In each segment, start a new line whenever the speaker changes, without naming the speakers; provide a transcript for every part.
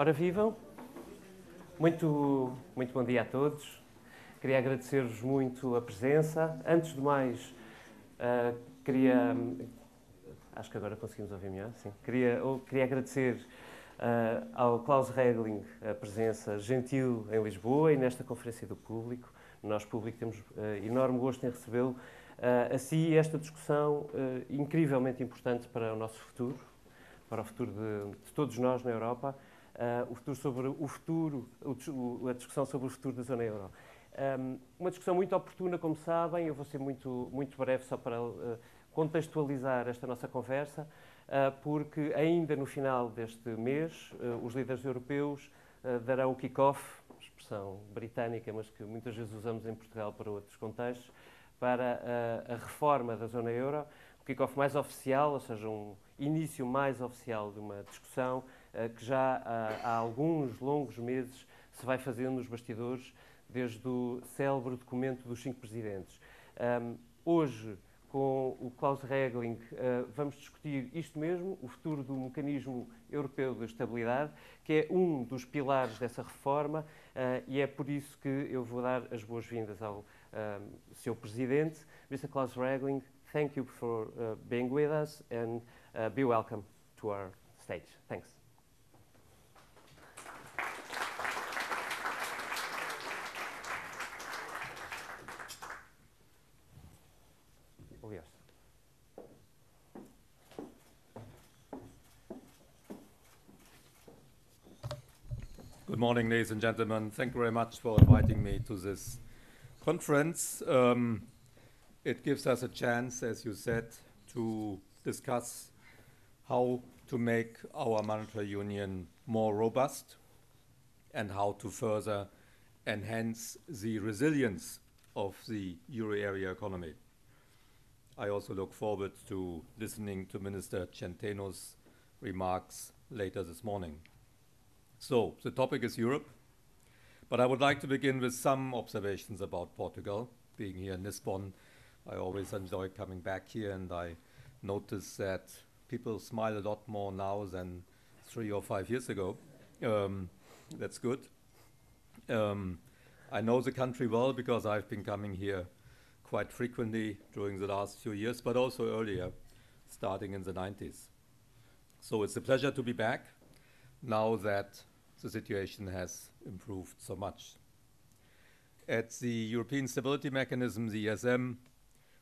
Ora, vivam! Muito, muito bom dia a todos. Queria agradecer-vos muito a presença. Antes de mais, uh, queria. Acho que agora conseguimos ouvir melhor, sim. Queria, ou, queria agradecer uh, ao Klaus Regling a presença gentil em Lisboa e nesta Conferência do Público. Nós, público, temos uh, enorme gosto em recebê-lo. Uh, assim, esta discussão incrivelmente importante para o nosso futuro, para o futuro de, de todos nós na Europa uh, o futuro sobre o futuro, o, a discussão sobre o futuro da zona euro. Um, ehm, uma discussão muito oportuna, como sabem, eu vou ser muito, muito breve só para uh, contextualizar esta nossa conversa, uh, porque ainda no final deste mês os líderes europeus darão o kick-off, expressão britânica, mas que muitas vezes usamos em Portugal para outros contextos, para a, a reforma da zona euro, o kick-off mais oficial, ou seja, um início mais oficial de uma discussão eh, que já há, ah, há alguns longos meses se vai fazendo nos bastidores, desde o célebre documento dos cinco presidentes. Um, hoje, com o Klaus Regling, uh, vamos discutir isto mesmo, o futuro do mecanismo europeu de estabilidade, que é um dos pilares dessa reforma, uh, e é por isso que eu vou dar as boas-vindas ao um, seu presidente, Mr. Klaus Regling. Thank you for uh, being with us and be welcome to our stage.
Thanks.
morning, ladies and gentlemen. Thank you very much for inviting me to this conference. Um, it gives us a chance, as you said, to discuss how to make our monetary union more robust and how to further enhance the resilience of the euro area economy. I also look forward to listening to Minister Centeno's remarks later this morning. So, the topic is Europe, but I would like to begin with some observations about Portugal. Being here in Lisbon, I always enjoy coming back here, and I notice that people smile a lot more now than three or five years ago. Um, that's good. Um, I know the country well because I've been coming here quite frequently during the last few years, but also earlier, starting in the 90s. So it's a pleasure to be back now that the situation has improved so much. At the European Stability Mechanism, the ESM,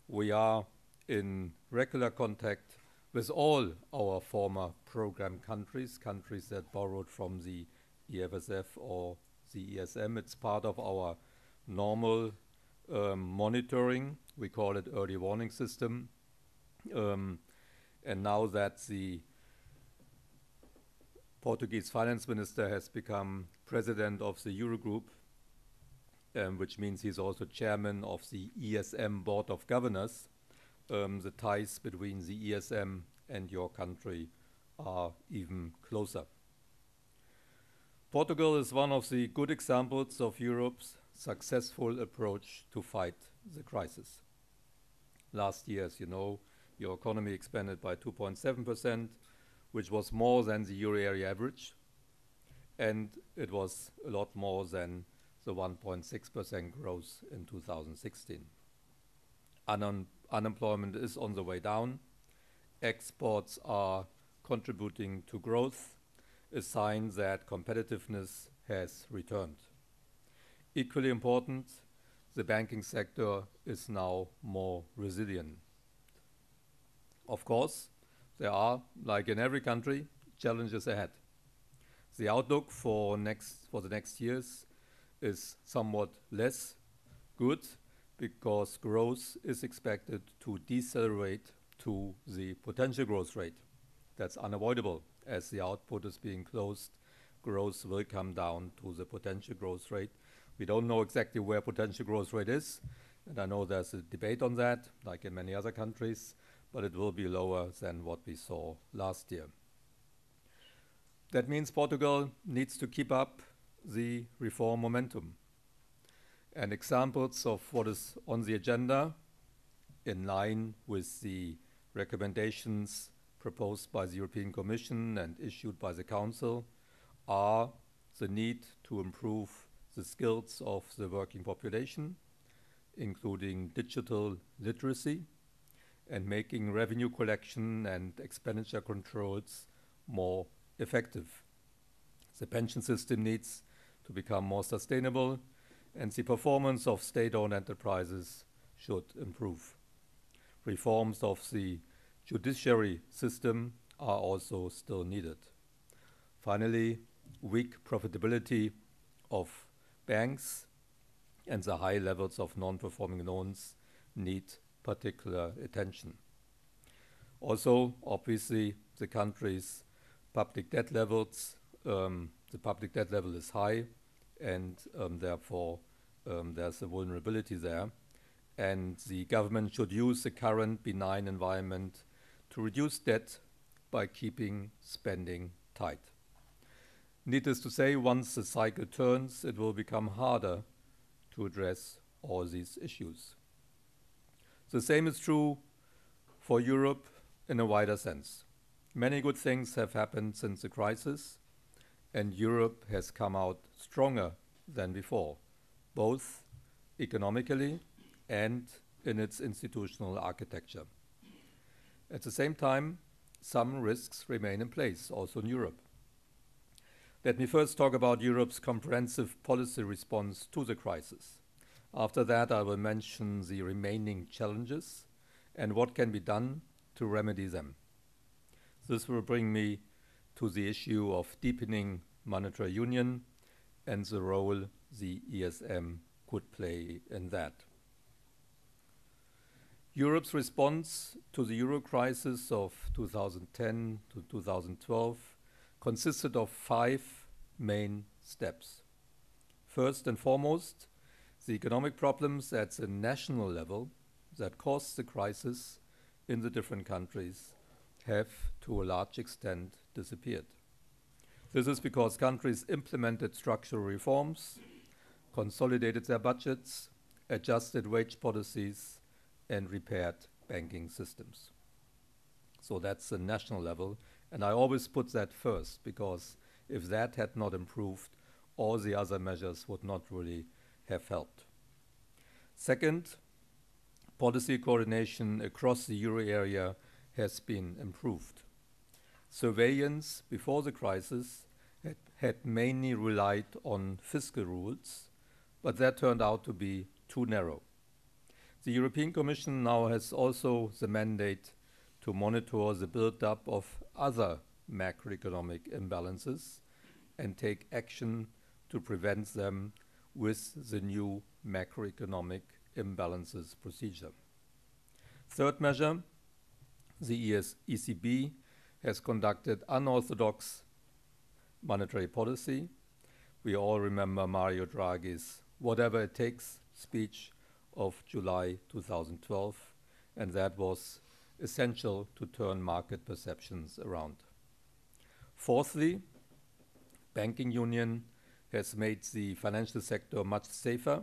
we are in regular contact with all our former program countries, countries that borrowed from the EFSF or the ESM. It's part of our normal um, monitoring. We call it early warning system. Um, and now that the Portuguese finance minister has become president of the Eurogroup, um, which means he's also chairman of the ESM Board of Governors. Um, the ties between the ESM and your country are even closer. Portugal is one of the good examples of Europe's successful approach to fight the crisis. Last year, as you know, your economy expanded by 2.7 percent, which was more than the euro area average, and it was a lot more than the 1.6% growth in 2016. unemployment is on the way down. Exports are contributing to growth, a sign that competitiveness has returned. Equally important, the banking sector is now more resilient. Of course, there are, like in every country, challenges ahead. The outlook for, next, for the next years is somewhat less good because growth is expected to decelerate to the potential growth rate. That's unavoidable. As the output is being closed, growth will come down to the potential growth rate. We don't know exactly where potential growth rate is, and I know there's a debate on that, like in many other countries but it will be lower than what we saw last year. That means Portugal needs to keep up the reform momentum. And examples of what is on the agenda in line with the recommendations proposed by the European Commission and issued by the Council are the need to improve the skills of the working population, including digital literacy, and making revenue collection and expenditure controls more effective. The pension system needs to become more sustainable, and the performance of state-owned enterprises should improve. Reforms of the judiciary system are also still needed. Finally, weak profitability of banks and the high levels of non-performing loans need particular attention. Also, obviously, the country's public debt levels, um, the public debt level is high, and um, therefore um, there's a vulnerability there. And the government should use the current benign environment to reduce debt by keeping spending tight. Needless to say, once the cycle turns, it will become harder to address all these issues. The same is true for Europe in a wider sense. Many good things have happened since the crisis, and Europe has come out stronger than before, both economically and in its institutional architecture. At the same time, some risks remain in place, also in Europe. Let me first talk about Europe's comprehensive policy response to the crisis. After that, I will mention the remaining challenges and what can be done to remedy them. This will bring me to the issue of deepening monetary union and the role the ESM could play in that. Europe's response to the euro crisis of 2010 to 2012 consisted of five main steps. First and foremost, the economic problems at the national level that caused the crisis in the different countries have, to a large extent, disappeared. This is because countries implemented structural reforms, consolidated their budgets, adjusted wage policies, and repaired banking systems. So that's the national level. And I always put that first because if that had not improved, all the other measures would not really have helped. Second, policy coordination across the euro area has been improved. Surveillance before the crisis had, had mainly relied on fiscal rules, but that turned out to be too narrow. The European Commission now has also the mandate to monitor the build-up of other macroeconomic imbalances and take action to prevent them with the new macroeconomic imbalances procedure. Third measure, the ES ECB has conducted unorthodox monetary policy. We all remember Mario Draghi's Whatever It Takes speech of July 2012, and that was essential to turn market perceptions around. Fourthly, banking union has made the financial sector much safer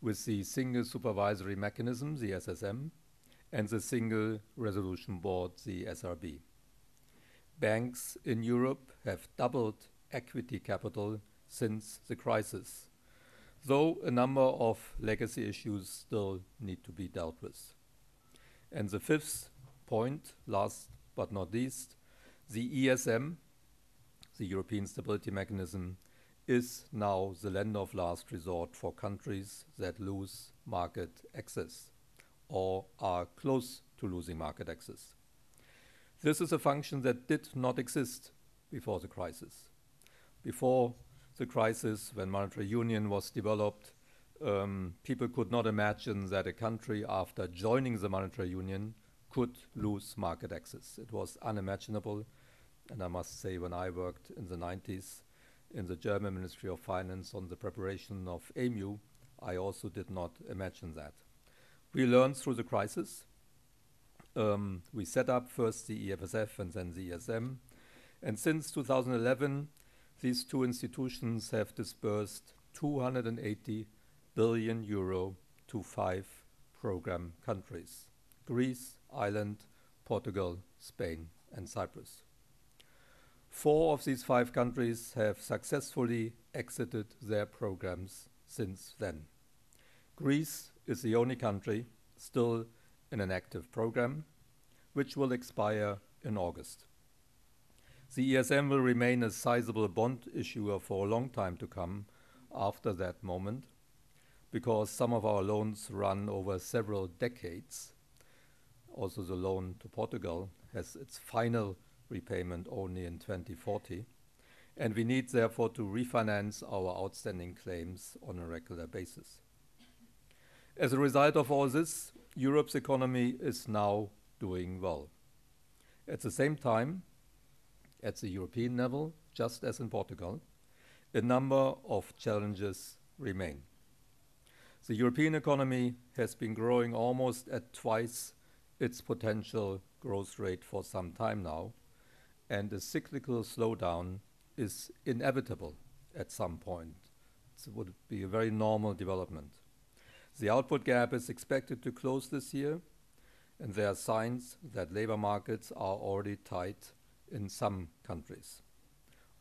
with the single supervisory mechanism, the SSM, and the single resolution board, the SRB. Banks in Europe have doubled equity capital since the crisis, though a number of legacy issues still need to be dealt with. And the fifth point, last but not least, the ESM, the European Stability Mechanism, is now the land of last resort for countries that lose market access or are close to losing market access. This is a function that did not exist before the crisis. Before the crisis, when monetary union was developed, um, people could not imagine that a country after joining the monetary union could lose market access. It was unimaginable. And I must say, when I worked in the 90s, in the German Ministry of Finance on the preparation of EMU, I also did not imagine that. We learned through the crisis. Um, we set up first the EFSF and then the ESM. And since 2011, these two institutions have disbursed 280 billion euro to five program countries Greece, Ireland, Portugal, Spain, and Cyprus. Four of these five countries have successfully exited their programs since then. Greece is the only country still in an active program, which will expire in August. The ESM will remain a sizable bond issuer for a long time to come after that moment, because some of our loans run over several decades. Also, the loan to Portugal has its final repayment only in 2040, and we need therefore to refinance our outstanding claims on a regular basis. As a result of all this, Europe's economy is now doing well. At the same time, at the European level, just as in Portugal, a number of challenges remain. The European economy has been growing almost at twice its potential growth rate for some time now, and a cyclical slowdown is inevitable at some point. it would be a very normal development. The output gap is expected to close this year, and there are signs that labor markets are already tight in some countries.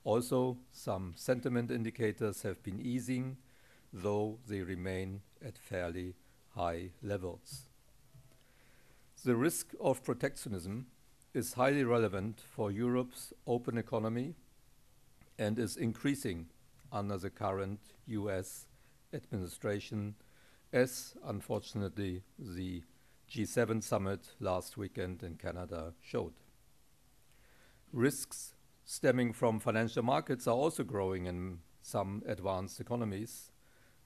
Also, some sentiment indicators have been easing, though they remain at fairly high levels. The risk of protectionism is highly relevant for Europe's open economy and is increasing under the current US administration, as unfortunately the G7 summit last weekend in Canada showed. Risks stemming from financial markets are also growing in some advanced economies.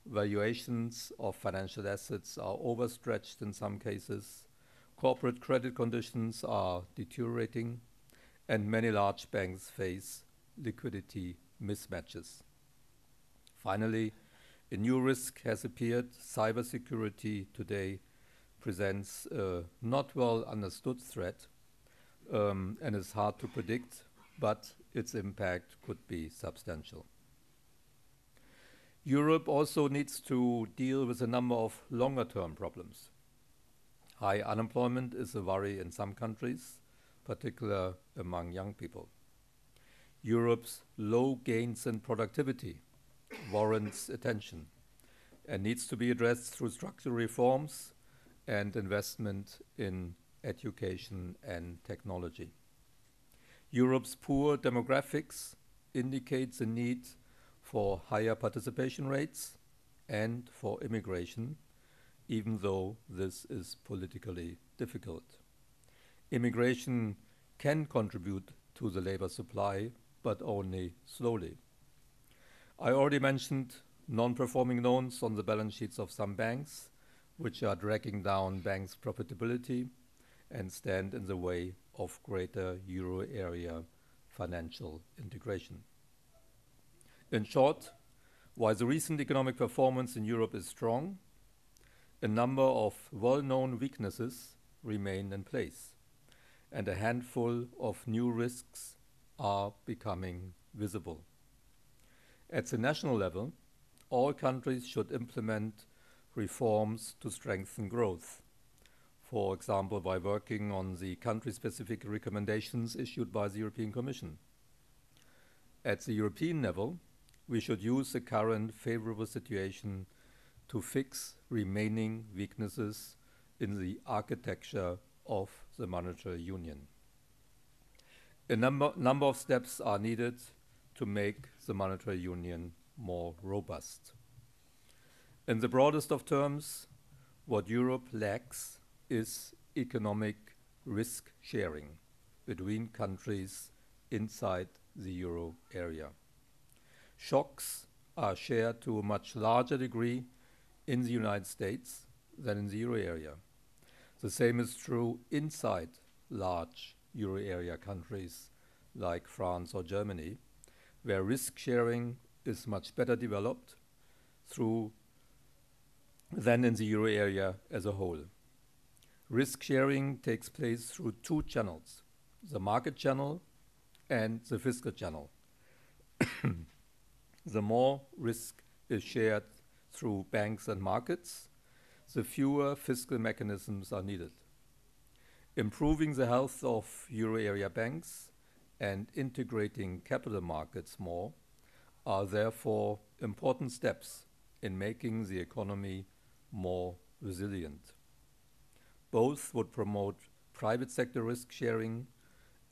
Valuations of financial assets are overstretched in some cases, corporate credit conditions are deteriorating, and many large banks face liquidity mismatches. Finally, a new risk has appeared. Cybersecurity today presents a not well understood threat um, and is hard to predict, but its impact could be substantial. Europe also needs to deal with a number of longer term problems. High unemployment is a worry in some countries, particularly among young people. Europe's low gains in productivity warrants attention and needs to be addressed through structural reforms and investment in education and technology. Europe's poor demographics indicates a need for higher participation rates and for immigration even though this is politically difficult. Immigration can contribute to the labor supply, but only slowly. I already mentioned non-performing loans on the balance sheets of some banks, which are dragging down banks' profitability and stand in the way of greater euro area financial integration. In short, while the recent economic performance in Europe is strong, a number of well-known weaknesses remain in place, and a handful of new risks are becoming visible. At the national level, all countries should implement reforms to strengthen growth, for example, by working on the country-specific recommendations issued by the European Commission. At the European level, we should use the current favorable situation to fix remaining weaknesses in the architecture of the monetary union. A number, number of steps are needed to make the monetary union more robust. In the broadest of terms, what Europe lacks is economic risk sharing between countries inside the euro area. Shocks are shared to a much larger degree in the United States than in the euro area. The same is true inside large euro area countries like France or Germany, where risk sharing is much better developed through than in the euro area as a whole. Risk sharing takes place through two channels, the market channel and the fiscal channel. the more risk is shared, through banks and markets, the fewer fiscal mechanisms are needed. Improving the health of euro area banks and integrating capital markets more are therefore important steps in making the economy more resilient. Both would promote private sector risk sharing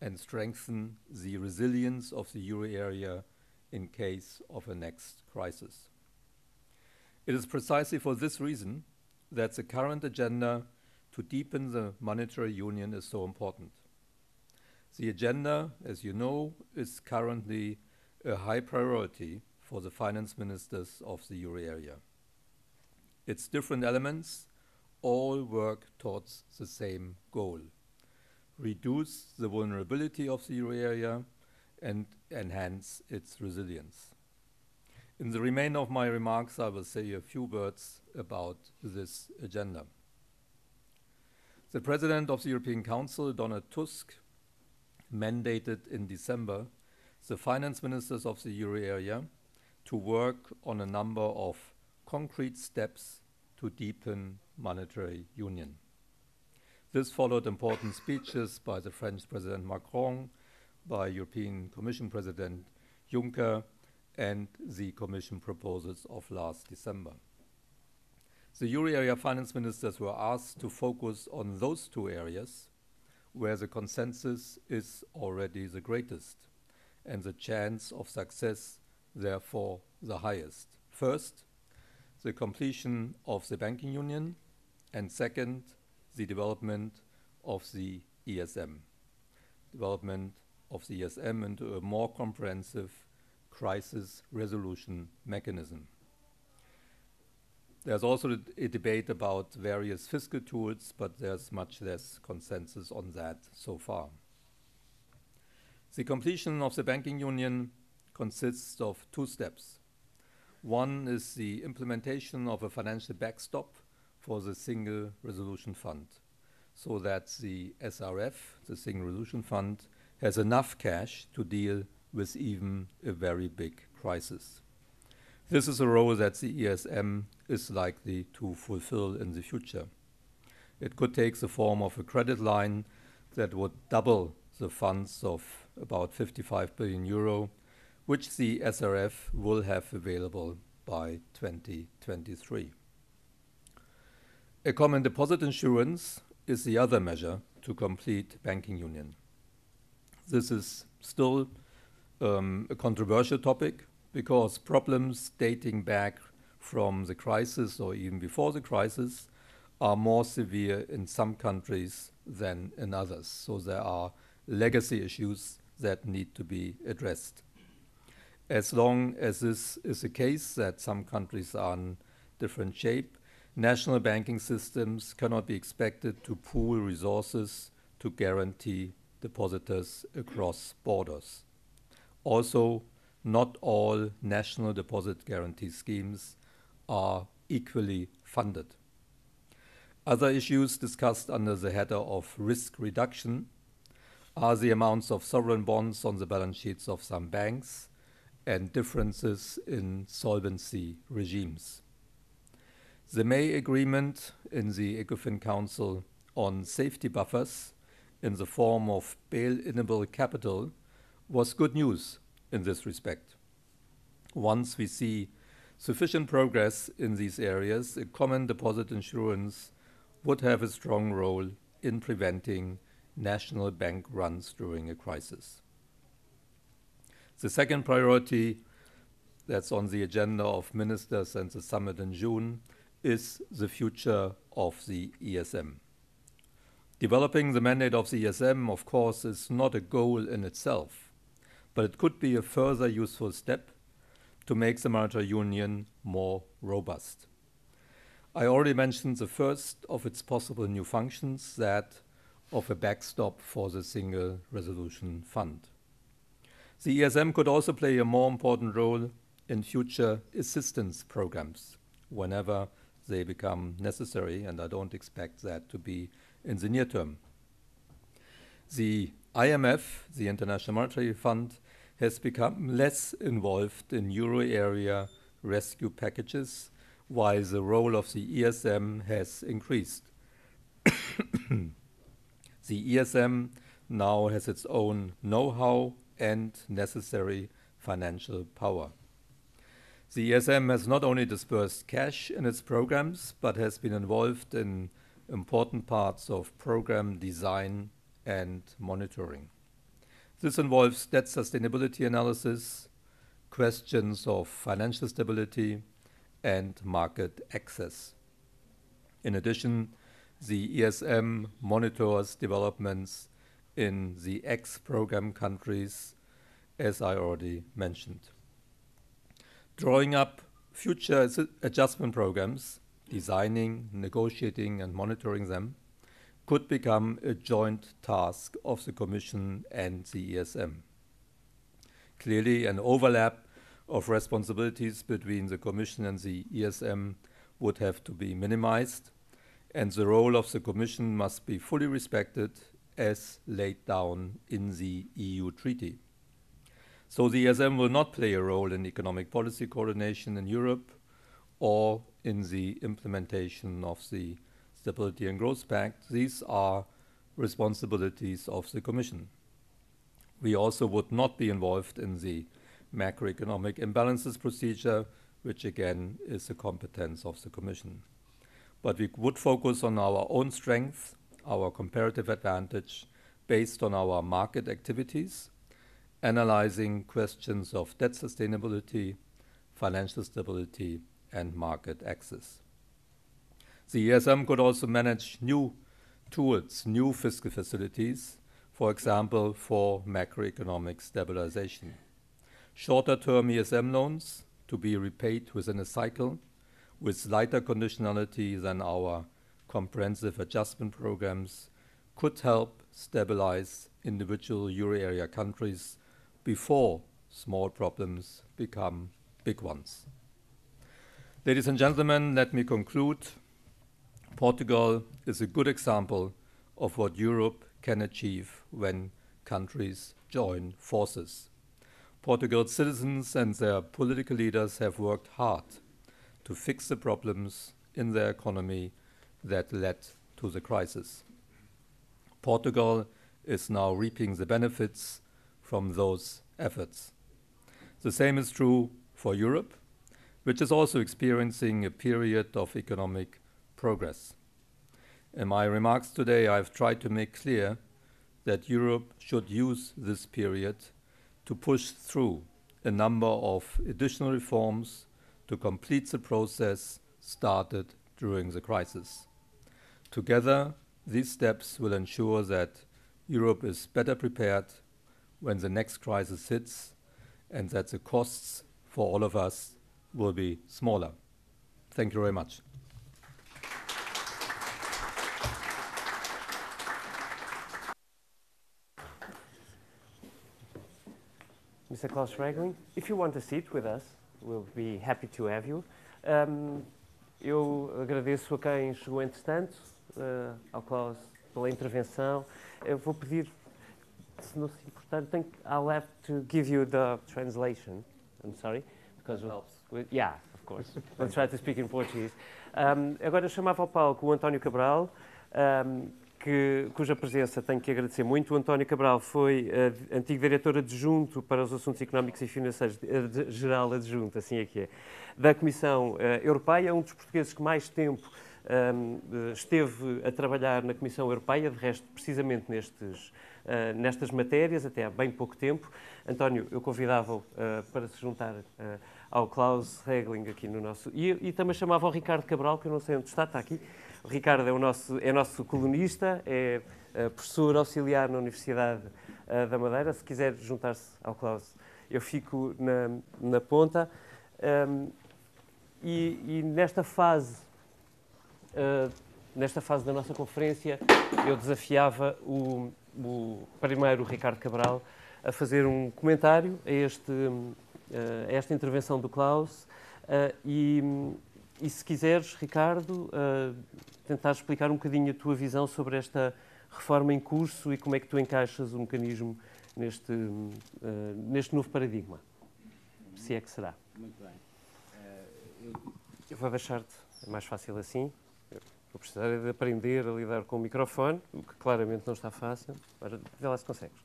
and strengthen the resilience of the euro area in case of a next crisis. It is precisely for this reason that the current agenda to deepen the monetary union is so important. The agenda, as you know, is currently a high priority for the finance ministers of the euro area. Its different elements all work towards the same goal reduce the vulnerability of the euro area and enhance its resilience. In the remainder of my remarks, I will say a few words about this agenda. The President of the European Council, Donald Tusk, mandated in December the finance ministers of the euro area to work on a number of concrete steps to deepen monetary union. This followed important speeches by the French President Macron, by European Commission President Juncker, and the Commission proposals of last December. The euro area finance ministers were asked to focus on those two areas where the consensus is already the greatest and the chance of success therefore the highest. First, the completion of the banking union and second, the development of the ESM. Development of the ESM into a more comprehensive crisis resolution mechanism. There's also a, debate about various fiscal tools, but there's much less consensus on that so far. The completion of the banking union consists of two steps. One is the implementation of a financial backstop for the Single Resolution Fund, so that the SRF, the Single Resolution Fund, has enough cash to deal with even a very big crisis. This is a role that the ESM is likely to fulfill in the future. It could take the form of a credit line that would double the funds of about 55 billion euro, which the SRF will have available by 2023. A common deposit insurance is the other measure to complete banking union. This is still um, a controversial topic because problems dating back from the crisis or even before the crisis are more severe in some countries than in others. So there are legacy issues that need to be addressed. As long as this is the case, that some countries are in different shape, national banking systems cannot be expected to pool resources to guarantee depositors across borders. Also, not all national deposit guarantee schemes are equally funded. Other issues discussed under the header of risk reduction are the amounts of sovereign bonds on the balance sheets of some banks and differences in solvency regimes. The May agreement in the ECOFIN Council on safety buffers in the form of bail-inable capital was good news in this respect. Once we see sufficient progress in these areas, a common deposit insurance would have a strong role in preventing national bank runs during a crisis. The second priority that's on the agenda of ministers and the summit in June is the future of the ESM. Developing the mandate of the ESM, of course, is not a goal in itself but it could be a further useful step to make the monetary union more robust. I already mentioned the first of its possible new functions, that of a backstop for the Single Resolution Fund. The ESM could also play a more important role in future assistance programs whenever they become necessary, and I don't expect that to be in the near term. The IMF, the International Monetary Fund, has become less involved in euro area rescue packages, while the role of the ESM has increased. the ESM now has its own know-how and necessary financial power. The ESM has not only disbursed cash in its programs, but has been involved in important parts of program design and monitoring. This involves debt sustainability analysis, questions of financial stability, and market access. In addition, the ESM monitors developments in the X program countries, as I already mentioned. Drawing up future adjustment programs, designing, negotiating, and monitoring them, could become a joint task of the Commission and the ESM. Clearly, an overlap of responsibilities between the Commission and the ESM would have to be minimized, and the role of the Commission must be fully respected as laid down in the EU treaty. So the ESM will not play a role in economic policy coordination in Europe or in the implementation of the Stability and Growth Pact, these are responsibilities of the Commission. We also would not be involved in the macroeconomic imbalances procedure, which again is the competence of the Commission. But we would focus on our own strengths, our comparative advantage based on our market activities, analyzing questions of debt sustainability, financial stability, and market access. The ESM could also manage new tools, new fiscal facilities, for example, for macroeconomic stabilization. Shorter-term ESM loans to be repaid within a cycle with lighter conditionality than our comprehensive adjustment programs could help stabilize individual euro area countries before small problems become big ones. Ladies and gentlemen, let me conclude Portugal is a good example of what Europe can achieve when countries join forces. Portugal's citizens and their political leaders have worked hard to fix the problems in their economy that led to the crisis. Portugal is now reaping the benefits from those efforts. The same is true for Europe, which is also experiencing a period of economic progress. In my remarks today, I have tried to make clear that Europe should use this period to push through a number of additional reforms to complete the process started during the crisis. Together, these steps will ensure that Europe is better prepared when the next crisis hits and that the costs for all of us will be smaller. Thank you very much.
Mr. Klaus Schregling. If you want a seat with us, we'll be happy to have you. Um, eu agradeço a quem chegou entretanto, uh, ao Klaus pela intervenção. Eu vou pedir, se não se importar, tenho, I'll have to give you the translation. I'm sorry. Because it helps. We, yeah, of course. Let's try to speak in Portuguese. Um, agora chamava ao palco o António Cabral, um, que, cuja presença tenho que agradecer muito. O António Cabral foi uh, antigo diretor adjunto para os assuntos económicos e financeiros, eh, geral adjunto, assim é que é, da Comissão uh, Europeia, um dos portugueses que mais tempo um, ehm, esteve a trabalhar na Comissão Europeia, de resto, precisamente nestes, uh, nestas matérias, até há bem pouco tempo. António, eu convidava-o para se juntar uh, ao Klaus Regling aqui no nosso. E, e também chamava ao Ricardo Cabral, que eu não sei onde está, está aqui. O Ricardo é o nosso, é nosso colunista, é eh, professor auxiliar na Universidade eh, da Madeira. Se quiser juntar-se ao Klaus, eu fico na, na ponta. Um, ehm, e, e, nesta fase. Uh, nesta fase da nossa conferência, eu desafiava o, o primeiro Ricardo Cabral a fazer um comentário a este, eh, esta intervenção do Klaus eh, e, e, se quiseres, Ricardo, eh, tentar explicar um bocadinho a tua visão sobre esta reforma em curso e como é que tu encaixas o mecanismo neste, neste novo paradigma, se é que será.
Muito bem. eu...
eu vou deixar-te, é mais fácil assim. Vou precisar de aprender a lidar com o microfone, o que claramente não está fácil. Agora, vê lá se consegues.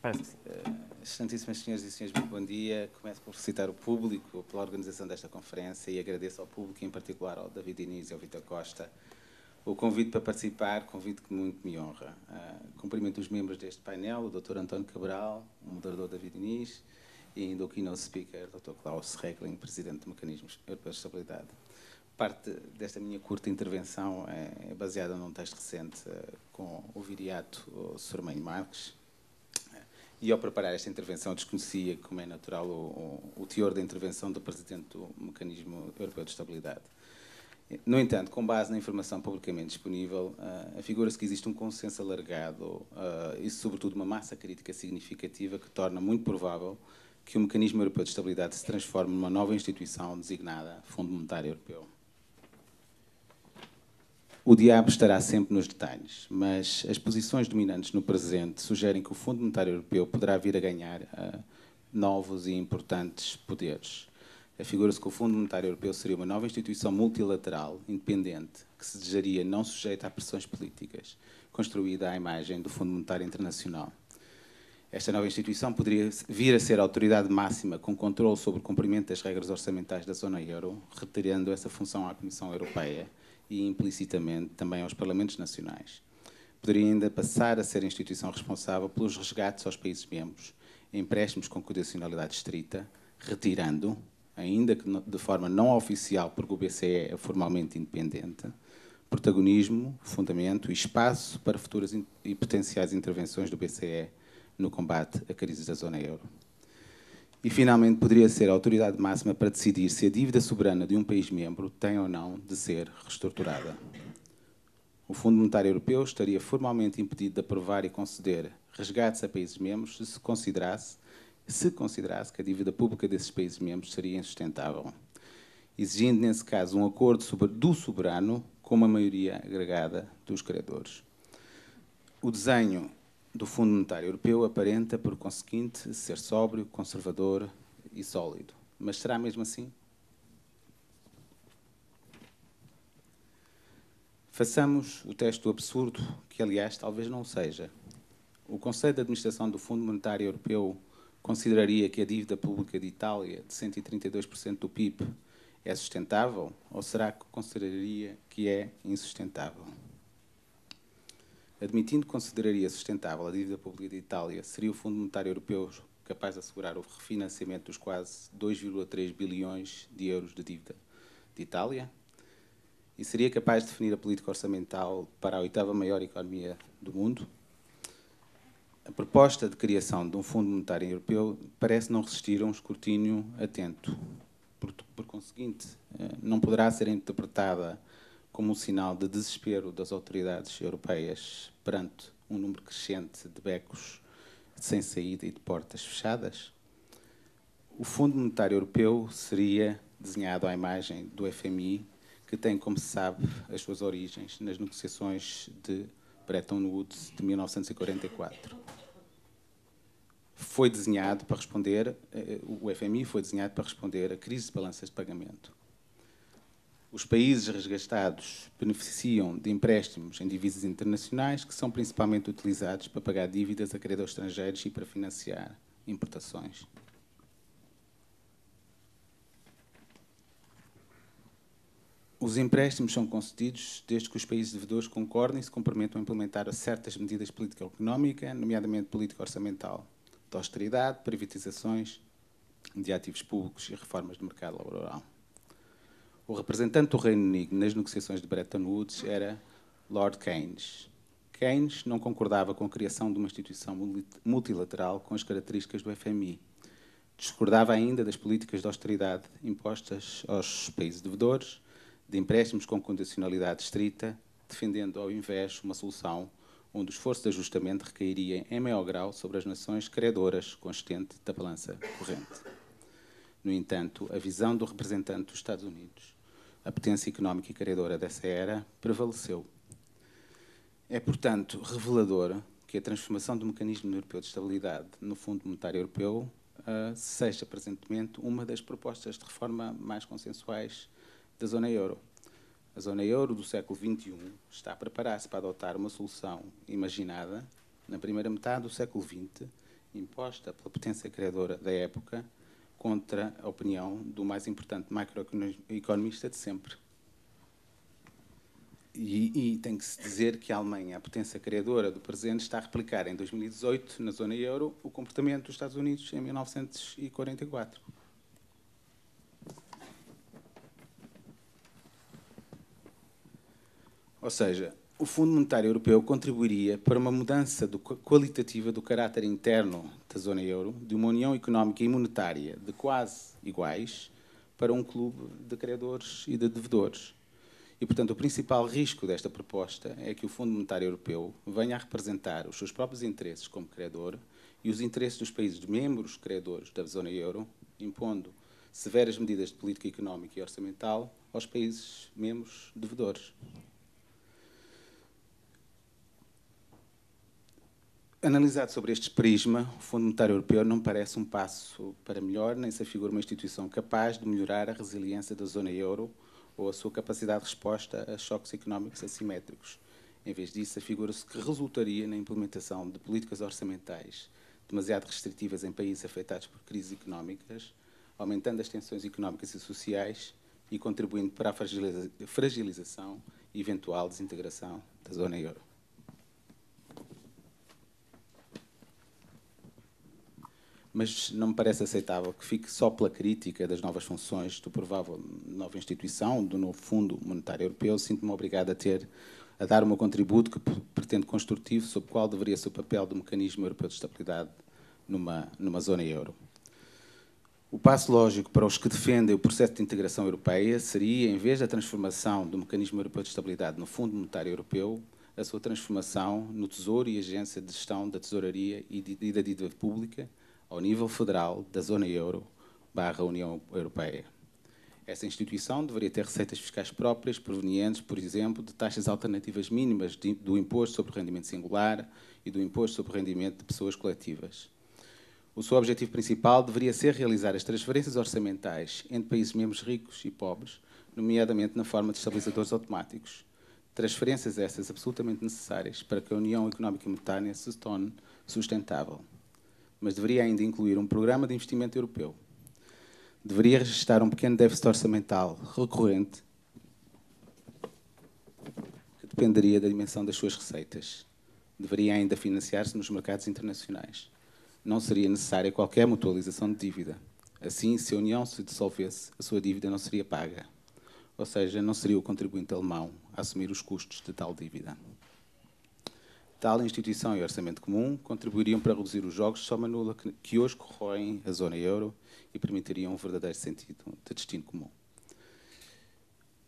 Parece que sim.
Excelentíssimas senhoras e senhores, muito bom dia. Começo por felicitar o público pela organização desta conferência e agradeço ao público, em particular ao David Diniz e ao Vitor Costa, o convite para participar, convite que muito me honra. Uh, cumprimento os membros deste painel, o Dr. António Cabral, o moderador David Diniz, e ainda o keynote speaker, Dr. Klaus Regling, presidente do Mecanismos Europeus de Estabilidade. Parte desta minha curta intervenção é, é baseada num texto recente ah, com o viriato Sormanho Marques, e ao preparar esta intervenção, desconhecia, como é natural, o, o, teor da intervenção do Presidente do Mecanismo Europeu de Estabilidade. No entanto, com base na informação publicamente disponível, uh, afigura-se que existe um consenso alargado uh, ah, e, sobretudo, uma massa crítica significativa que torna muito provável que o Mecanismo Europeu de Estabilidade se transforme numa nova instituição designada Fundo Monetário Europeu. O diabo estará sempre nos detalhes, mas as posições dominantes no presente sugerem que o Fundo Monetário Europeu poderá vir a ganhar uh, novos e importantes poderes. Afigura-se que o Fundo Monetário Europeu seria uma nova instituição multilateral, independente, que se desejaria não sujeita a pressões políticas, construída à imagem do Fundo Monetário Internacional. Esta nova instituição poderia vir a ser a autoridade máxima com controle sobre o cumprimento das regras orçamentais da zona euro, retirando essa função à Comissão Europeia e implicitamente também aos Parlamentos Nacionais. Poderia ainda passar a ser a instituição responsável pelos resgates aos países-membros, empréstimos com condicionalidade estrita, retirando, ainda que de forma não oficial, porque o BCE é formalmente independente, protagonismo, fundamento e espaço para futuras e potenciais intervenções do BCE no combate à crise da zona euro. E, finalmente, poderia ser a autoridade máxima para decidir se a dívida soberana de um país membro tem ou não de ser reestruturada. O Fundo Monetário Europeu estaria formalmente impedido de aprovar e conceder resgates a países membros se se considerasse, se considerasse que a dívida pública desses países membros seria insustentável, exigindo, nesse caso, um acordo sobre, do soberano com uma maioria agregada dos credores. O desenho do Fundo Monetário Europeu aparenta, por conseguinte, ser sóbrio, conservador e sólido. Mas será mesmo assim? Façamos o teste do absurdo, que aliás talvez não seja. O Conselho de Administração do Fundo Monetário Europeu consideraria que a dívida pública de Itália, de 132% do PIB, é sustentável? Ou será que consideraria que é insustentável? Admitindo que consideraria sustentável a dívida pública de Itália, seria o Fundo Monetário Europeu capaz de assegurar o refinanciamento dos quase 2,3 bilhões de euros de dívida de Itália? E seria capaz de definir a política orçamental para a oitava maior economia do mundo? A proposta de criação de um Fundo Monetário Europeu parece não resistir a um escrutínio atento. Por, por conseguinte, eh, não poderá ser interpretada como um sinal de desespero das autoridades europeias perante um número crescente de becos sem saída e de portas fechadas? O Fundo Monetário Europeu seria desenhado à imagem do FMI, que tem, como se sabe, as suas origens nas negociações de Bretton Woods de 1944. Foi desenhado para responder, eh, o FMI foi desenhado para responder à crise de balanças de pagamento os países resgastados beneficiam de empréstimos em divisas internacionais que são principalmente utilizados para pagar dívidas a credores estrangeiros e para financiar importações. Os empréstimos são concedidos desde que os países devedores concordem e se comprometam a implementar certas medidas política económica nomeadamente política orçamental de austeridade, privatizações de ativos públicos e reformas do mercado laboral o representante do Reino Unido nas negociações de Bretton Woods era Lord Keynes. Keynes não concordava com a criação de uma instituição multilateral com as características do FMI. Discordava ainda das políticas de austeridade impostas aos países devedores, de empréstimos com condicionalidade estrita, defendendo ao invés uma solução onde o esforço de ajustamento recairia em maior grau sobre as nações credoras, consistente da balança corrente. No entanto, a visão do representante dos Estados Unidos a potência económica e criadora dessa era, prevaleceu. É, portanto, revelador que a transformação do mecanismo europeu de estabilidade no Fundo Monetário Europeu uh, seja presentemente uma das propostas de reforma mais consensuais da zona euro. A zona euro do século XXI está a preparar-se para adotar uma solução imaginada na primeira metade do século XX, imposta pela potência criadora da época contra a opinião do mais importante macroeconomista de sempre. E, e tem que se dizer que a Alemanha, a potência criadora do presente, está a replicar em 2018, na zona euro, o comportamento dos Estados Unidos em 1944. Ou seja, o Fundo Monetário Europeu contribuiria para uma mudança do, qualitativa do caráter interno da zona euro, de uma união económica e monetária de quase iguais para um clube de credores e de devedores. E, portanto, o principal risco desta proposta é que o Fundo Monetário Europeu venha a representar os seus próprios interesses como credor e os interesses dos países membros credores da zona euro, impondo severas medidas de política económica e orçamental aos países membros devedores. Analisado sobre este prisma, o Fundo Monetário Europeu não parece um passo para melhor, nem se afigura uma instituição capaz de melhorar a resiliência da zona euro ou a sua capacidade de resposta a choques económicos assimétricos. Em vez disso, afigura-se que resultaria na implementação de políticas orçamentais demasiado restritivas em países afetados por crises económicas, aumentando as tensões económicas e sociais e contribuindo para a fragilização e eventual desintegração da zona euro. mas não me parece aceitável que fique só pela crítica das novas funções do provável nova instituição, do novo Fundo Monetário Europeu. Sinto-me obrigado a ter a dar o meu contributo que pretendo construtivo sobre qual deveria ser o papel do mecanismo europeu de estabilidade numa, numa zona euro. O passo lógico para os que defendem o processo de integração europeia seria, em vez da transformação do mecanismo europeu de estabilidade no Fundo Monetário Europeu, a sua transformação no Tesouro e Agência de Gestão da Tesouraria e, e da Dívida Pública ao nível federal da zona euro barra União Europeia. Essa instituição deveria ter receitas fiscais próprias provenientes, por exemplo, de taxas alternativas mínimas de, do imposto sobre o rendimento singular e do imposto sobre o rendimento de pessoas coletivas. O seu objetivo principal deveria ser realizar as transferências orçamentais entre países membros ricos e pobres, nomeadamente na forma de estabilizadores automáticos. Transferências essas absolutamente necessárias para que a União Económica e Monetária se torne sustentável mas deveria ainda incluir um programa de investimento europeu. Deveria registrar um pequeno déficit orçamental recorrente que dependeria da dimensão das suas receitas. Deveria ainda financiar-se nos mercados internacionais. Não seria necessária qualquer mutualização de dívida. Assim, se a União se dissolvesse, a sua dívida não seria paga. Ou seja, não seria o contribuinte alemão a assumir os custos de tal dívida. Tal instituição e orçamento comum contribuiriam para reduzir os jogos de soma nula que hoje corroem a zona euro e permitiriam um verdadeiro sentido de destino comum.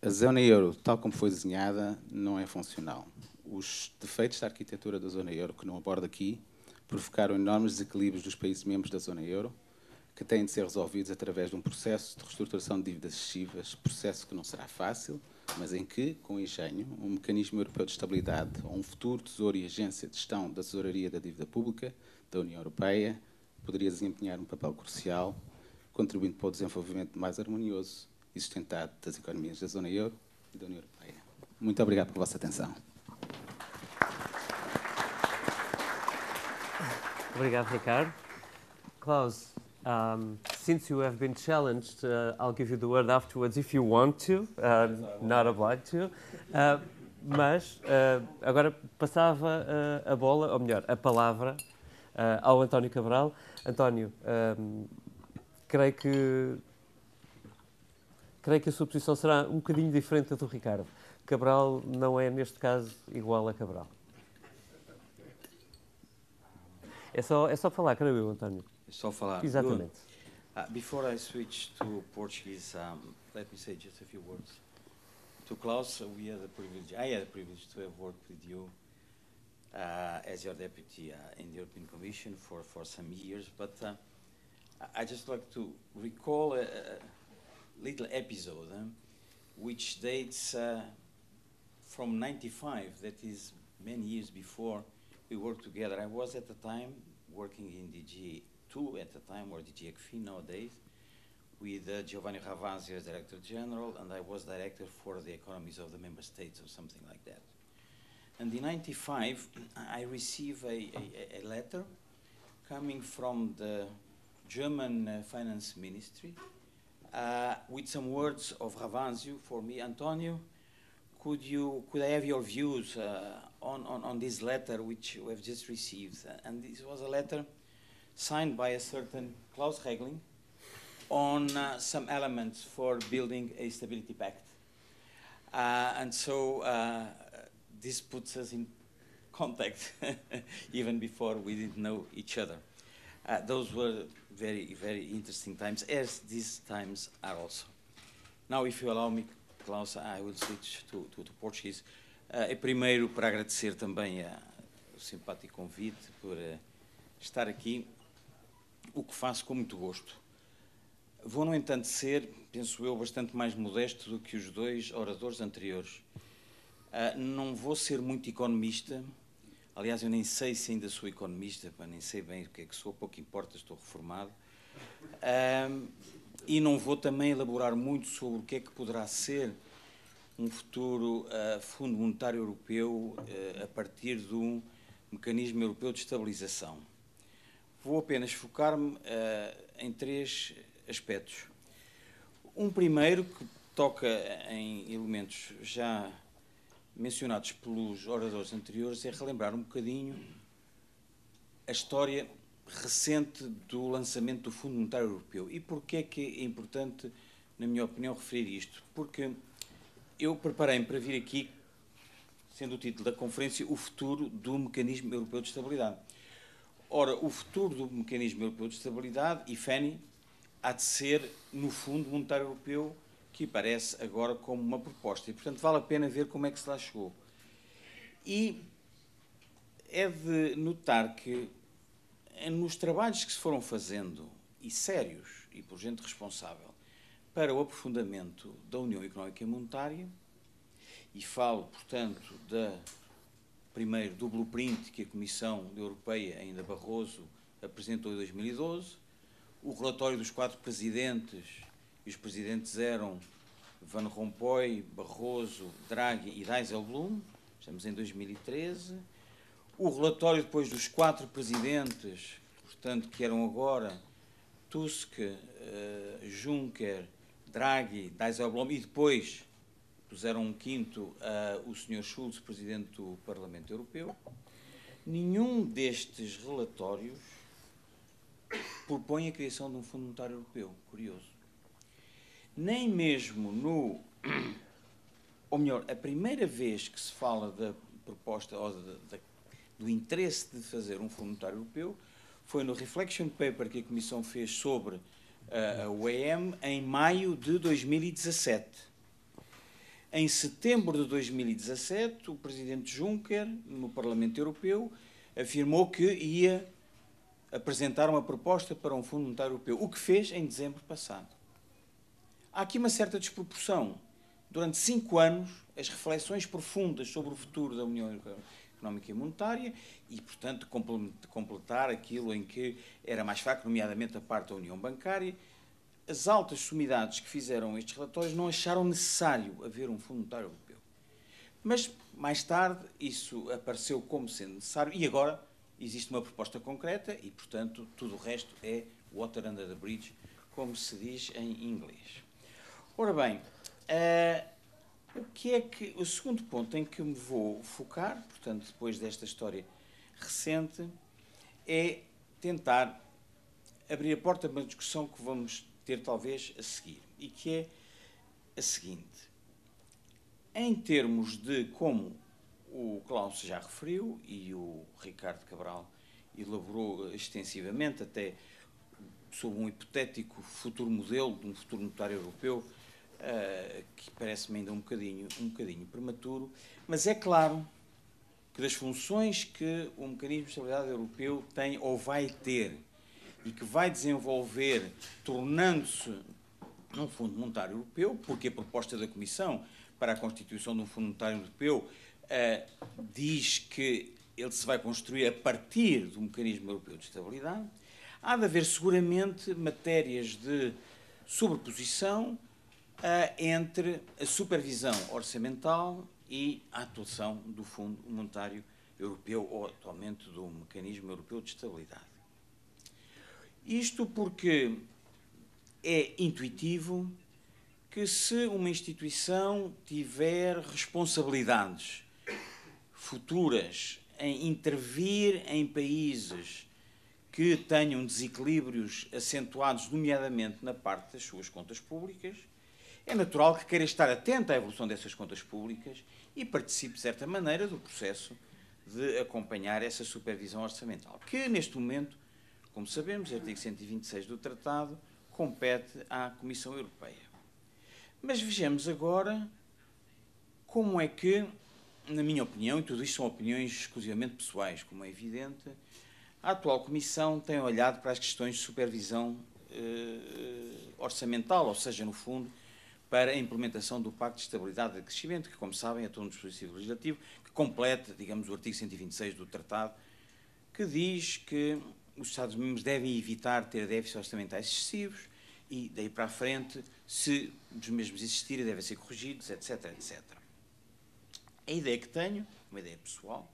A zona euro, tal como foi desenhada, não é funcional. Os defeitos da arquitetura da zona euro, que não abordo aqui, provocaram enormes desequilíbrios dos países membros da zona euro, que têm de ser resolvidos através de um processo de reestruturação de dívidas excessivas, processo que não será fácil, mas em que, com engenho, um mecanismo europeu de estabilidade ou um futuro tesouro e agência de gestão da tesouraria da dívida pública da União Europeia poderia desempenhar um papel crucial, contribuindo para o desenvolvimento mais harmonioso e sustentado das economias da zona euro e da União Europeia. Muito obrigado pela vossa atenção.
Obrigado, Ricardo. Klaus, um, since you have been challenged, uh, I'll give you the word afterwards if you want to, uh, not obliged to. Uh, mas uh, agora passava uh, a bola, ou melhor, a palavra uh, ao António Cabral. António, um, creio que creio que a sua posição será um bocadinho diferente da do Ricardo. Cabral não é neste caso igual a Cabral. É só, é só falar, creio eu, António. só falar. Exatamente.
Uh, before I switch to Portuguese, um, let me say just a few words. To Klaus, uh, we had the privilege, I had the privilege to have worked with you uh, as your deputy uh, in the European Commission for, for some years, but uh, I just like to recall a, a little episode um, which dates from 95, that is many years before we worked together. I was at the time working in DG two at the time, or the GXFI nowadays, with uh, Giovanni Ravasi as Director General, and I was Director for the Economies of the Member States or something like that. And in 95, I received a, a, a, letter coming from the German uh, Finance Ministry uh, with some words of Ravansiu for me. Antonio, could, you, could I have your views uh, on, on, on this letter which we have just received? And this was a letter signed by a certain Klaus Regling on uh, some elements for building a stability pact. Uh, and so uh, this puts us in contact even before we didn't know each other. Uh, those were very, very interesting times, as these times are also. Now, if you allow me, Klaus, I will switch to, to, to Portuguese. Uh, primeiro, para agradecer também a, o simpático convite por uh, estar aqui o que faço com muito gosto. Vou, no entanto, ser, penso eu, bastante mais modesto do que os dois oradores anteriores. Uh, não vou ser muito economista. Aliás, eu nem sei se ainda sou economista, pá, nem sei bem o que é que sou, pouco importa, estou reformado. Uh, e não vou também elaborar muito sobre o que é que poderá ser um futuro uh, Fundo Monetário Europeu a partir de um mecanismo europeu de estabilização vou apenas focar-me uh, em três aspectos. Um primeiro, que toca em elementos já mencionados pelos oradores anteriores, é relembrar um bocadinho a história recente do lançamento do Fundo Monetário Europeu. E porquê é que é importante, na minha opinião, referir isto? Porque eu preparei-me para vir aqui, sendo o título da conferência, o futuro do mecanismo europeu de estabilidade. Ora, o futuro do mecanismo europeu de estabilidade, IFENI, há de ser, no fundo, monetário europeu, que parece agora como uma proposta. E, portanto, vale a pena ver como é que se lá chegou. E é de notar que, nos trabalhos que se foram fazendo, e sérios, e por gente responsável, para o aprofundamento da União Económica e Monetária, e falo, portanto, da primeiro do blueprint que a Comissão Europeia, ainda Barroso, apresentou em 2012. O relatório dos quatro presidentes, e os presidentes eram Van Rompuy, Barroso, Draghi e Dijsselbloem, estamos em 2013. O relatório depois dos quatro presidentes, portanto, que eram agora Tusk, uh, Juncker, Draghi, Dijsselbloem e depois puseram um quinto uh, o Sr. Schulz, Presidente do Parlamento Europeu. Nenhum destes relatórios propõe a criação de um Fundo Monetário Europeu. Curioso. Nem mesmo no. Ou melhor, a primeira vez que se fala da proposta ou da, da, do interesse de fazer um Fundo Monetário Europeu foi no reflection paper que a Comissão fez sobre uh, a UEM em maio de 2017 em setembro de 2017, o presidente Juncker, no Parlamento Europeu, afirmou que ia apresentar uma proposta para um Fundo Monetário Europeu, o que fez em dezembro passado. Há aqui uma certa desproporção. Durante cinco anos, as reflexões profundas sobre o futuro da União Económica e Monetária e, portanto, completar aquilo em que era mais fraco, nomeadamente a parte da União Bancária, as altas sumidades que fizeram estes relatórios não acharam necessário haver um Fundo Monetário Europeu. Mas, mais tarde, isso apareceu como sendo necessário e agora existe uma proposta concreta e, portanto, tudo o resto é water under the bridge, como se diz em inglês. Ora bem, uh, o que é que o segundo ponto em que me vou focar, portanto, depois desta história recente, é tentar abrir a porta para uma discussão que vamos ter talvez a seguir, e que é a seguinte. Em termos de como o Klaus já referiu e o Ricardo Cabral elaborou extensivamente, até sob um hipotético futuro modelo de um futuro notário europeu, uh, que parece-me ainda um bocadinho, um bocadinho prematuro, mas é claro que das funções que o mecanismo de estabilidade europeu tem ou vai ter e que vai desenvolver, tornando-se num Fundo Monetário Europeu, porque a proposta da Comissão para a constituição de um Fundo Monetário Europeu uh, diz que ele se vai construir a partir do mecanismo europeu de estabilidade. Há de haver seguramente matérias de sobreposição uh, entre a supervisão orçamental e a atuação do Fundo Monetário Europeu, ou atualmente do Mecanismo Europeu de Estabilidade. Isto porque é intuitivo que se uma instituição tiver responsabilidades futuras em intervir em países que tenham desequilíbrios acentuados, nomeadamente na parte das suas contas públicas, é natural que queira estar atento à evolução dessas contas públicas e participe, de certa maneira, do processo de acompanhar essa supervisão orçamental, que neste momento como sabemos, o artigo 126 do Tratado compete à Comissão Europeia. Mas vejamos agora como é que, na minha opinião, e tudo isto são opiniões exclusivamente pessoais, como é evidente, a atual Comissão tem olhado para as questões de supervisão eh, orçamental, ou seja, no fundo, para a implementação do Pacto de Estabilidade e Crescimento, que, como sabem, é todo um dispositivo legislativo que completa, digamos, o artigo 126 do Tratado, que diz que os Estados-membros devem evitar ter déficits orçamentais excessivos e, daí para a frente, se dos mesmos existirem, devem ser corrigidos, etc, etc. A ideia que tenho, uma ideia pessoal,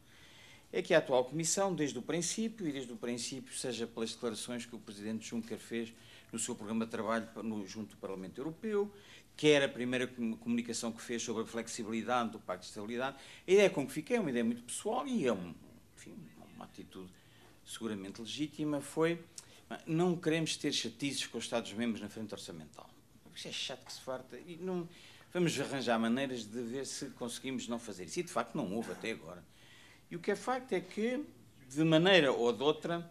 é que a atual Comissão, desde o princípio, e desde o princípio, seja pelas declarações que o Presidente Juncker fez no seu programa de trabalho no, junto do Parlamento Europeu, quer a primeira comunicação que fez sobre a flexibilidade do Pacto de Estabilidade, a ideia com que fiquei é uma ideia muito pessoal e é um, enfim, uma atitude seguramente legítima, foi ah, não queremos ter chatices com os Estados-membros na frente orçamental. Isto é chato que se farta e não... Vamos arranjar maneiras de ver se conseguimos não fazer isso. E de facto não houve até agora. E o que é facto é que, de maneira ou de outra,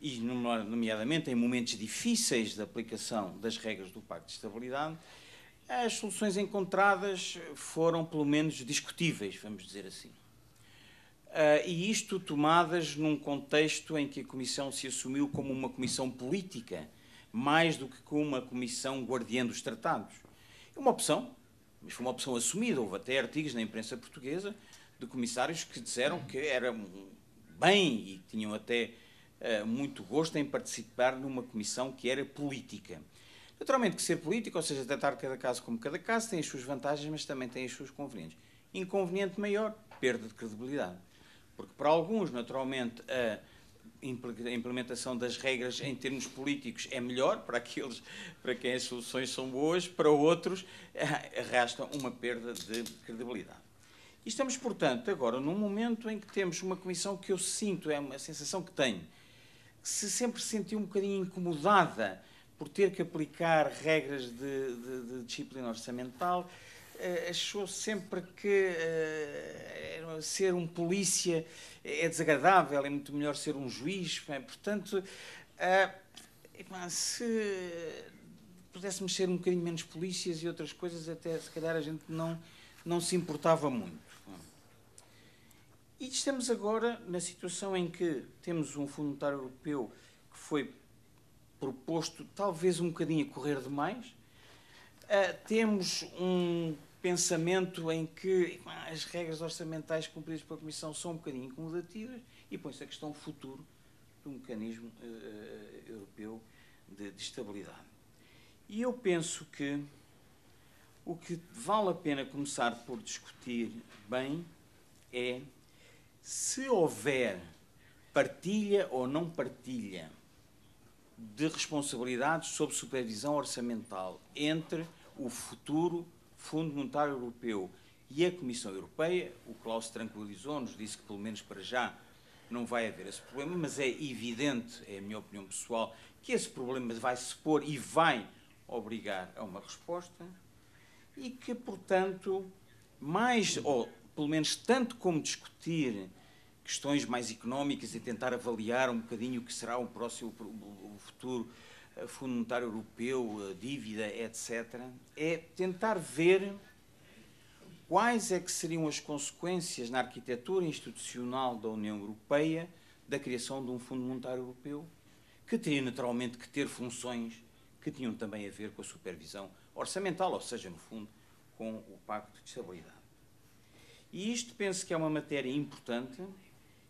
e nomeadamente em momentos difíceis da aplicação das regras do Pacto de Estabilidade, as soluções encontradas foram pelo menos discutíveis, vamos dizer assim. Uh, e isto tomadas num contexto em que a Comissão se assumiu como uma comissão política, mais do que como uma comissão guardiã dos tratados. É uma opção, mas foi uma opção assumida. Houve até artigos na imprensa portuguesa de comissários que disseram que era bem e tinham até uh, muito gosto em participar numa comissão que era política. Naturalmente que ser político, ou seja, tratar cada caso como cada caso, tem as suas vantagens, mas também tem as suas convenientes. Inconveniente maior, perda de credibilidade. Porque para alguns, naturalmente, a implementação das regras em termos políticos é melhor para aqueles para quem as soluções são boas, para outros eh, arrasta uma perda de credibilidade. E estamos, portanto, agora num momento em que temos uma comissão que eu sinto, é uma sensação que tenho, que se sempre sentiu um bocadinho incomodada por ter que aplicar regras de, de, de disciplina orçamental, eh, achou sempre que uh, ser um polícia é desagradável, é muito melhor ser um juiz. Bem, é? portanto, uh, se pudéssemos ser um bocadinho menos polícias e outras coisas, até se calhar a gente não, não se importava muito. É? E estamos agora na situação em que temos um Fundo Monetário Europeu que foi proposto talvez um bocadinho a correr demais. Uh, temos um pensamento em que as regras orçamentais cumpridas pela Comissão são um bocadinho incomodativas e põe-se a questão futuro do mecanismo uh, europeu de, de estabilidade. E eu penso que o que vale a pena começar por discutir bem é se houver partilha ou não partilha de responsabilidades sobre supervisão orçamental entre o futuro Fundo Monetário Europeu e a Comissão Europeia, o Klaus tranquilizou-nos, disse que pelo menos para já não vai haver esse problema, mas é evidente, é a minha opinião pessoal, que esse problema vai se pôr e vai obrigar a uma resposta e que, portanto, mais, ou pelo menos tanto como discutir questões mais económicas e tentar avaliar um bocadinho o que será o próximo o futuro Fundo Monetário Europeu, dívida, etc., é tentar ver quais é que seriam as consequências na arquitetura institucional da União Europeia da criação de um Fundo Monetário Europeu, que teria naturalmente que ter funções que tinham também a ver com a supervisão orçamental, ou seja, no fundo, com o Pacto de Estabilidade. E isto penso que é uma matéria importante,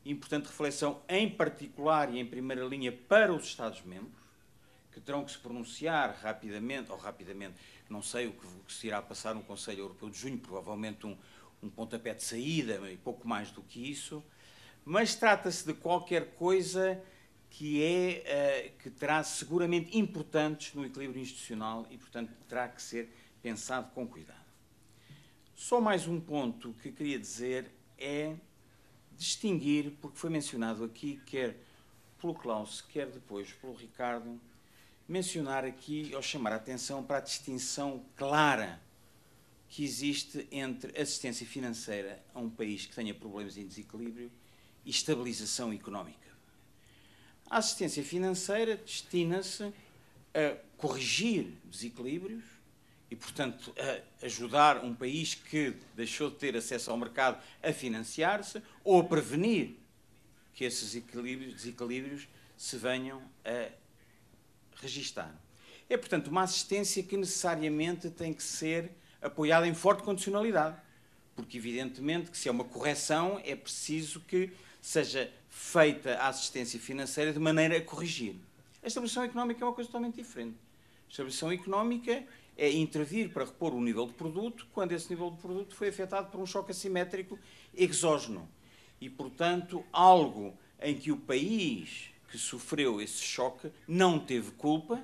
importante reflexão em particular e em primeira linha para os Estados-membros, que terão que se pronunciar rapidamente, ou rapidamente, não sei o que, o que se irá passar no Conselho Europeu de Junho, provavelmente um, um pontapé de saída e pouco mais do que isso, mas trata-se de qualquer coisa que, é, uh, que terá seguramente importantes no equilíbrio institucional e, portanto, terá que ser pensado com cuidado. Só mais um ponto que queria dizer é distinguir, porque foi mencionado aqui, quer pelo Klaus, quer depois pelo Ricardo, mencionar aqui ou chamar a atenção para a distinção clara que existe entre assistência financeira a um país que tenha problemas em desequilíbrio e estabilização económica. A assistência financeira destina-se a corrigir desequilíbrios e, portanto, a ajudar um país que deixou de ter acesso ao mercado a financiar-se ou a prevenir que esses desequilíbrios se venham a registar. É, portanto, uma assistência que necessariamente tem que ser apoiada em forte condicionalidade, porque, evidentemente, que se é uma correção, é preciso que seja feita a assistência financeira de maneira a corrigir. A estabilização económica é uma coisa totalmente diferente. A estabilização económica é intervir para repor o nível de produto quando esse nível de produto foi afetado por um choque assimétrico exógeno. E, portanto, algo em que o país que sofreu esse choque não teve culpa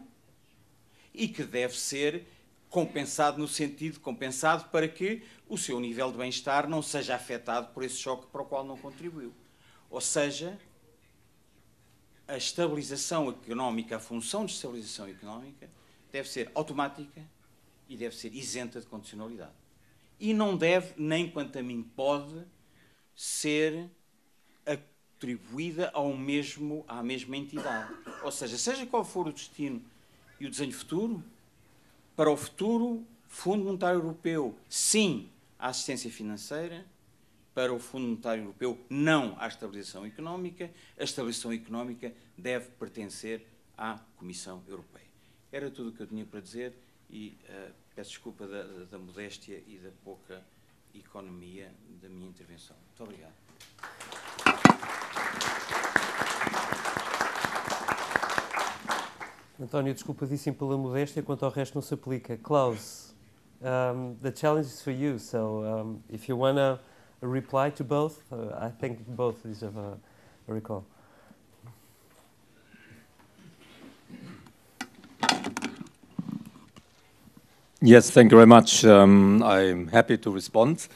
e que deve ser compensado no sentido compensado para que o seu nível de bem-estar não seja afetado por esse choque para o qual não contribuiu. Ou seja, a estabilização económica, a função de estabilização económica, deve ser automática e deve ser isenta de condicionalidade. E não deve, nem quanto a mim pode, ser atribuída ao mesmo, à mesma entidade. Ou seja, seja qual for o destino e o desenho futuro, para o futuro, Fundo Monetário Europeu, sim à assistência financeira, para o Fundo Monetário Europeu, não à estabilização económica. A estabilização económica deve pertencer à Comissão Europeia. Era tudo o que eu tinha para dizer e uh, peço desculpa da, da, da modéstia e da pouca economia da minha intervenção. Muito obrigado.
António, desculpa, disse pela modéstia, quanto ao resto não se aplica. Klaus, um, the challenge is for you, so um, if you want to reply to both, uh, I think both deserve a, a recall.
Yes, thank you very much. Um, I'm happy to respond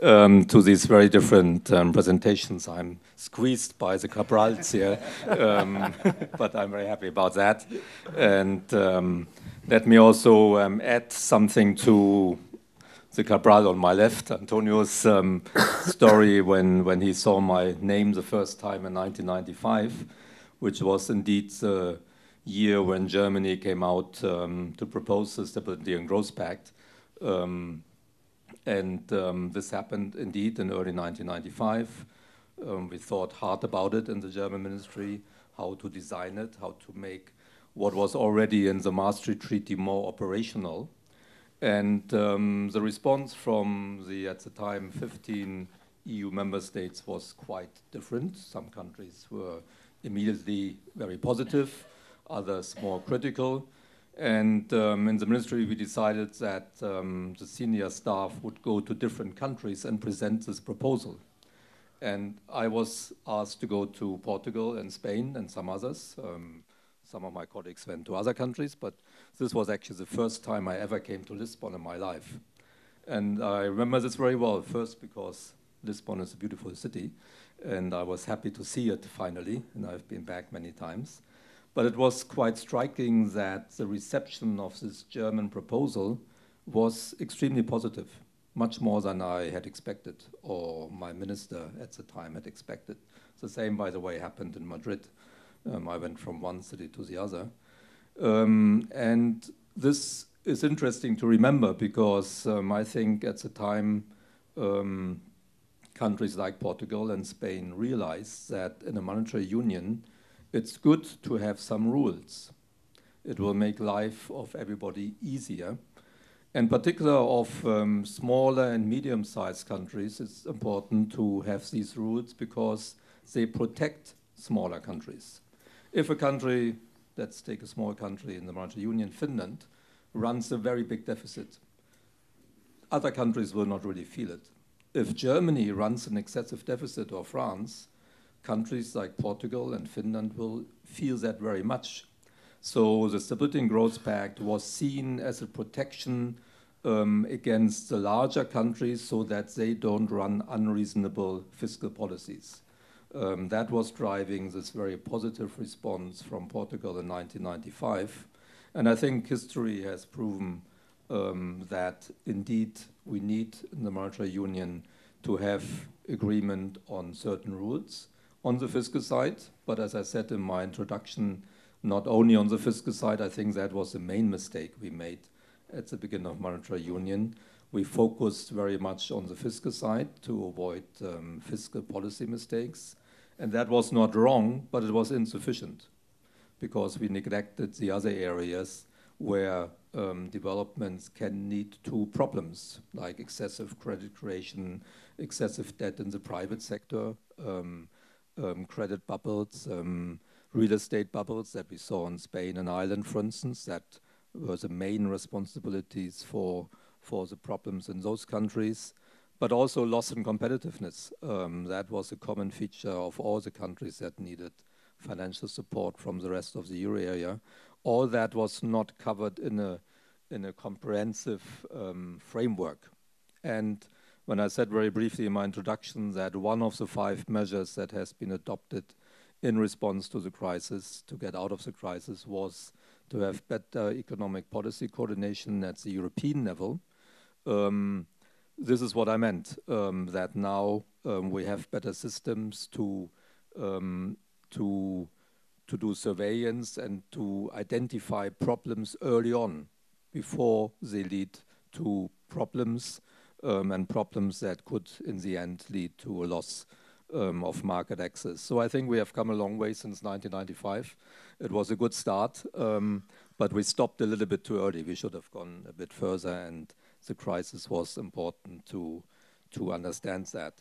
um, to these very different um, presentations. I'm squeezed by the cabrals here, um, but I'm very happy about that. And um, let me also um, add something to the cabral on my left, Antonio's story when, when he saw my name the first time in 1995, which was indeed the year when Germany came out um, to propose the Stability and Growth Pact. Um, and um, this happened indeed in early 1995. Um, we thought hard about it in the German ministry, how to design it, how to make what was already in the Maastricht Treaty more operational. And um, the response from the, at the time, 15 EU member states was quite different. Some countries were immediately very positive others more critical. And um, in the ministry, we decided that um, the senior staff would go to different countries and present this proposal. And I was asked to go to Portugal and Spain and some others. Um, some of my colleagues went to other countries, but this was actually the first time I ever came to Lisbon in my life. And I remember this very well, first because Lisbon is a beautiful city, and I was happy to see it finally, and I've been back many times. But it was quite striking that the reception of this German proposal was extremely positive, much more than I had expected, or my minister at the time had expected. The same, by the way, happened in Madrid. Um, I went from one city to the other. Um, and this is interesting to remember because um, I think at the time um, countries like Portugal and Spain realized that in a monetary union, it's good to have some rules. It will make life of everybody easier. In particular of um, smaller and medium-sized countries, it's important to have these rules because they protect smaller countries. If a country, let's take a small country in the monetary union, Finland, runs a very big deficit, other countries will not really feel it. If Germany runs an excessive deficit or France, countries like Portugal and Finland will feel that very much. So the Stability and Growth Pact was seen as a protection um, against the larger countries so that they don't run unreasonable fiscal policies. Um, that was driving this very positive response from Portugal in 1995. And I think history has proven um, that indeed we need in the monetary union to have agreement on certain rules on the fiscal side, but as I said in my introduction, not only on the fiscal side, I think that was the main mistake we made at the beginning of monetary union. We focused very much on the fiscal side to avoid um, fiscal policy mistakes. And that was not wrong, but it was insufficient because we neglected the other areas where um, developments can lead to problems like excessive credit creation, excessive debt in the private sector, um, um, credit bubbles, um, real estate bubbles that we saw in Spain and Ireland, for instance, that were the main responsibilities for for the problems in those countries, but also loss in competitiveness. Um, that was a common feature of all the countries that needed financial support from the rest of the euro area. All that was not covered in a in a comprehensive um, framework, and when I said very briefly in my introduction that one of the five measures that has been adopted in response to the crisis, to get out of the crisis, was to have better economic policy coordination at the European level. Um, this is what I meant, um, that now um, we have better systems to, um, to, to do surveillance and to identify problems early on before they lead to problems um, and problems that could, in the end, lead to a loss um, of market access. So I think we have come a long way since 1995. It was a good start, um, but we stopped a little bit too early. We should have gone a bit further, and the crisis was important to to understand that.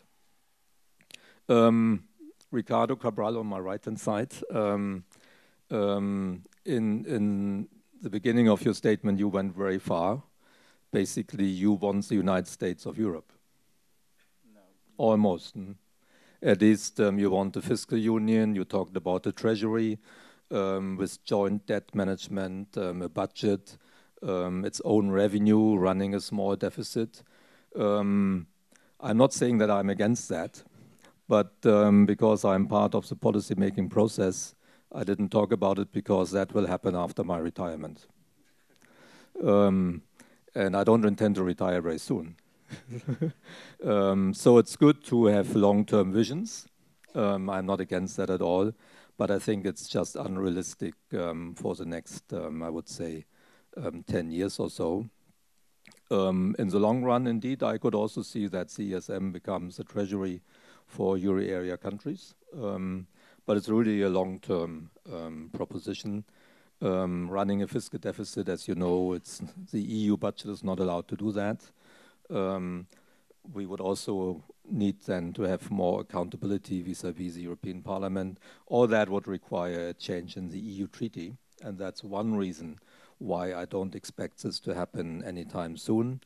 Um, Ricardo Cabral on my right-hand side. Um, um, in in the beginning of your statement, you went very far basically you want the United States of Europe. No. Almost. Hmm? At least um, you want the fiscal union, you talked about the treasury um, with joint debt management, um, a budget, um, its own revenue, running a small deficit. Um, I'm not saying that I'm against that, but because I'm part of the policy-making process, I didn't talk about it because that will happen after my retirement. Um, and I don't intend to retire very soon. um, so it's good to have long-term visions. Um, I'm not against that at all, but I think it's just unrealistic um, for the next, um, I would say, um, 10 years or so. Um, in the long run, indeed, I could also see that CSM becomes a treasury for euro area countries, but it's really a long-term proposition um, running a fiscal deficit. As you know, it's the EU budget is not allowed to do that. Um, we would also need then to have more accountability vis-à-vis -vis the European Parliament. All that would require a change in the EU treaty, and that's one reason why I don't expect this to happen anytime soon.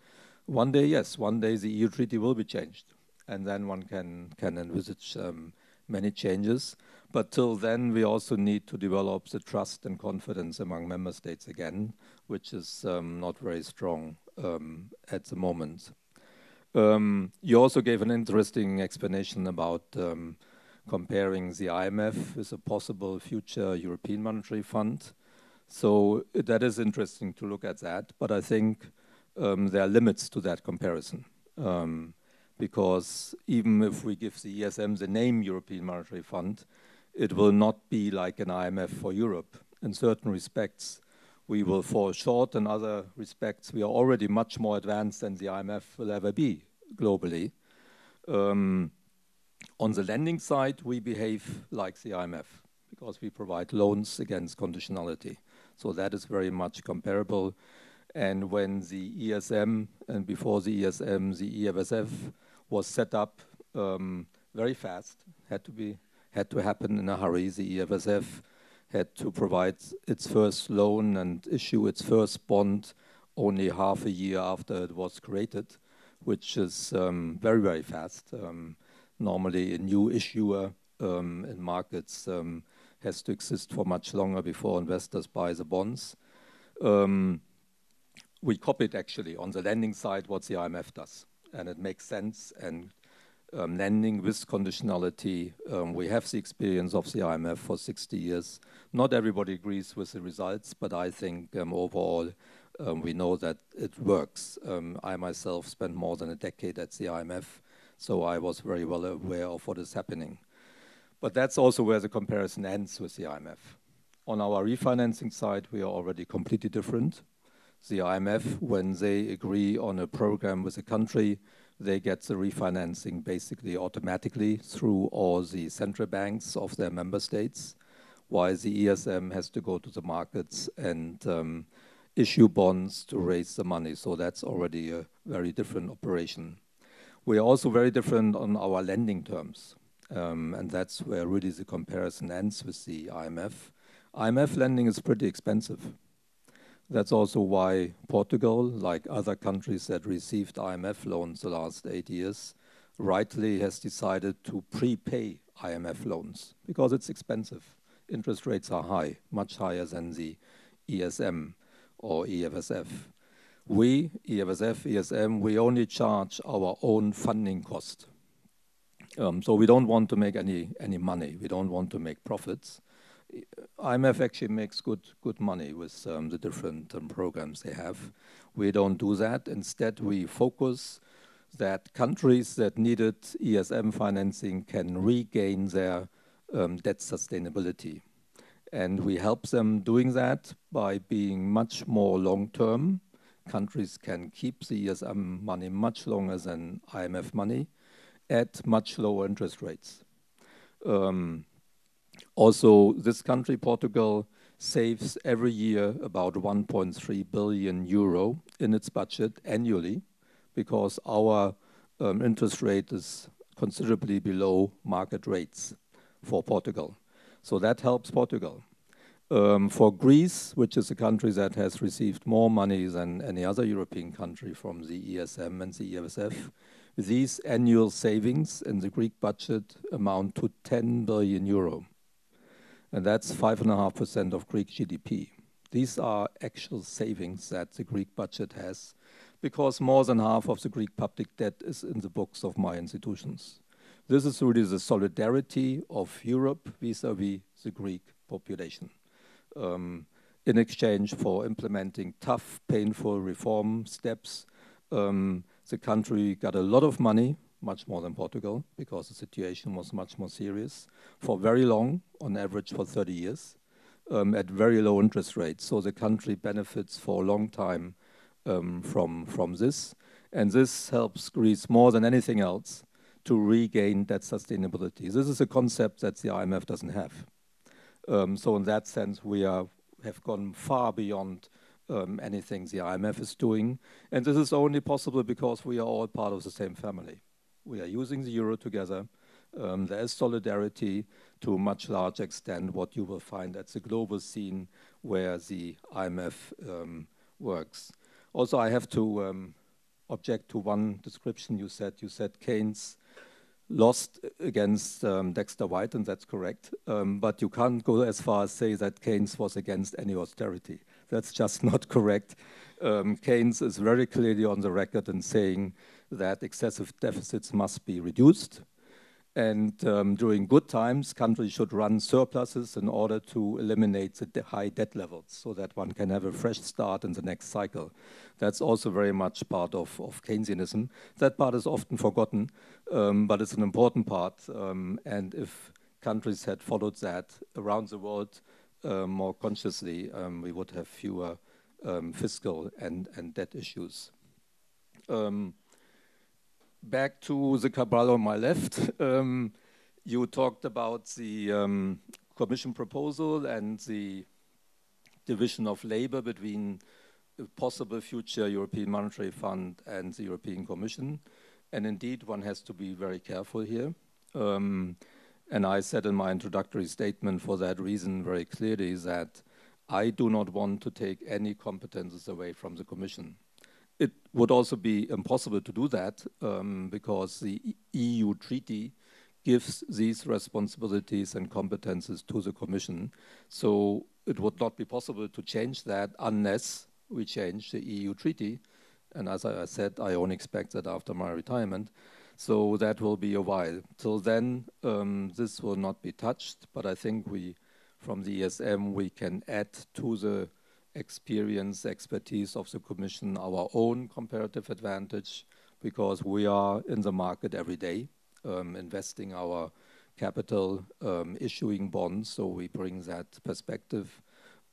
One day, yes, one day the EU treaty will be changed, and then one can, can envisage um, many changes. But till then, we also need to develop the trust and confidence among member states again, which is um, not very strong um, at the moment. Um, you also gave an interesting explanation about um, comparing the IMF with a possible future European Monetary Fund. So uh, that is interesting to look at that, but I think um, there are limits to that comparison um, because even if we give the ESM the name European Monetary Fund, it will not be like an IMF for Europe. In certain respects, we will fall short. In other respects, we are already much more advanced than the IMF will ever be globally. Um, on the lending side, we behave like the IMF because we provide loans against conditionality. So that is very much comparable. And when the ESM, and before the ESM, the EFSF was set up um, very fast, had to be had to happen in a hurry. The EFSF had to provide its first loan and issue its first bond only half a year after it was created, which is um, very, very fast. Um, normally, a new issuer um, in markets um, has to exist for much longer before investors buy the bonds. Um, we copied actually on the lending side what the IMF does, and it makes sense and um, lending with conditionality. Um, we have the experience of the IMF for 60 years. Not everybody agrees with the results, but I think um, overall um, we know that it works. Um, I myself spent more than a decade at the IMF, so I was very well aware of what is happening. But that's also where the comparison ends with the IMF. On our refinancing side, we are already completely different. The IMF, when they agree on a program with a country, they get the refinancing basically automatically through all the central banks of their member states, while the ESM has to go to the markets and um, issue bonds to raise the money. So that's already a very different operation. We are also very different on our lending terms. Um, and that's where really the comparison ends with the IMF. IMF lending is pretty expensive. That's also why Portugal, like other countries that received IMF loans the last eight years, rightly has decided to prepay IMF loans because it's expensive. Interest rates are high, much higher than the ESM or EFSF. We, EFSF, ESM, we only charge our own funding cost. Um, so we don't want to make any, any money. We don't want to make profits. IMF actually makes good good money with um, the different um, programs they have. We don't do that. Instead, we focus that countries that needed ESM financing can regain their um, debt sustainability, and we help them doing that by being much more long term. Countries can keep the ESM money much longer than IMF money at much lower interest rates. Um, also, this country, Portugal, saves every year about 1.3 billion euro in its budget annually because our um, interest rate is considerably below market rates for Portugal. So that helps Portugal. Um, for Greece, which is a country that has received more money than any other European country from the ESM and the EFSF, these annual savings in the Greek budget amount to 10 billion euro and that's 5.5% of Greek GDP. These are actual savings that the Greek budget has, because more than half of the Greek public debt is in the books of my institutions. This is really the solidarity of Europe vis-à-vis the Greek population. Um, in exchange for implementing tough, painful reform steps, um, the country got a lot of money much more than Portugal because the situation was much more serious for very long, on average for 30 years, um, at very low interest rates. So the country benefits for a long time um, from, from this. And this helps Greece more than anything else to regain that sustainability. This is a concept that the IMF doesn't have. Um, so in that sense, we are, have gone far beyond um, anything the IMF is doing. And this is only possible because we are all part of the same family. We are using the euro together. Um, there is solidarity to a much larger extent what you will find at the global scene where the IMF um, works. Also, I have to um, object to one description you said. You said Keynes lost against um, Dexter White, and that's correct. Um, but you can't go as far as say that Keynes was against any austerity. That's just not correct. Um, Keynes is very clearly on the record in saying that excessive deficits must be reduced. And um, during good times, countries should run surpluses in order to eliminate the de high debt levels so that one can have a fresh start in the next cycle. That's also very much part of, of Keynesianism. That part is often forgotten, um, but it's an important part. Um, and if countries had followed that around the world uh, more consciously, um, we would have fewer um, fiscal and, and debt issues. Um, back to the Cabral on my left. Um, you talked about the um, commission proposal and the division of labor between a possible future European Monetary Fund and the European Commission. And indeed, one has to be very careful here. Um, and I said in my introductory statement for that reason very clearly that I do not want to take any competences away from the Commission it would also be impossible to do that um, because the EU treaty gives these responsibilities and competences to the Commission. So it would not be possible to change that unless we change the EU treaty. And as I said, I only expect that after my retirement. So that will be a while. Till then, um, this will not be touched, but I think we, from the ESM, we can add to the experience, expertise of the Commission, our own comparative advantage, because we are in the market every day, um, investing our capital, um, issuing bonds, so we bring that perspective.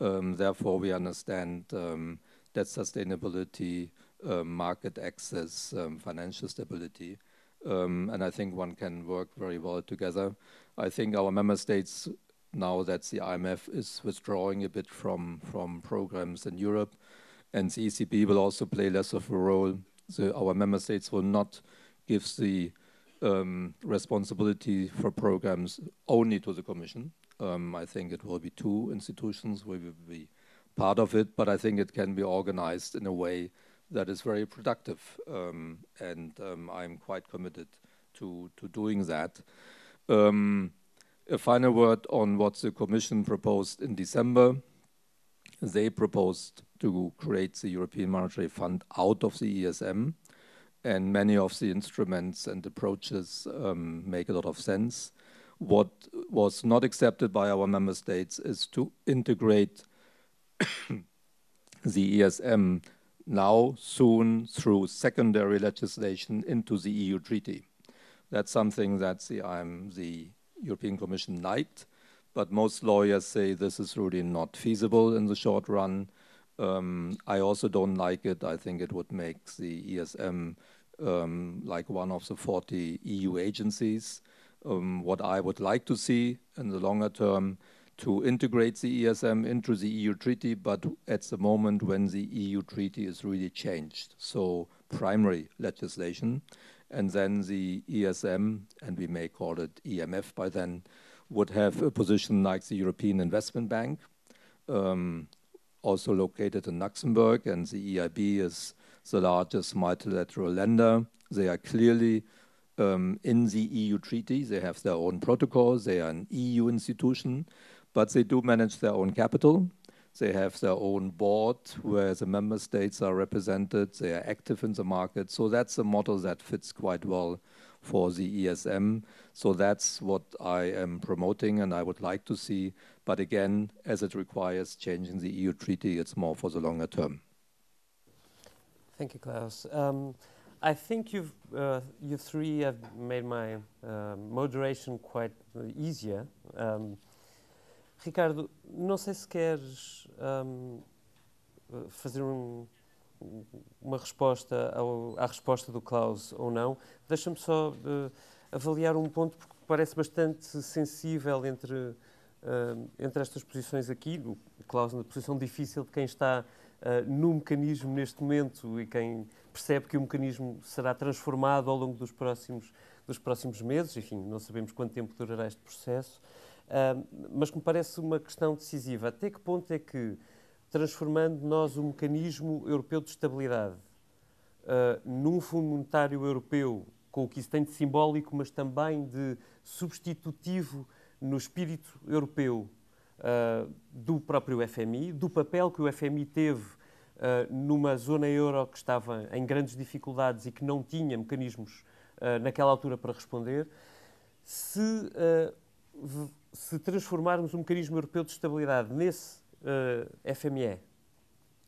Um, therefore, we understand um, that sustainability, um, market access, um, financial stability, um, and I think one can work very well together. I think our member states now that the IMF is withdrawing a bit from, from programs in Europe, and the ECB will also play less of a role. So our member states will not give the um, responsibility for programs only to the Commission. Um, I think it will be two institutions will be part of it, but I think it can be organized in a way that is very productive, um, and I'm um, quite committed to to doing that. Um, a final word on what the Commission proposed in December. They proposed to create the European Monetary Fund out of the ESM, and many of the instruments and approaches um, make a lot of sense. What was not accepted by our member states is to integrate the ESM now, soon, through secondary legislation into the EU treaty. That's something that the, um, the European Commission liked, but most lawyers say this is really not feasible in the short run. Um, I also don't like it. I think it would make the ESM um, like one of the 40 EU agencies. Um, what I would like to see in the longer term to integrate the ESM into the EU treaty, but at the moment when the EU treaty is really changed, so primary legislation and then the ESM, and we may call it EMF by then, would have a position like the European Investment Bank, um, also located in Luxembourg, and the EIB is the largest multilateral lender. They are clearly um, in the EU treaty. They have their own protocol. They are an EU institution, but they do manage their own capital. They have their own board where the member states are represented. They are active in the market. So that's a model that fits quite well for the ESM. So that's what I am promoting and I would like to see. But again, as it requires changing the EU treaty, it's more for the longer term.
Thank you, Klaus. Um, I think you've, uh, you three have made my uh, moderation quite easier. Um, Ricardo, não sei se queres um, fazer um, uma resposta ao, à resposta do Klaus ou não. Deixa-me só uh, avaliar um ponto porque parece bastante sensível entre, uh, entre estas posições aqui. O Klaus na posição difícil de quem está uh, no mecanismo neste momento e quem percebe que o mecanismo será transformado ao longo dos próximos, dos próximos meses. Enfim, não sabemos quanto tempo durará este processo mas que me parece uma questão decisiva. Até que ponto é que, transformando nós o mecanismo europeu de estabilidade ah, num Fundo Monetário Europeu, com o que isso tem de simbólico, mas também de substitutivo no espírito europeu ah, do próprio FMI, do papel que o FMI teve Uh, numa zona euro que estava em grandes dificuldades e que não tinha mecanismos uh, naquela altura para responder, se uh, se transformarmos o mecanismo europeu de estabilidade nesse uh, eh, FME,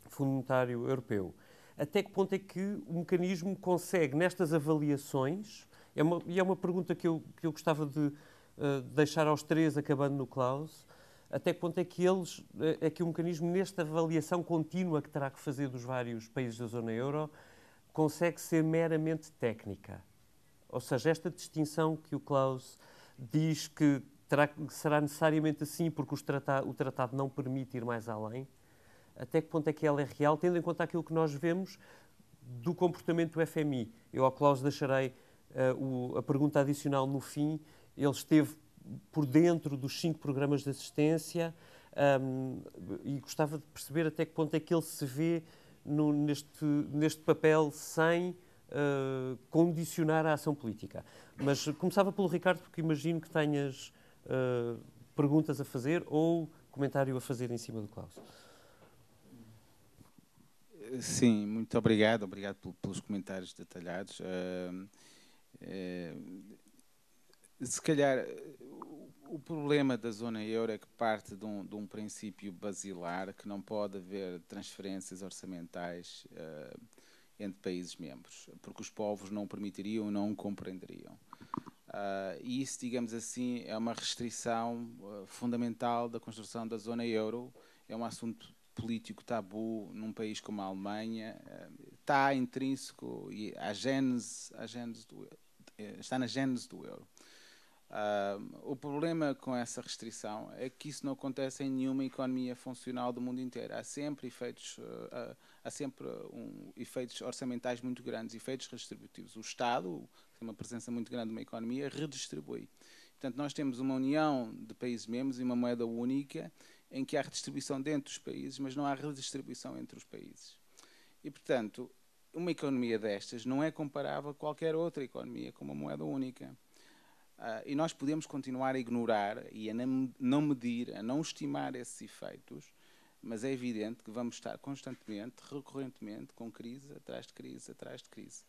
Fundo Monetário Europeu, até que ponto é que o mecanismo consegue, nestas avaliações, é uma, e é uma pergunta que eu, que eu gostava de uh, deixar aos três, acabando no Klaus, até que ponto é que eles, eh, é que o mecanismo, nesta avaliação contínua que terá que fazer dos vários países da zona euro, consegue ser meramente técnica? Ou seja, esta distinção que o Klaus diz que terá, será necessariamente assim porque o tratado não permite ir mais além? Até que ponto é que ela é real, tendo em conta aquilo que nós vemos do comportamento do FMI? Eu ao Klaus deixarei uh, o, a pergunta adicional no fim. Ele esteve por dentro dos cinco programas de assistência um, ehm, e gostava de perceber até que ponto é que ele se vê no, neste, neste papel sem uh, condicionar a ação política. Mas começava pelo Ricardo, porque imagino que tenhas eh, perguntas a fazer ou comentário a fazer em cima do Klaus.
Sim, muito obrigado, obrigado pelos comentários detalhados. Eh, eh, se calhar o problema da zona euro é que parte de um, de um princípio basilar que não pode haver transferências orçamentais entre países membros, porque os povos não permitiriam, não compreenderiam. Uh, e isso, digamos assim, é uma restrição uh, fundamental da construção da zona euro. É um assunto político tabu num país como a Alemanha. Uh, está intrínseco e à gênese, gênese do, eh, está na gênese do euro. o problema com essa restrição é que isso não acontece em nenhuma economia funcional do mundo inteiro. Há sempre efeitos, há sempre um, efeitos orçamentais muito grandes, efeitos redistributivos. O Estado, tem uma presença muito grande numa economia, redistribui. Portanto, nós temos uma união de países membros e uma moeda única em que há redistribuição dentro dos países, mas não há redistribuição entre os países. E, portanto, uma economia destas não é comparável a qualquer outra economia com uma moeda única. Uh, e nós podemos continuar a ignorar e a não medir, a não estimar esses efeitos, mas é evidente que vamos estar constantemente, recorrentemente, com crise atrás de crise atrás de crise.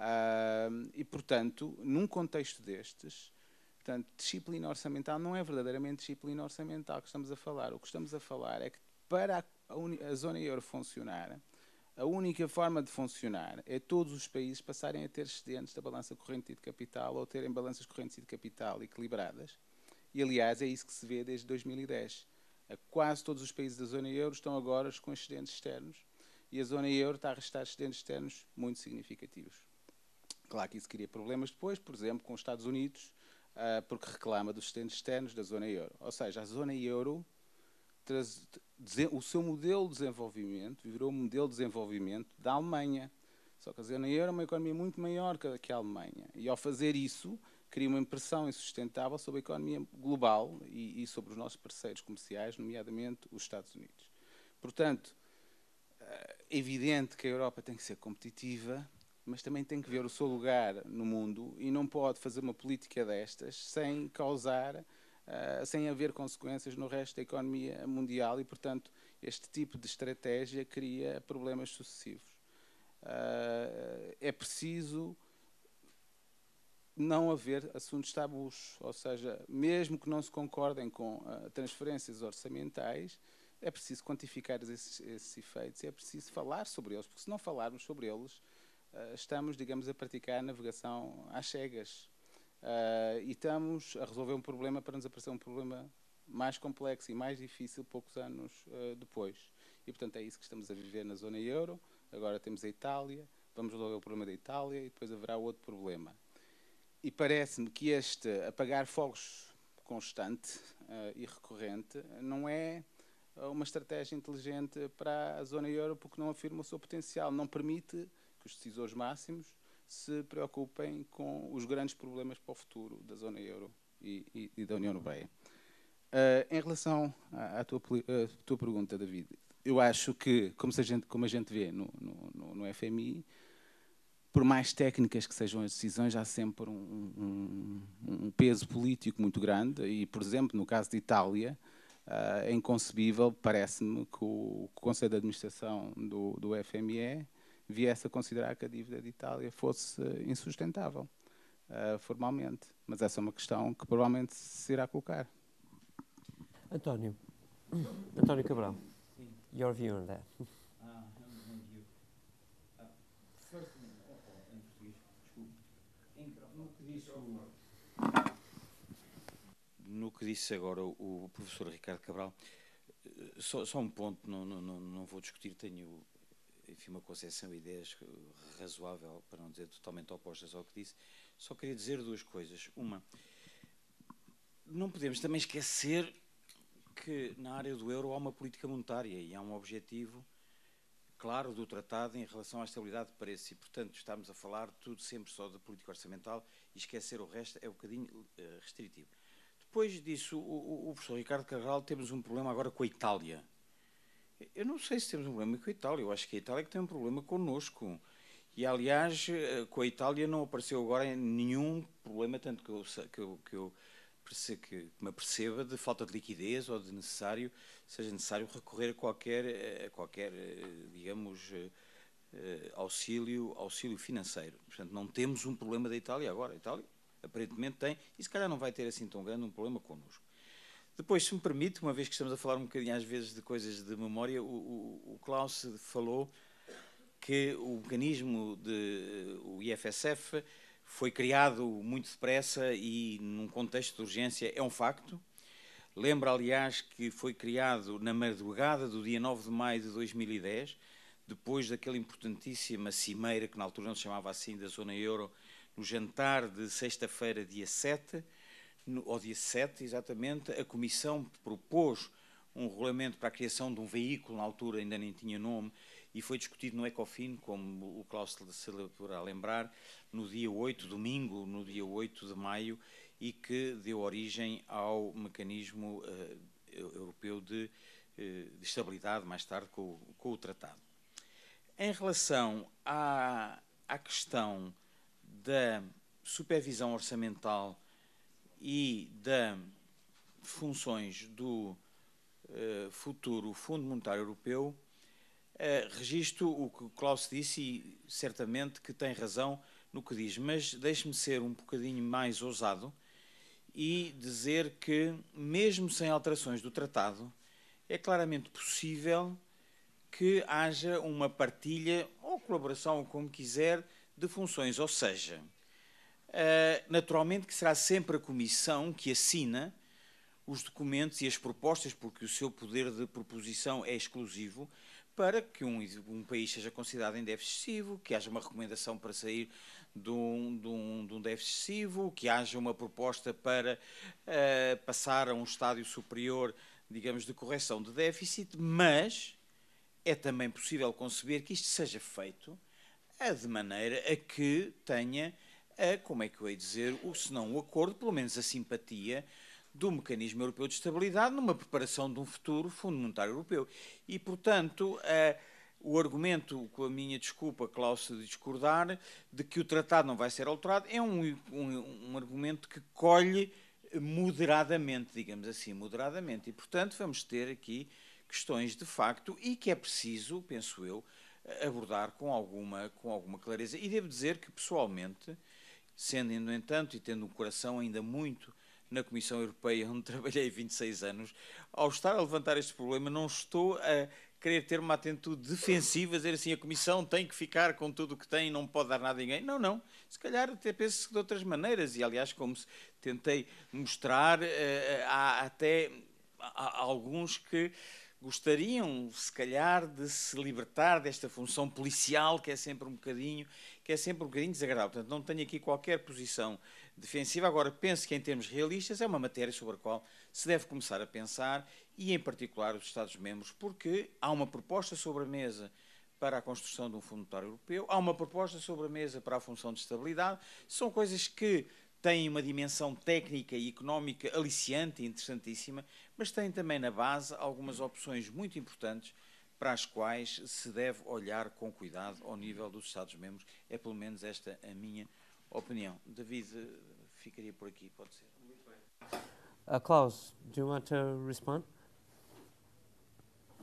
Uh, e, portanto, num contexto destes, portanto, disciplina orçamental não é verdadeiramente disciplina orçamental que estamos a falar. O que estamos a falar é que para a, a zona euro funcionar, a única forma de funcionar é todos os países passarem a ter excedentes da balança corrente e de capital ou terem balanças correntes e de capital equilibradas. E, aliás, é isso que se vê desde 2010. A quase todos os países da zona euro estão agora com excedentes externos e a zona euro está a restar excedentes externos muito significativos. Claro que isso cria problemas depois, por exemplo, com os Estados Unidos, ah, porque reclama dos sistemas externos da zona euro. Ou seja, a zona euro, o seu modelo de desenvolvimento, virou o modelo de desenvolvimento da Alemanha. Só que a zona euro é uma economia muito maior que a Alemanha. E ao fazer isso, cria uma impressão insustentável sobre a economia global e, e sobre os nossos parceiros comerciais, nomeadamente os Estados Unidos. Portanto, ah, é evidente que a Europa tem que ser competitiva, mas também tem que ver o seu lugar no mundo e não pode fazer uma política destas sem causar, uh, sem haver consequências no resto da economia mundial e, portanto, este tipo de estratégia cria problemas sucessivos. Uh, é preciso não haver assuntos tabus, ou seja, mesmo que não se concordem com uh, transferências orçamentais, é preciso quantificar esses, esses efeitos, é preciso falar sobre eles, porque se não falarmos sobre eles, eh, estamos, digamos, a praticar navegação às cegas. Uh, e estamos a resolver um problema para nos aparecer um problema mais complexo e mais difícil poucos anos uh, depois. E, portanto, é isso que estamos a viver na zona euro. Agora temos a Itália, vamos resolver o problema da Itália e depois haverá outro problema. E parece-me que este apagar fogos constante uh, e recorrente não é uma estratégia inteligente para a zona euro porque não afirma o seu potencial, não permite que os decisores máximos se preocupem com os grandes problemas para o futuro da zona euro e, e, e da União Europeia. Uh, em relação à, à tua, uh, tua, pergunta, David, eu acho que, como, a gente, como a gente vê no, no, no, FMI, por mais técnicas que sejam as decisões, há sempre um, um, um peso político muito grande e, por exemplo, no caso de Itália, uh, é inconcebível, parece-me, que o, o Conselho de Administração do, do FME viesse a considerar que a dívida de Itália fosse insustentável, uh, formalmente. Mas essa é uma questão que provavelmente se irá colocar.
António. António Cabral. Sim. Your view on that.
first em português, desculpe. No que disse No que disse agora o professor Ricardo Cabral, eh, só, só um ponto, não, não, não vou discutir, tenho enfim, uma concepção e ideias razoável, para não dizer totalmente opostas ao que disse. Só queria dizer duas coisas. Uma, não podemos também esquecer que na área do euro há uma política monetária e há um objetivo claro do tratado em relação à estabilidade de preços e, portanto, estamos a falar tudo sempre só da política orçamental e esquecer o resto é um bocadinho eh, restritivo. Depois disso, o professor Ricardo Carral, temos um problema agora com a Itália eu não sei se temos um problema com a Itália. Eu acho que a Itália é que tem um problema connosco. E, aliás, eh, com a Itália não apareceu agora nenhum problema, tanto que eu, que eu, que eu que me aperceba de falta de liquidez ou de necessário, seja necessário recorrer a qualquer, eh, a qualquer eh, digamos, auxílio, auxílio financeiro. Portanto, não temos um problema da Itália agora. A Itália aparentemente tem, e se calhar não vai ter assim tão grande um problema connosco. Depois, se me permite, uma vez que estamos a falar um bocadinho às vezes de coisas de memória, o, o, o Klaus falou que o mecanismo de o IFSF foi criado muito depressa e num contexto de urgência é um facto. Lembro, aliás, que foi criado na madrugada do dia 9 de maio de 2010, depois daquela importantíssima cimeira, que na altura não se chamava assim, da zona euro, no jantar de sexta-feira, dia 7, no, ao dia 7, exatamente, a Comissão propôs um regulamento para a criação de um veículo, na altura ainda nem tinha nome, e foi discutido no Ecofin, como o Klaus se a lembrar, no dia 8, domingo, no dia 8 de maio, e que deu origem ao mecanismo uh, europeu de, uh, de, estabilidade, mais tarde, com, com, o tratado. Em relação à, à questão da supervisão orçamental e das funções do eh, futuro Fundo Monetário Europeu, eh, registro o que o Klaus disse e certamente que tem razão no que diz, mas deixe-me ser um bocadinho mais ousado e dizer que, mesmo sem alterações do tratado, é claramente possível que haja uma partilha ou colaboração, como quiser, de funções. Ou seja, eh, naturalmente que será sempre a Comissão que assina os documentos e as propostas, porque o seu poder de proposição é exclusivo, para que um, um país seja considerado em déficit excessivo, que haja uma recomendação para sair de um, de um, de um déficit excessivo, que haja uma proposta para uh, passar a um estádio superior, digamos, de correção de déficit, mas é também possível conceber que isto seja feito eh, de maneira a que tenha a, como é que eu hei dizer, o, se não o acordo, pelo menos a simpatia do mecanismo europeu de estabilidade numa preparação de um futuro Fundo Monetário Europeu. E, portanto, a, o argumento, com a minha desculpa, Cláudio, de discordar, de que o tratado não vai ser alterado, é um, um, um argumento que colhe moderadamente, digamos assim, moderadamente. E, portanto, vamos ter aqui questões de facto e que é preciso, penso eu, abordar com alguma, com alguma clareza. E devo dizer que, pessoalmente, sendo, no entanto, e tendo um coração ainda muito na Comissão Europeia, onde trabalhei 26 anos, ao estar a levantar este problema, não estou a querer ter uma atitude defensiva, dizer assim, a Comissão tem que ficar com tudo o que tem, não pode dar nada a ninguém. Não, não. Se calhar até penso de outras maneiras, e aliás, como tentei mostrar, eh, eh, há até alguns que gostariam, se calhar, de se libertar desta função policial que é sempre um bocadinho, que é sempre um bocadinho desagradável. Portanto, não tenho aqui qualquer posição defensiva. Agora, penso que em termos realistas é uma matéria sobre a qual se deve começar a pensar e, em particular, os Estados-membros, porque há uma proposta sobre a mesa para a construção de um fundo monetário europeu, há uma proposta sobre a mesa para a função de estabilidade. São coisas que tem uma dimensão técnica e económica aliciante e interessantíssima, mas tem também na base algumas opções muito importantes para as quais se deve olhar com cuidado ao nível dos Estados-membros. É pelo menos esta a minha opinião. David, ficaria por aqui, pode ser. Muito
bem. Uh, Klaus, do you want to respond?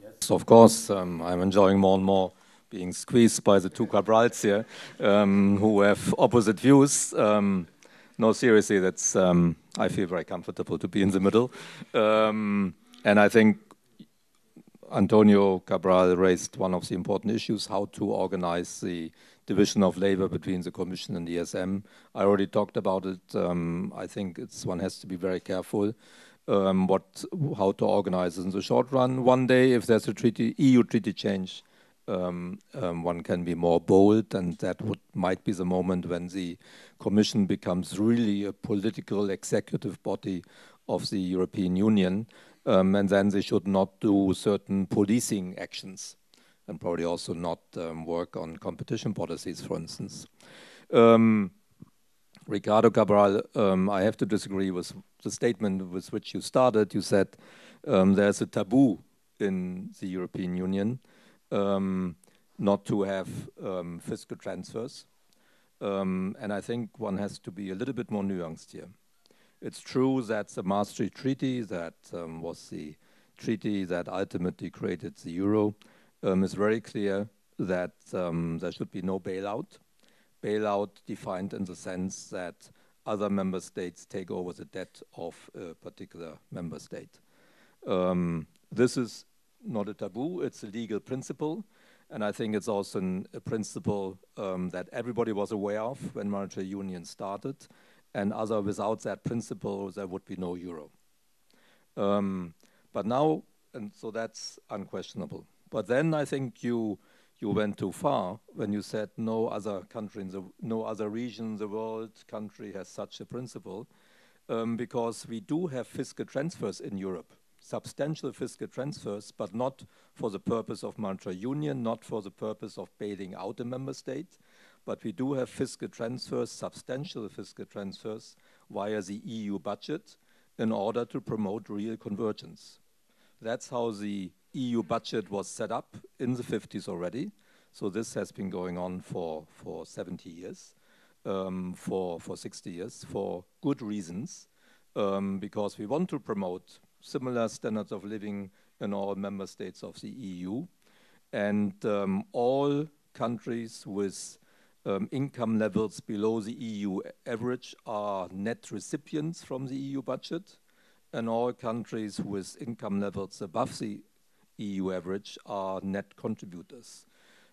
Yes, of course. Um, I'm enjoying more and more being squeezed by the two Cabrals here, um, who have opposite views. Um, No, seriously, that's um, I feel very comfortable to be in the middle, um, and I think Antonio Cabral raised one of the important issues: how to organize the division of labor between the Commission and the ESM. I already talked about it. Um, I think it's one has to be very careful. Um, what, how to organize it in the short run. One day, if there's a treaty, EU treaty change, um, um, one can be more bold, and that would, might be the moment when the Commission becomes really a political executive body of the European Union, um, and then they should not do certain policing actions, and probably also not um, work on competition policies, for instance. Um, Ricardo Cabral, um, I have to disagree with the statement with which you started. You said there's a taboo in the European Union. Um, not to have um, fiscal transfers. Um, and I think one has to be a little bit more nuanced here. It's true that the Maastricht Treaty, that was the treaty that ultimately created the euro, is very clear that there should be no bailout. Bailout defined in the sense that other member states take over the debt of a particular member state. Um, this is not a taboo, it's a legal principle. And I think it's also an, a principle um, that everybody was aware of when monetary union started. And other without that principle, there would be no euro. Um, but now, and so that's unquestionable. But then I think you you went too far when you said no other country in the no other region in the world country has such a principle, um, because we do have fiscal transfers in Europe substantial fiscal transfers, but not for the purpose of monetary union, not for the purpose of bailing out a member state. But we do have fiscal transfers, substantial fiscal transfers, via the EU budget in order to promote real convergence. That's how the EU budget was set up in the 50s already. So this has been going on for, for 70 years, um, for, for 60 years, for good reasons, um, because we want to promote similar standards of living in all member states of the EU. And um, all countries with um, income levels below the EU average are net recipients from the EU budget. And all countries with income levels above the EU average are net contributors.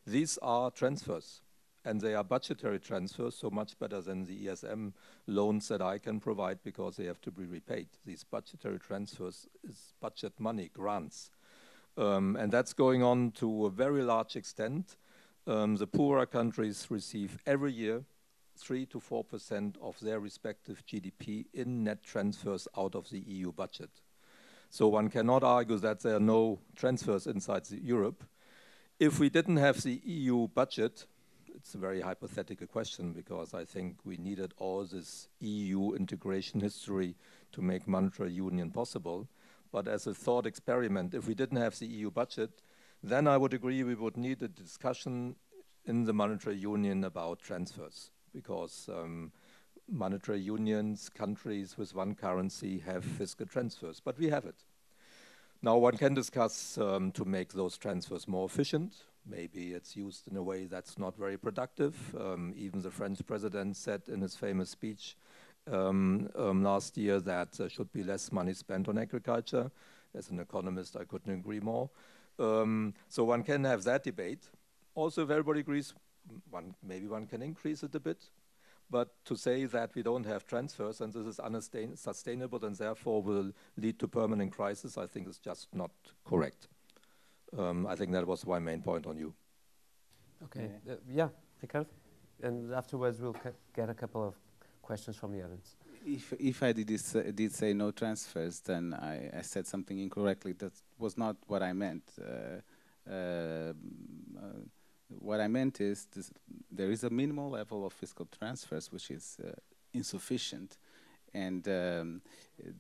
These are transfers and they are budgetary transfers, so much better than the ESM loans that I can provide because they have to be repaid. These budgetary transfers is budget money, grants. Um, and that's going on to a very large extent. Um, the poorer countries receive every year 3 to 4% of their respective GDP in net transfers out of the EU budget. So one cannot argue that there are no transfers inside Europe. If we didn't have the EU budget, it's a very hypothetical question because I think we needed all this EU integration history to make monetary union possible. But as a thought experiment, if we didn't have the EU budget, then I would agree we would need a discussion in the monetary union about transfers because um, monetary unions, countries with one currency have fiscal transfers, but we have it. Now one can discuss um, to make those transfers more efficient, maybe it's used in a way that's not very productive. Um, even the French president said in his famous speech um, um, last year that there should be less money spent on agriculture. As an economist, I couldn't agree more. Um, so one can have that debate. Also, if everybody agrees, one, maybe one can increase it a bit. But to say that we don't have transfers and this is unsustainable and therefore will lead to permanent crisis, I think is just not correct um, I think that was my main point on you. Okay.
Yeah, uh, yeah Ricardo? And afterwards, we'll get a couple of questions from the audience.
If, if I did, this, uh, did say no transfers, then I, I, said something incorrectly. That was not what I meant. Uh, uh, uh what I meant is this, there is a minimal level of fiscal transfers, which is uh, insufficient and um,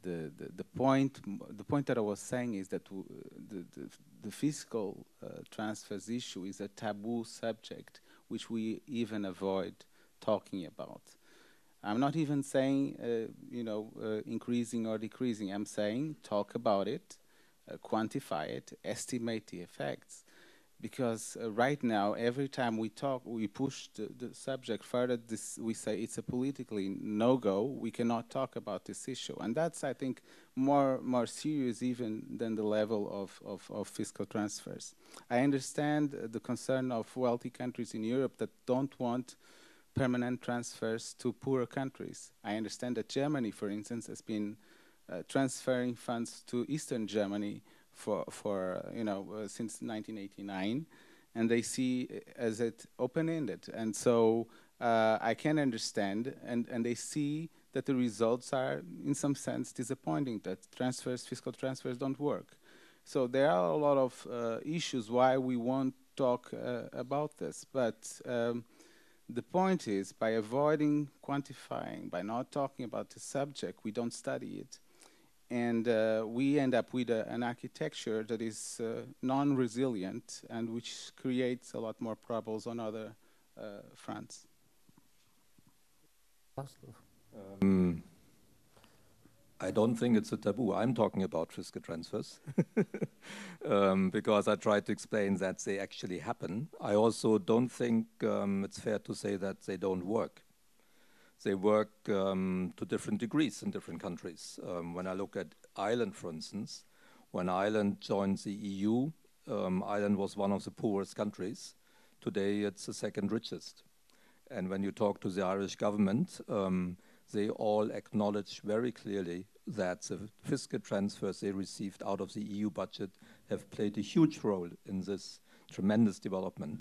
the, the, the point the point that I was saying is that the, the, the fiscal uh, transfers issue is a taboo subject which we even avoid talking about. I'm not even saying uh, you know uh, increasing or decreasing. I'm saying talk about it, uh, quantify it, estimate the effects, because uh, right now, every time we talk, we push the, the subject further, this, we say it's a politically no-go, we cannot talk about this issue. And that's, I think, more, more serious even than the level of, of, of fiscal transfers. I understand uh, the concern of wealthy countries in Europe that don't want permanent transfers to poorer countries. I understand that Germany, for instance, has been uh, transferring funds to Eastern Germany for, for you know, uh, since 1989, and they see as it open-ended. And so uh, I can understand, and, and they see that the results are, in some sense, disappointing, that transfers, fiscal transfers don't work. So there are a lot of uh, issues why we won't talk uh, about this. But um, the point is, by avoiding quantifying, by not talking about the subject, we don't study it and uh, we end up with a, uh, an architecture that is uh, non-resilient and which creates a lot more problems on other uh, fronts.
Um, I don't think it's a taboo. I'm talking about fiscal transfers um, because I tried to explain that they actually happen. I also don't think um, it's fair to say that they don't work they work um, to different degrees in different countries. Um, when I look at Ireland, for instance, when Ireland joined the EU, um, Ireland was one of the poorest countries. Today, it's the second richest. And when you talk to the Irish government, um, they all acknowledge very clearly that the fiscal transfers they received out of the EU budget have played a huge role in this tremendous development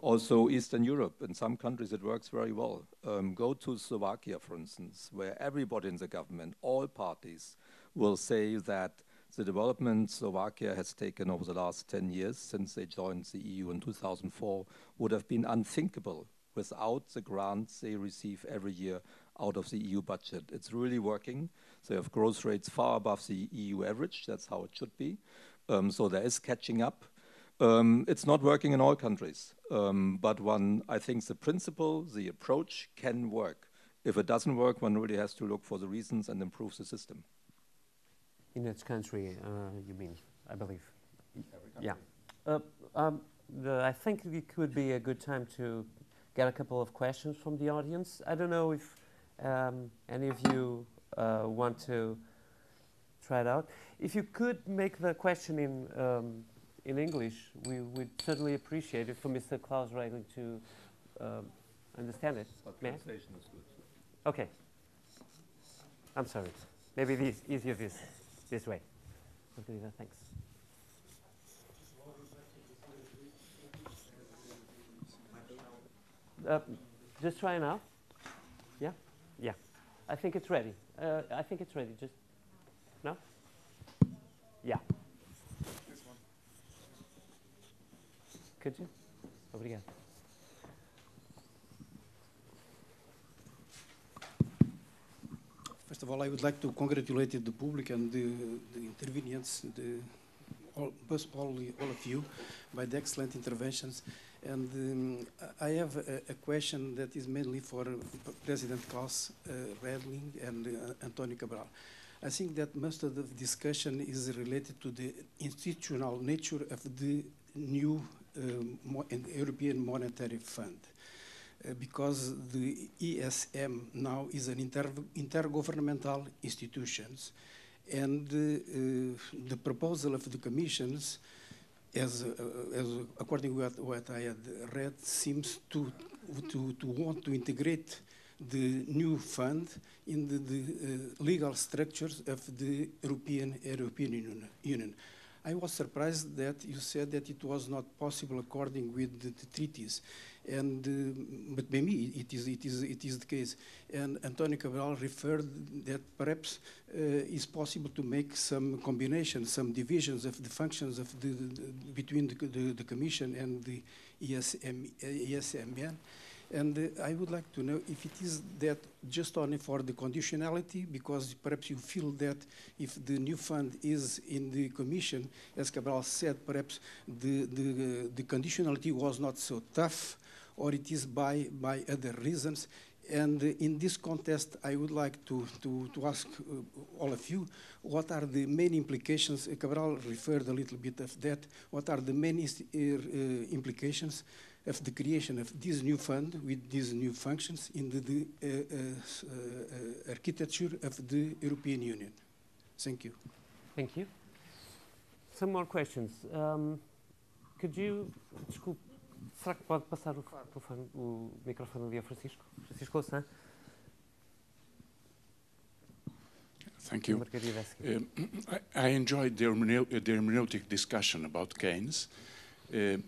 also Eastern Europe. In some countries it works very well. Um, go to Slovakia, for instance, where everybody in the government, all parties, will say that the development Slovakia has taken over the last 10 years since they joined the EU in 2004 would have been unthinkable without the grants they receive every year out of the EU budget. It's really working. They have growth rates far above the EU average. That's how it should be. Um, so there is catching up. Um, it's not working in all countries, um, but one, I think the principle, the approach can work. If it doesn't work, one really has to look for the reasons and improve the system. In its country, uh, you mean, I believe. Yeah.
Uh, um, the, I think it could be a good time to get a couple of questions from the audience. I don't know if um, any of you uh, want to try it out. If you could make the question in um, in English, we would certainly appreciate it for Mr. Klaus Regling to um, understand it. But May translation I? is
good.
Okay. I'm sorry. Maybe it is easier this, this way. thanks. Uh, just try now. Yeah? Yeah. I think it's ready. Uh, I think it's ready. Just, no? Yeah. Could you? Obrigado.
First of all, I would like to congratulate the public and the, the intervenients, the, all, all, all of you, by the excellent interventions. And um, I have a, a, question that is mainly for President Klaus uh, Redling and uh, Antonio Cabral. I think that most of the discussion is related to the institutional nature of the new uh, European Monetary Fund. Uh, because the ESM now is an inter intergovernmental institution, and uh, the proposal of the commissions, as, as according to what, what, I had read, seems to, to, to want to integrate the new fund in the, the uh, legal structures of the European European Union. I was surprised that you said that it was not possible according with the, the treaties, and uh, but maybe it is it is it is the case. And Antonio Cabral referred that perhaps uh, it's possible to make some combinations, some divisions of the functions of the, the between the, the, Commission and the ESM, ESMN. And uh, I would like to know if it is that just only for the conditionality, because perhaps you feel that if the new fund is in the Commission, as Cabral said, perhaps the, the, the conditionality was not so tough, or it is by, by other reasons. And in this context, I would like to, to, to ask uh, all of you, what are the main implications, Cabral referred a little bit of that, what are the main uh, uh, implications of the creation of this new fund with these new functions in the, the uh, uh, uh, uh, architecture of the European Union. Thank you. Thank you. Some more questions.
Um, could you, desculpe, será que pode passar o, telefone, o microfone ali Francisco? Francisco Louçã.
Thank you. Um, I, I, enjoyed the, hermeneutic discussion about Keynes. Uh,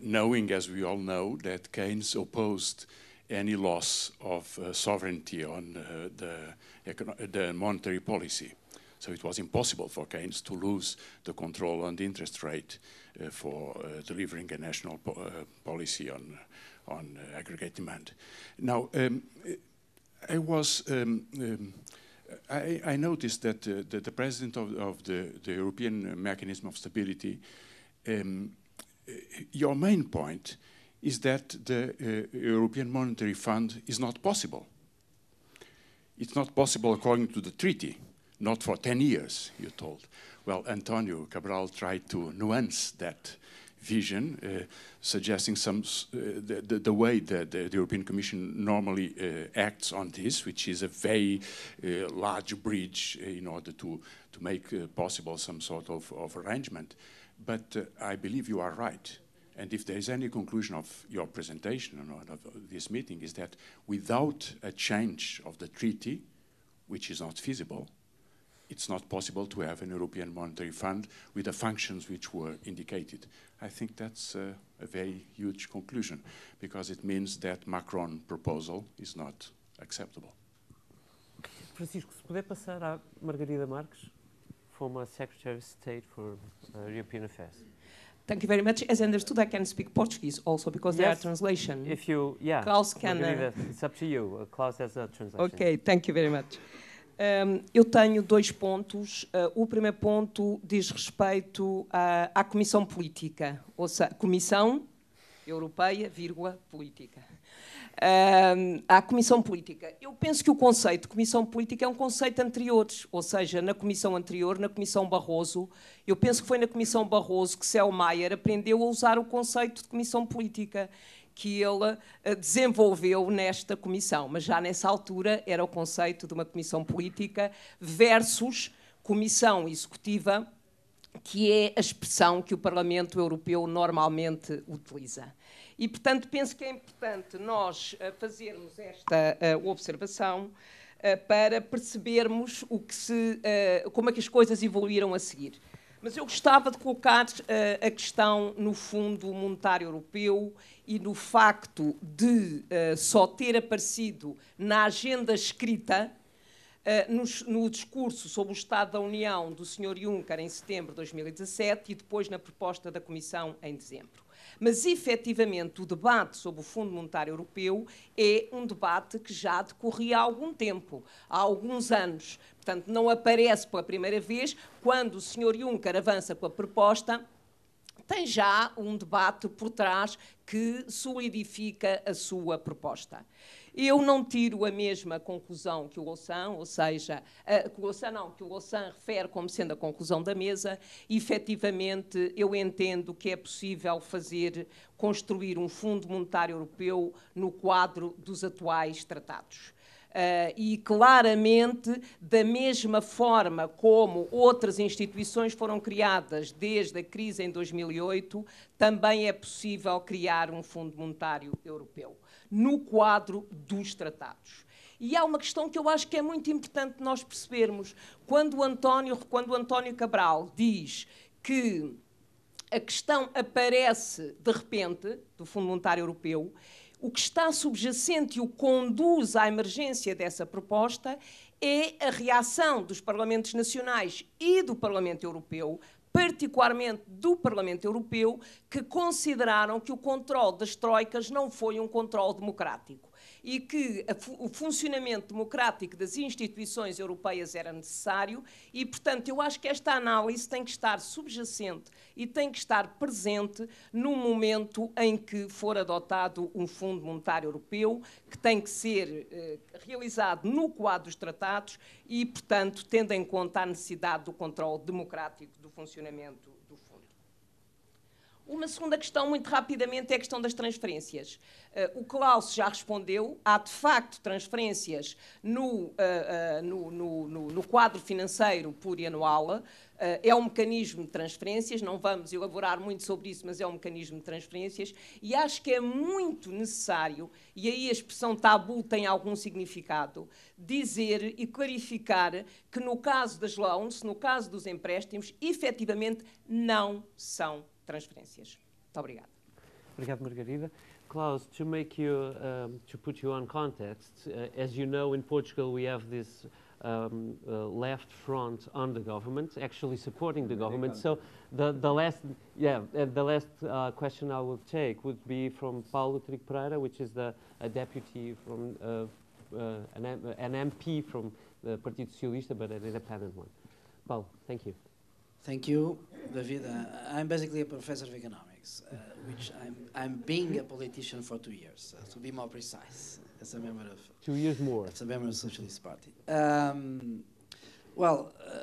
knowing, as we all know, that Keynes opposed any loss of uh, sovereignty on uh, the, the monetary policy. So it was impossible for Keynes to lose the control on the interest rate uh, for uh, delivering a national po uh, policy on, on aggregate demand. Now, um, I was. Um, um, I, I, noticed that, the president of, of the, the, European Mechanism of Stability um, your main point is that the uh, European Monetary Fund is not possible. It's not possible according to the treaty, not for 10 years, you told. Well, Antonio Cabral tried to nuance that vision, uh, suggesting some uh, the, the, the, way that the, European Commission normally uh, acts on this, which is a very uh, large bridge in order to to make uh, possible some sort of, of arrangement. But uh, I believe you are right. And if there is any conclusion of your presentation and of this meeting is that without a change of the treaty, which is not feasible, it's not possible to have an European Monetary Fund with the functions which were indicated. I think that's a very huge conclusion because it means that Macron proposal is not acceptable.
Francisco, se puder passar à Margarida Marques. former Secretary of State for uh, European Affairs. Thank you
very much. As I understood, I can speak Portuguese also because yes. there are
translation. If you, yeah, Klaus can. Uh, it's up to you. Uh, Klaus has a translation. Okay,
thank you very much. Um, eu tenho dois pontos. Uh, o primeiro ponto diz respeito à, à Comissão Política, ou seja, Comissão Europeia, vírgula, Política à Comissão Política. Eu penso que o conceito de Comissão Política é um conceito anterior, ou seja, na Comissão anterior, na Comissão Barroso, eu penso que foi na Comissão Barroso que Selmayr aprendeu a usar o conceito de Comissão Política que ele eh, desenvolveu nesta comissão, mas já nessa altura era o conceito de uma comissão política versus comissão executiva, que é a expressão que o Parlamento Europeu normalmente utiliza. E, portanto, penso que é importante nós eh, fazermos esta eh, observação eh, para percebermos o que se, como é que as coisas evoluíram a seguir. Mas eu gostava de colocar uh, a questão no Fundo Monetário Europeu e no facto de uh, só ter aparecido na agenda escrita, uh, no, no, discurso sobre o Estado da União do Sr. Juncker em setembro de 2017 e depois na proposta da Comissão em dezembro. Mas, efetivamente, o debate sobre o Fundo Monetário Europeu é um debate que já decorria há algum tempo, há alguns anos. Portanto, não aparece pela primeira vez quando o Sr. Juncker avança com a proposta tem já um debate por trás que solidifica a sua proposta. Eu não tiro a mesma conclusão que o Ossan, ou seja, que o Ossan não, que o refere como sendo a conclusão da mesa, e efetivamente eu entendo que é possível fazer, construir um Fundo Monetário Europeu no quadro dos atuais tratados. Uh, e claramente, da mesma forma como outras instituições foram criadas desde a crise em 2008, também é possível criar um Fundo Monetário Europeu no quadro dos tratados. E há uma questão que eu acho que é muito importante nós percebermos. Quando António, quando António Cabral diz que a questão aparece de repente do Fundo Monetário Europeu, o que está subjacente e o conduz à emergência dessa proposta é a reação dos parlamentos nacionais e do Parlamento Europeu particularmente do Parlamento Europeu, que consideraram que o controle das troicas não foi um controle democrático e que a, o funcionamento democrático das instituições europeias era necessário e, portanto, eu acho que esta análise tem que estar subjacente e tem que estar presente no momento em que for adotado um Fundo Monetário Europeu, que tem que ser eh, realizado no quadro dos tratados e, portanto, tendo em conta a necessidade do controle democrático do funcionamento uma segunda questão, muito rapidamente, é a questão das transferências. Uh, o Klaus já respondeu, há de facto transferências no, uh, uh, no, no, no quadro financeiro plurianual, é um mecanismo de transferências, não vamos elaborar muito sobre isso, mas é um mecanismo de transferências, e acho que é muito necessário, e aí a expressão tabu tem algum significado, dizer e clarificar que no caso das loans, no caso dos empréstimos, efetivamente não são transferências. Muito obrigada.
Obrigado, Margarida. Klaus, to make you, um, to put you on context, uh, as you know, in Portugal we have this um, uh, left front on the government, actually supporting the government. So the, the last, yeah, uh, the last uh, question I will take would be from Paulo Tric Pereira, which is the deputy from uh, uh, an, an, MP from the Partido Socialista,
but an independent one. Paulo, thank you. Thank you, David. Uh, I'm basically a professor of economics, uh, which I'm, I'm being a politician for two years, uh, to be more precise, as a member of... Two years more. As a member of the Socialist Party. Um, well, uh,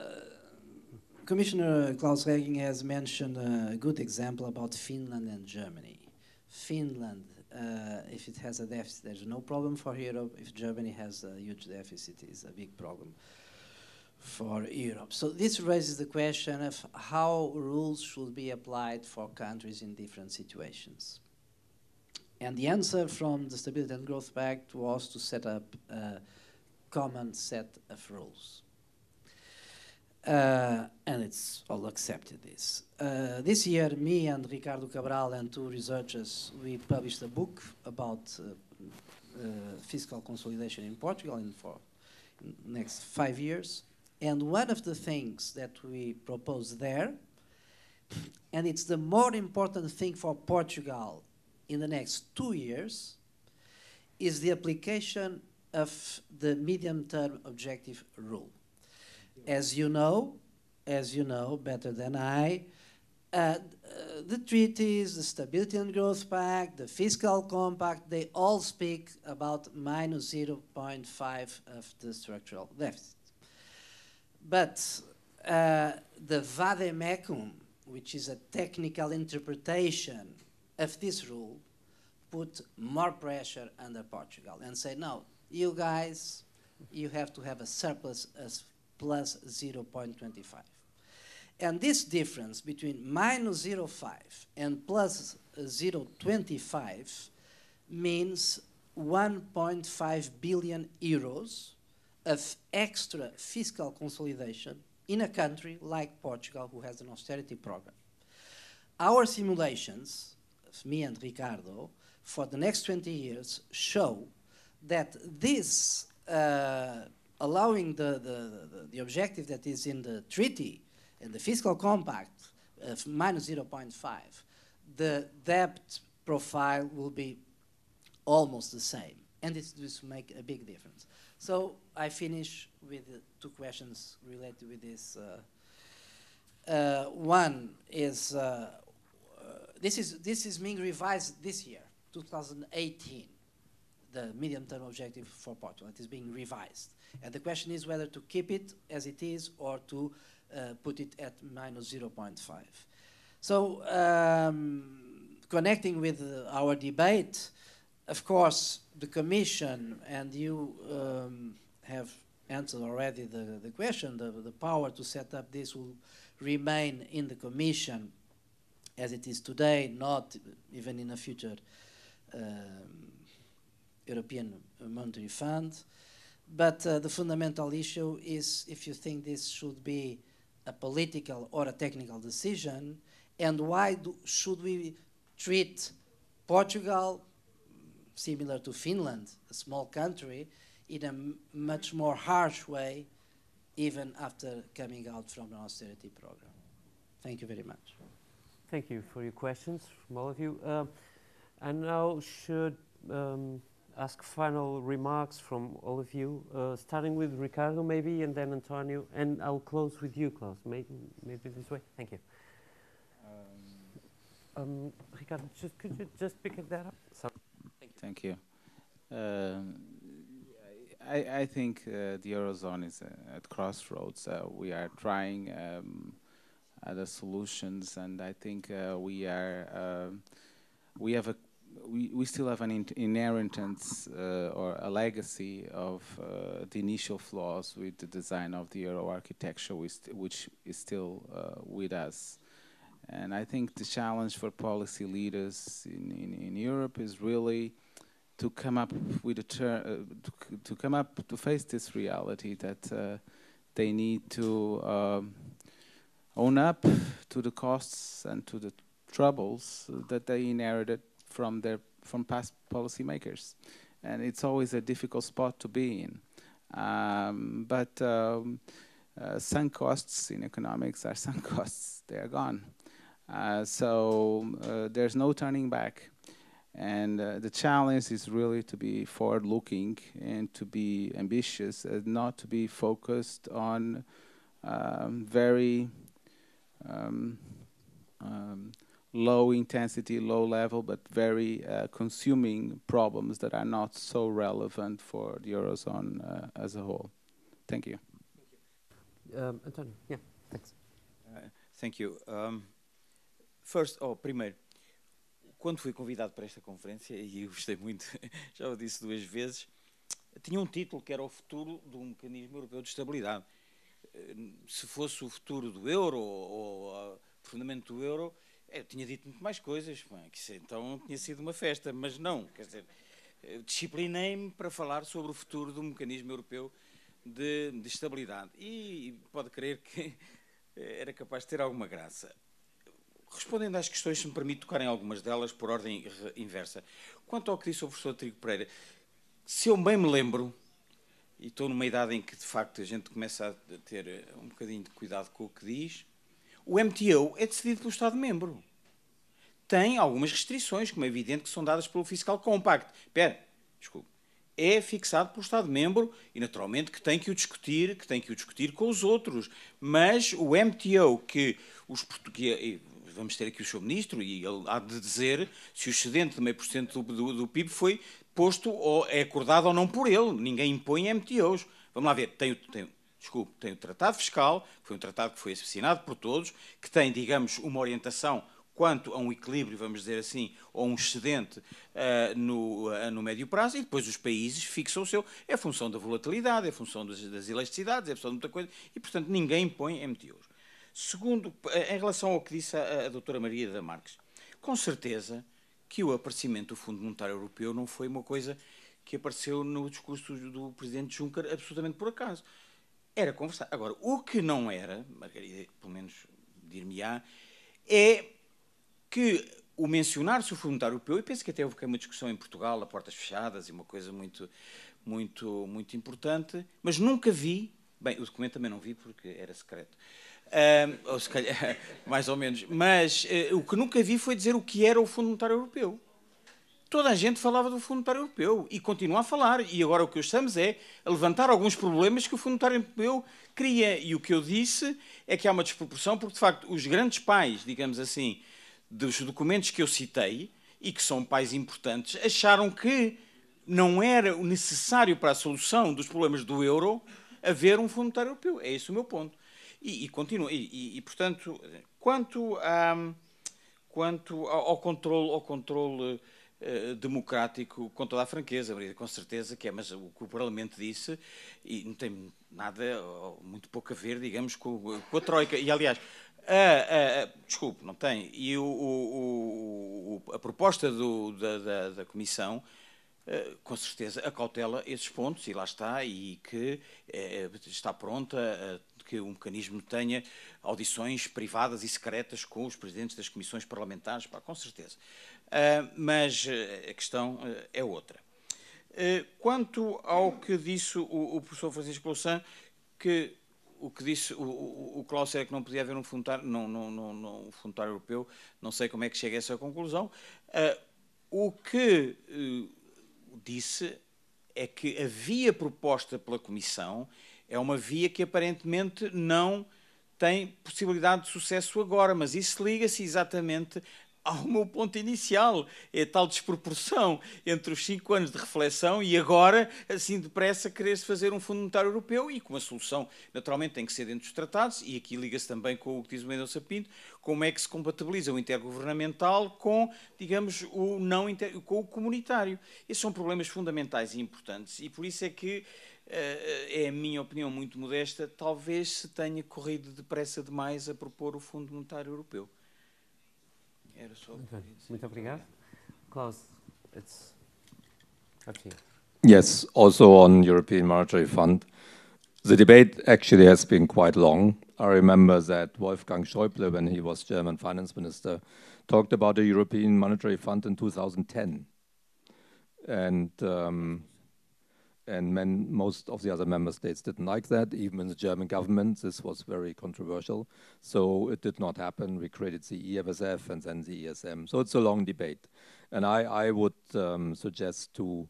Commissioner Klaus Regling has mentioned a good example about Finland and Germany. Finland, uh, if it has a deficit, there's no problem for Europe. If Germany has a huge deficit, it's a big problem for Europe. So this raises the question of how rules should be applied for countries in different situations. And the answer from the Stability and Growth Pact was to set up a common set of rules. Uh, and it's all accepted this. Uh, this year, me and Ricardo Cabral and two researchers, we published a book about uh, uh fiscal consolidation in Portugal in for next five years. And one of the things that we propose there, and it's the more important thing for Portugal in the next two years, is the application of the medium-term objective rule. As you know, as you know better than I, uh, uh the treaties, the Stability and Growth Pact, the Fiscal Compact, they all speak about minus 0.5 of the structural deficit. But uh, the mecum, which is a technical interpretation of this rule, put more pressure under Portugal and say, no, you guys, you have to have a surplus as plus 0.25. And this difference between minus 0.5 and plus 0.25 means 1.5 billion euros of extra fiscal consolidation in a country like Portugal, who has an austerity program. Our simulations, me and Ricardo, for the next 20 years show that this, uh, allowing the, the, the, the, objective that is in the treaty and the fiscal compact of minus 0.5, the debt profile will be almost the same. And this will make a big difference. So I finish with two questions related with this. Uh, uh, one is uh, this is this is being revised this year, 2018, the medium-term objective for Portugal. It is being revised, and the question is whether to keep it as it is or to uh, put it at minus 0.5. So um, connecting with our debate, of course, the Commission and you. Um, have answered already the, the question, the, the power to set up this will remain in the Commission as it is today, not even in a future um, European Monetary Fund. But uh, the fundamental issue is if you think this should be a political or a technical decision, and why do, should we treat Portugal, similar to Finland, a small country, in a much more harsh way, even after coming out from the austerity program. Thank you very much.
Thank you for your questions from all of you. Um, and I now should um, ask final remarks from all of you, uh, starting with Ricardo maybe, and then Antonio, and I'll close with you, Klaus. Maybe, maybe this way. Thank you. Um, um, Ricardo, just, could you just pick that up?
Thank you. Thank um, you. I, I think uh, the Eurozone is uh, at crossroads. Uh, we are trying um, solutions, and I think uh, we are um, we have a we, we still have an inheritance uh, or a legacy of the initial flaws with the design of the euro architecture, which is still with us. And I think the challenge for policy leaders in, in, in Europe is really to come up with a uh, to, to, come up to face this reality that uh, they need to um, own up to the costs and to the troubles that they inherited from their from past policymakers, and it's always a difficult spot to be in. Um, but um, uh, sunk costs in economics are sunk costs; they are gone. Uh, so uh, there's no turning back. And uh, the challenge is really to be forward looking and to be ambitious and not to be focused on um, very um, um, low intensity, low level, but very uh, consuming problems that are not so relevant for the Eurozone uh, as a whole. Thank you.
Thank you. Um, Antonio, yeah, thanks.
Uh, thank you. Um, first, oh, Primer. quando fui convidado para esta conferência, e eu gostei muito, já o disse duas vezes, tinha um título que era o futuro do mecanismo europeu de estabilidade. Eh, se fosse o futuro do euro ou o ah, fundamento do euro, eh, eu tinha dito muito mais coisas, que então tinha sido uma festa, mas não, quer dizer, disciplinei-me para falar sobre o futuro do mecanismo europeu de, de estabilidade. e pode crer que era capaz de ter alguma graça. Respondendo às questões, se me permite tocar em algumas delas por ordem inversa. Quanto ao que disse o professor Trigo Pereira, se eu bem me lembro, e estou numa idade em que de facto a gente começa a ter eh, um bocadinho de cuidado com o que diz, o MTO é decidido pelo Estado-membro. Tem algumas restrições, como é evidente, que são dadas pelo Fiscal Compact. Espera, desculpe. É fixado pelo Estado-membro e, naturalmente, que tem que o discutir, que tem que o discutir com os outros. Mas o MTO que os portugueses, vamos ter aqui o seu ministro e ele há de dizer se o excedente de meio por cento do PIB foi posto ou é acordado ou não por ele. Ninguém impõe é MTOs. Vamos lá ver, tem, tem, desculpe, tem o Tratado Fiscal, que foi um tratado que foi assassinado por todos, que tem, digamos, uma orientação quanto a um equilíbrio, vamos dizer assim, ou um excedente uh, no, uh, no médio prazo, e depois os países fixam o seu. É função da volatilidade, é função das, das elasticidades, é função de muita coisa, e, portanto, ninguém impõe é MTOs. Segundo, eh, em relação ao que disse a, a doutora Maria da Marques, com certeza que o aparecimento do Fundo Monetário Europeu não foi uma coisa que apareceu no discurso do presidente Juncker absolutamente por acaso. Era conversar. Agora, o que não era, Margarida, pelo menos dir-me-á, é que o mencionar-se o Fundo Monetário Europeu, e penso que até houve uma discussão em Portugal, a portas fechadas, e uma coisa muito, muito, muito importante, mas nunca vi, bem, o documento também não vi porque era secreto, ou se calhar, mais ou menos. Mas uh, o que nunca vi foi dizer o que era o Fundo Monetário Europeu. Toda a gente falava do Fundo Monetário Europeu e continua a falar. E agora o que estamos é a levantar alguns problemas que o Fundo Monetário Europeu cria. E o que eu disse é que há uma desproporção, porque de facto os grandes pais, digamos assim, dos documentos que eu citei, e que são pais importantes, acharam que não era necessário para a solução dos problemas do euro haver um Fundo Monetário Europeu. É esse o meu ponto. E, e continua, e, e, portanto, quanto, a, hum, quanto ao controle, ao controle uh, democrático, com toda a franqueza, Maria, com certeza que é, mas o que o Parlamento disse, e não tem nada, muito pouco a ver, digamos, com, com a Troika. E, aliás, desculpe, não tem, e o, o, o, a proposta do, da, da, da Comissão Uh, com certeza acautela esses pontos e lá está, e que uh, está pronta que o mecanismo tenha audições privadas e secretas com os presidentes das comissões parlamentares, pá, com certeza. Uh, mas eh, a questão eh, é outra. Eh, quanto ao que disse o, o professor Francisco Louçã, que o que disse o, o, o Klaus era é que não podia haver um funcionário, um funcionário europeu, não sei como é que chega a essa conclusão. Uh, o que uh, disse é que havia proposta pela Comissão é uma via que aparentemente não tem possibilidade de sucesso agora, mas isso liga-se exatamente ao meu ponto inicial. É tal desproporção entre os cinco anos de reflexão e agora, assim depressa, querer-se fazer um Fundo Monetário Europeu e com a solução, naturalmente, tem que ser dentro dos tratados, e aqui liga-se também com o que diz o Mendonça Pinto, como é que se compatibiliza o intergovernamental com, digamos, o não inter... com o comunitário. Esses são problemas fundamentais e importantes, e por isso é que eh, eh, é a minha opinião muito modesta, talvez se tenha corrido depressa demais a propor o Fundo Monetário Europeu. Era só muito,
muito obrigado. Klaus, it's up to you.
Yes, also on European Monetary Fund. The debate actually has been quite long. I remember that Wolfgang Schäuble, when he was German finance minister, talked about a European Monetary Fund in 2010. And um, and men, most of the other member states didn't like that. Even in the German government, this was very controversial. So it did not happen. We created the EFSF and then the ESM. So it's a long debate. And I, I would um, suggest to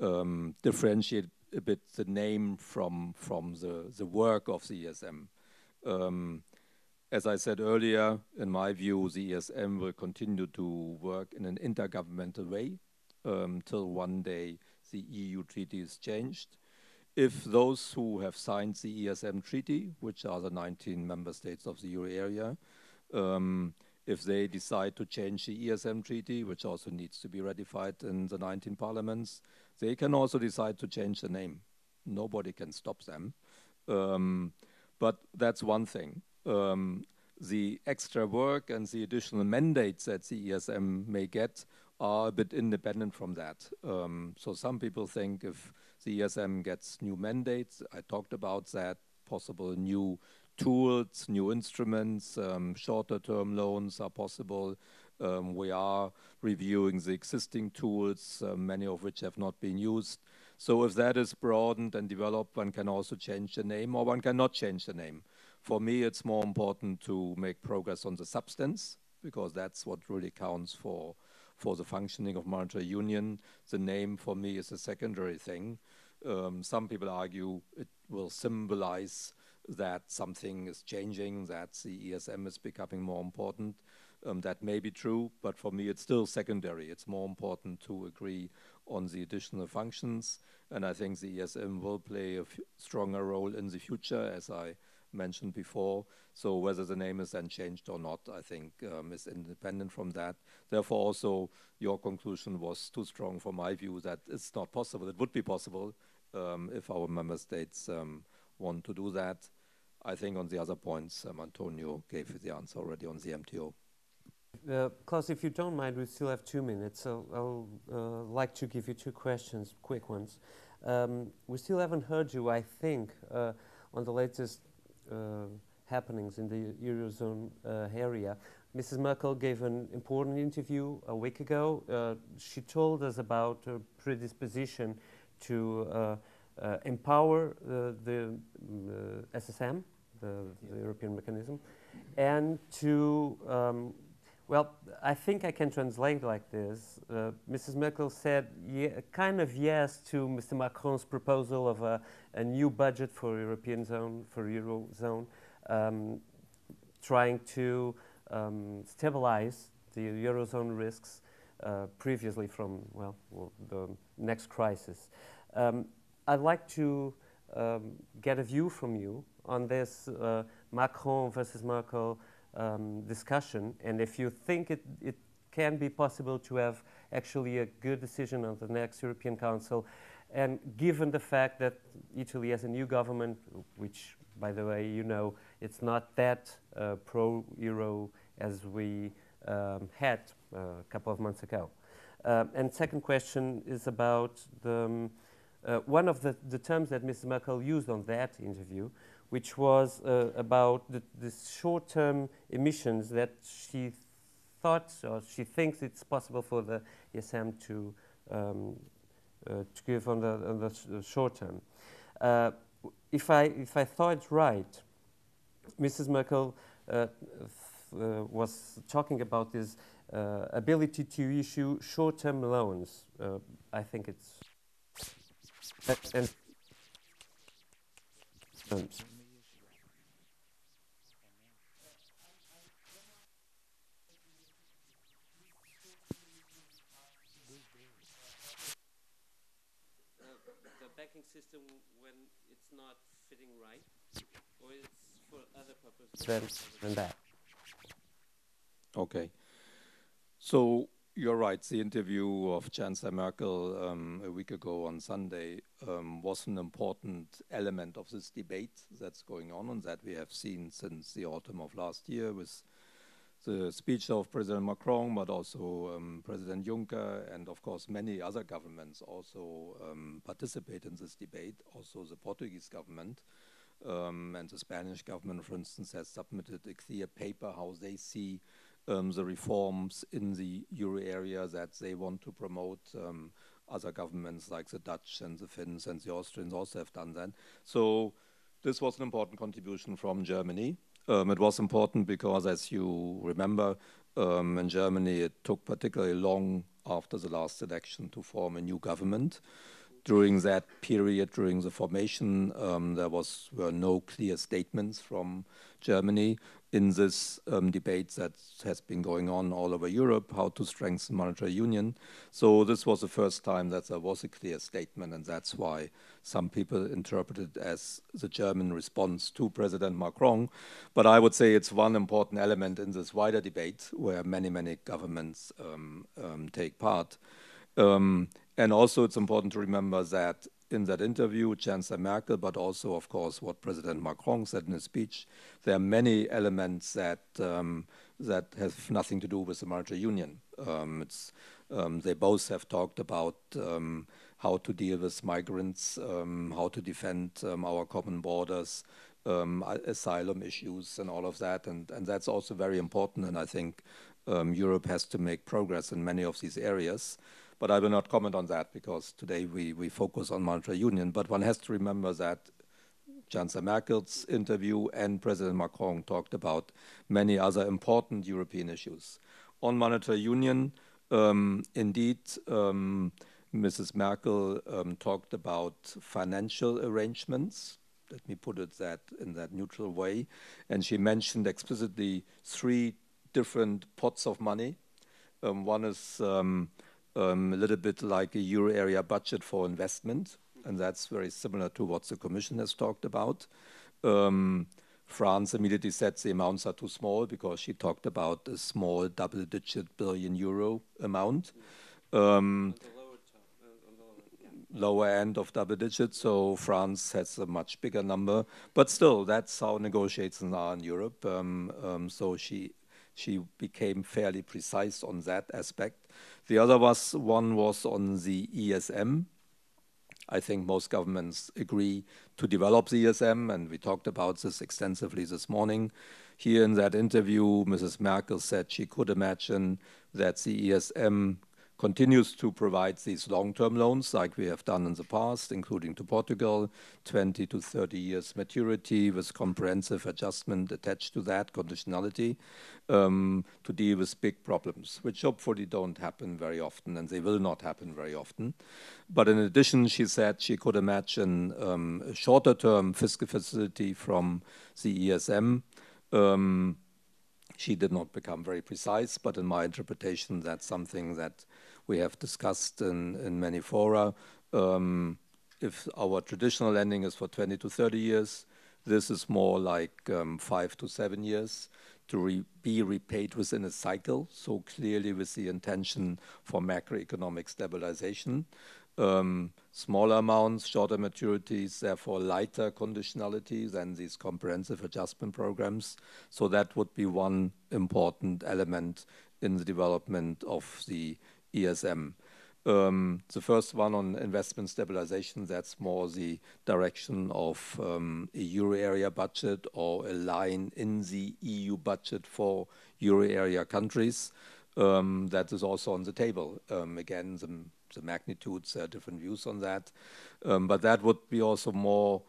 um, differentiate a bit the name from, from the, the work of the ESM. Um, as I said earlier, in my view, the ESM will continue to work in an intergovernmental way um, till one day the EU treaty is changed, if those who have signed the ESM treaty, which are the 19 member states of the euro area, um, if they decide to change the ESM treaty, which also needs to be ratified in the 19 parliaments, they can also decide to change the name. Nobody can stop them. Um, but that's one thing. Um, the extra work and the additional mandates that the ESM may get are a bit independent from that. Um, so some people think if the ESM gets new mandates, I talked about that, possible new tools, new instruments, um, shorter term loans are possible. Um, we are reviewing the existing tools, uh, many of which have not been used. So if that is broadened and developed, one can also change the name or one cannot change the name. For me, it's more important to make progress on the substance because that's what really counts for for the functioning of monetary union. The name for me is a secondary thing. Um, some people argue it will symbolize that something is changing, that the ESM is becoming more important. Um, that may be true, but for me it's still secondary. It's more important to agree on the additional functions, and I think the ESM will play a stronger role in the future, as I mentioned before. So whether the name is then changed or not, I think um, is independent from that. Therefore, also your conclusion was too strong for my view that it's not possible. It would be possible um, if our member states um, want to do that. I think on the other points, um, Antonio gave the answer already on the MTO.
Uh, Klaus, if you don't mind, we still have two minutes. So I'll uh, like to give you two questions, quick ones. Um, we still haven't heard you, I think, uh, on the latest uh, happenings in the Eurozone uh, area. Mrs. Merkel gave an important interview a week ago. Uh, she told us about her predisposition to empower the SSM, the, the, European mechanism, and to, um, well, I think I can translate like this. Uh, Mrs. Merkel said yeah, kind of yes to Mr. Macron's proposal of a a new budget for European zone, for Eurozone, um, trying to um, stabilize the Eurozone risks uh, previously from, well, the next crisis. Um, I'd like to um, get a view from you on this uh, Macron versus Merkel um, discussion, and if you think it, it can be possible to have actually a good decision on the next European Council and given the fact that Italy has a new government, which, by the way, you know, it's not that uh, pro euro as we um, had uh, a couple of months ago. Um, and second question is about the, um, uh, one of the, the, terms that Mrs. Merkel used on that interview, which was uh, about the, the short-term emissions that she thought or she thinks it's possible for the ESM to um, Eh, to give on the, on the short term. Eh, if, I, if I thought right, Mrs. Merkel eh, was talking about this ability to issue short-term loans. I think it's and system when it's not fitting right, or it's for
other purposes than, than that. Okay. So you're right. The interview of Chancellor Merkel um, a week ago on Sunday um, was an important element of this debate that's going on and that we have seen since the autumn of last year with the speech of President Macron, but also um, President Juncker, and of course many other governments also um, participate in this debate. Also, the Portuguese government um, and the Spanish government, for instance, has submitted a clear paper how they see um, the reforms in the euro area that they want to promote. Um, other governments like the Dutch and the Finns and the Austrians also have done that. So, this was an important contribution from Germany. Um, it was important because, as you remember, um, in Germany it took particularly long after the last election to form a new government. During that period, during the formation, um, there was, were no clear statements from Germany in this um, debate that has been going on all over Europe, how to strengthen monetary union. So this was the first time that there was a clear statement, and that's why some people interpreted it as the German response to President Macron. But I would say it's one important element in this wider debate where many, many governments um, um, take part. Um, and also it's important to remember that in that interview, Chancellor Merkel, but also, of course, what President Macron said in his speech. There are many elements that um, that have nothing to do with the monetary union. Um, it's, um, they both have talked about um, how to deal with migrants, um, how to defend um, our common borders, asylum issues, and all of that. And, and that's also very important. And I think Europe has to make progress in many of these areas. But I will not comment on that because today we, we focus on monetary union. But one has to remember that Chancellor Merkel's interview and President Macron talked about many other important European issues. On monetary union, um, indeed, um, Mrs. Merkel um, talked about financial arrangements. Let me put it that in that neutral way. And she mentioned explicitly three different pots of money. Um, one is um, um, a little bit like a euro area budget for investment, and that's very similar to what the Commission has talked about. Um, France immediately said the amounts are too small because she talked about a small double-digit billion euro amount. Um, lower end of double digits, so France has a much bigger number. But still, that's how negotiations are in Europe. Um, um, so she she became fairly precise on that aspect. The other was one was on the ESM. I think most governments agree to develop the ESM, and we talked about this extensively this morning. Here in that interview, Mrs. Merkel said she could imagine that the ESM continues to provide these long-term loans like we have done in the past, including to Portugal, 20-30 to years maturity with comprehensive adjustment attached to that conditionality um, to deal with big problems, which hopefully don't happen very often, and they will not happen very often. But in addition, she said she could imagine um, a shorter-term fiscal facility from the ESM. Um, she did not become very precise, but in my interpretation, that's something that we have discussed in, in many fora. Um, if our traditional lending is for 20 to 30 years, this is more like um, five to seven years to re be repaid within a cycle, so clearly with the intention for macroeconomic stabilization. Um, smaller amounts, shorter maturities, therefore lighter conditionality than these comprehensive adjustment programs. So that would be one important element in the development of the ESM. Um, the first one on investment stabilization, that's more the direction of um, a euro area budget or a line in the EU budget for euro area countries. Um, that is also on the table. Again, the magnitudes, there uh, are different views on that. But That would be also more,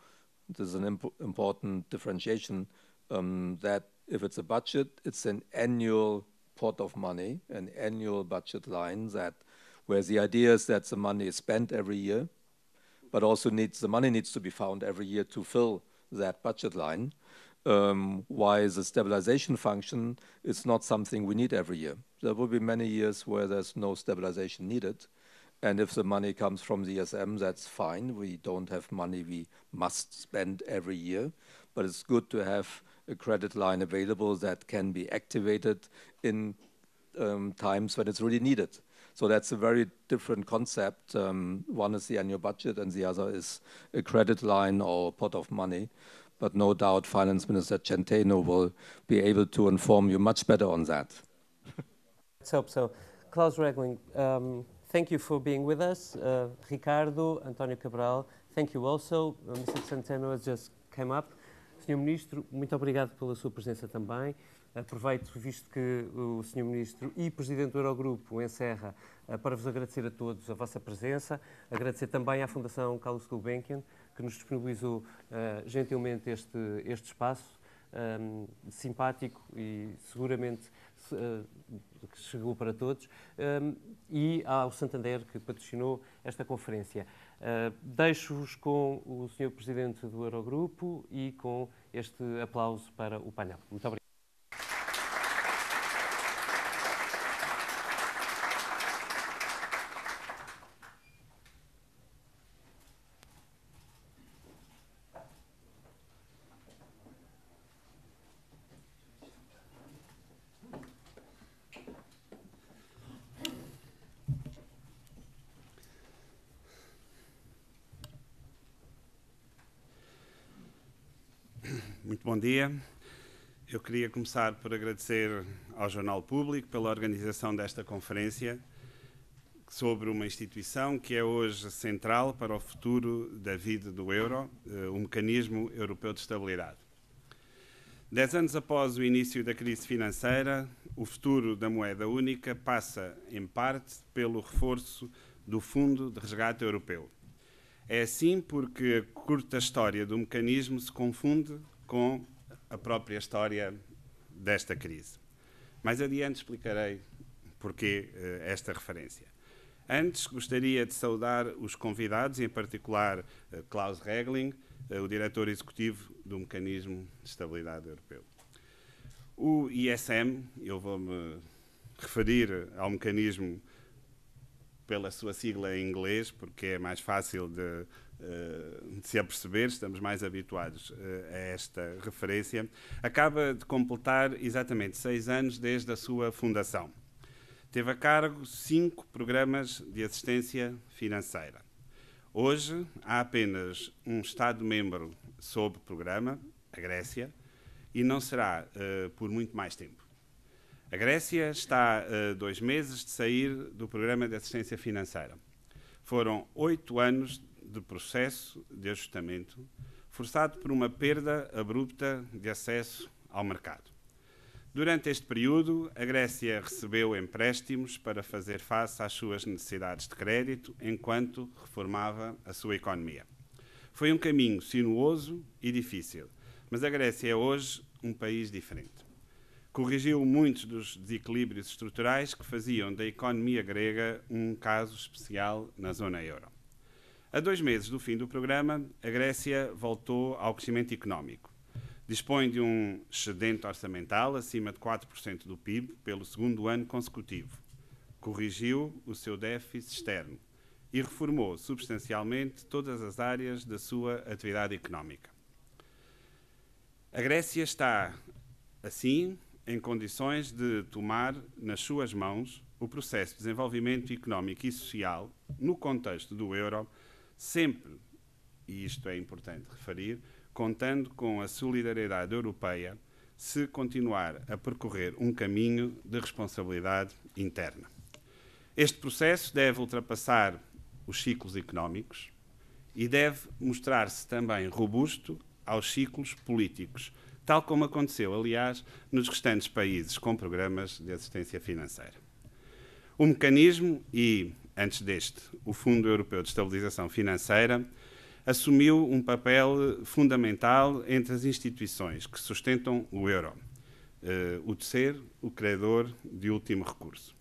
there's an important differentiation that if it's a budget, it's an annual pot of money, an annual budget line that where the idea is that the money is spent every year, but also needs the money needs to be found every year to fill that budget line. Um, why the stabilization function is not something we need every year. There will be many years where there's no stabilization needed. And if the money comes from the ESM, that's fine. We don't have money we must spend every year. But it's good to have a credit line available that can be activated in um, times when it's really needed. So that's a very different concept. Um, one is the annual budget and the other is a credit line or pot of money. But no doubt Finance Minister Centeno will be able to inform you much better on that. Let's hope
so. Klaus Regling, um, thank you for being with us. Uh, Ricardo, Antonio Cabral, thank you also. Uh, Mr. Centeno has just came up. Senhor Ministro, muito obrigado pela sua presença também. Aproveito, visto que o Sr. Ministro e Presidente do Eurogrupo encerra, eh, para vos agradecer a todos a vossa presença, agradecer também à Fundação Carlos Gulbenkian, que nos disponibilizou uh, gentilmente este, este espaço, um, ehm, simpático e seguramente uh, que chegou para todos, um, ehm, e ao Santander, que patrocinou esta conferência. Eh, deixo-vos com o Sr. Presidente do Eurogrupo e com este aplauso para o painel. Muito obrigado.
dia. Eu queria começar por agradecer ao Jornal Público pela organização desta conferência sobre uma instituição que é hoje central para o futuro da vida do euro, eh, o mecanismo europeu de estabilidade. Dez anos após o início da crise financeira, o futuro da moeda única passa, em parte, pelo reforço do Fundo de Resgate Europeu. É assim porque a curta história do mecanismo se confunde com a própria história desta crise. Mais adiante explicarei porquê eh, esta referência. Antes, gostaria de saudar os convidados, em particular eh, Klaus Regling, eh, o diretor executivo do Mecanismo de Estabilidade Europeu. O ISM, eu vou-me referir ao mecanismo pela sua sigla em inglês, porque é mais fácil de eh, de se aperceber, estamos mais habituados eh, a esta referência, acaba de completar exatamente seis anos desde a sua fundação. Teve a cargo cinco programas de assistência financeira. Hoje há apenas um Estado-membro sob programa, a Grécia, e não será uh, por muito mais tempo. A Grécia está a uh, dois meses de sair do programa de assistência financeira. Foram oito anos de processo de ajustamento forçado por uma perda abrupta de acesso ao mercado. Durante este período, a Grécia recebeu empréstimos para fazer face às suas necessidades de crédito enquanto reformava a sua economia. Foi um caminho sinuoso e difícil, mas a Grécia é hoje um país diferente. Corrigiu muitos dos desequilíbrios estruturais que faziam da economia grega um caso especial na zona euro. A dois meses do fim do programa, a Grécia voltou ao crescimento económico. Dispõe de um excedente orçamental acima de 4% do PIB pelo segundo ano consecutivo. Corrigiu o seu déficit externo e reformou substancialmente todas as áreas da sua atividade económica. A Grécia está, assim, em condições de tomar nas suas mãos o processo de desenvolvimento económico e social no contexto do euro sempre, e isto é importante referir, contando com a solidariedade europeia se continuar a percorrer um caminho de responsabilidade interna. Este processo deve ultrapassar os ciclos económicos e deve mostrar-se também robusto aos ciclos políticos, tal como aconteceu, aliás, nos restantes países com programas de assistência financeira. O mecanismo e antes deste, o Fundo Europeu de Estabilização Financeira, assumiu um papel fundamental entre as instituições que sustentam o euro, uh, o terceiro, o credor de último recurso.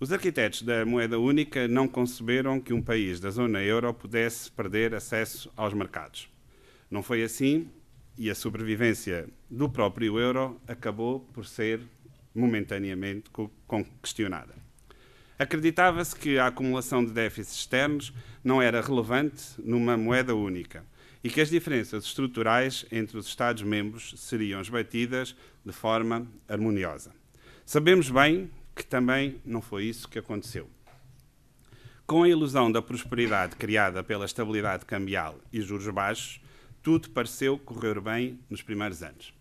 Os arquitetos da moeda única não conceberam que um país da zona euro pudesse perder acesso aos mercados. Não foi assim e a sobrevivência do próprio euro acabou por ser momentaneamente questionada. Acreditava-se que a acumulação de déficits externos não era relevante numa moeda única e que as diferenças estruturais entre os Estados-membros seriam esbatidas de forma harmoniosa. Sabemos bem que também não foi isso que aconteceu. Com a ilusão da prosperidade criada pela estabilidade cambial e juros baixos, tudo pareceu correr bem nos primeiros anos.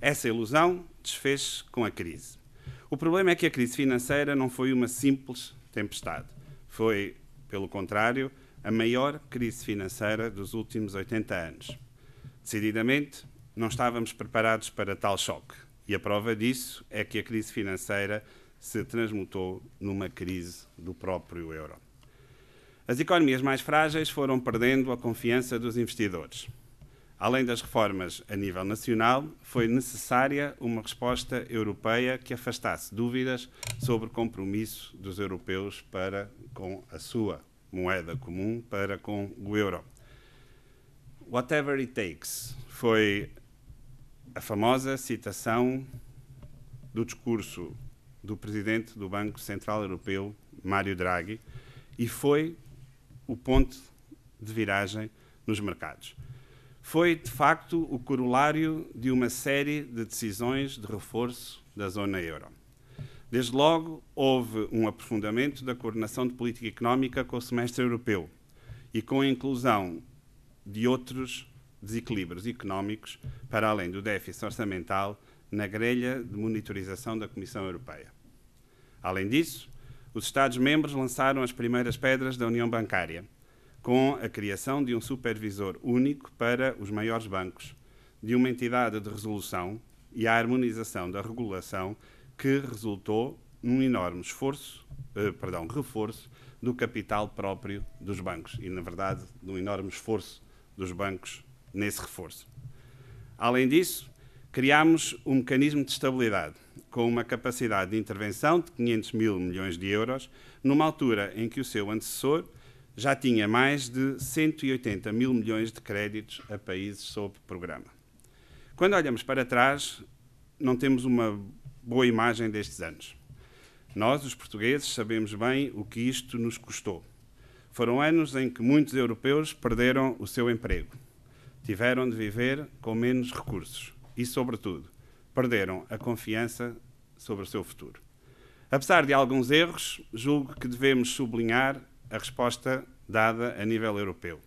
Essa ilusão desfez-se com a crise. O problema é que a crise financeira não foi uma simples tempestade. Foi, pelo contrário, a maior crise financeira dos últimos 80 anos. Decididamente, não estávamos preparados para tal choque. E a prova disso é que a crise financeira se transmutou numa crise do próprio euro. As economias mais frágeis foram perdendo a confiança dos investidores. Além das reformas a nível nacional, foi necessária uma resposta europeia que afastasse dúvidas sobre o compromisso dos europeus para com a sua moeda comum, para com o euro. Whatever it takes foi a famosa citação do discurso do presidente do Banco Central Europeu, Mário Draghi, e foi o ponto de viragem nos mercados foi, de facto, o corolário de uma série de decisões de reforço da zona euro. Desde logo, houve um aprofundamento da coordenação de política económica com o semestre europeu e com a inclusão de outros desequilíbrios económicos, para além do déficit orçamental, na grelha de monitorização da Comissão Europeia. Além disso, os Estados-membros lançaram as primeiras pedras da União Bancária com a criação de um supervisor único para os maiores bancos, de uma entidade de resolução e a harmonização da regulação que resultou num enorme esforço, eh, perdão, reforço do capital próprio dos bancos e, na verdade, num enorme esforço dos bancos nesse reforço. Além disso, criámos um mecanismo de estabilidade com uma capacidade de intervenção de 500 mil milhões de euros, numa altura em que o seu antecessor já tinha mais de 180 mil milhões de créditos a países sob programa. Quando olhamos para trás, não temos uma boa imagem destes anos. Nós, os portugueses, sabemos bem o que isto nos custou. Foram anos em que muitos europeus perderam o seu emprego, tiveram de viver com menos recursos e, sobretudo, perderam a confiança sobre o seu futuro. Apesar de alguns erros, julgo que devemos sublinhar a resposta dada a nível europeu.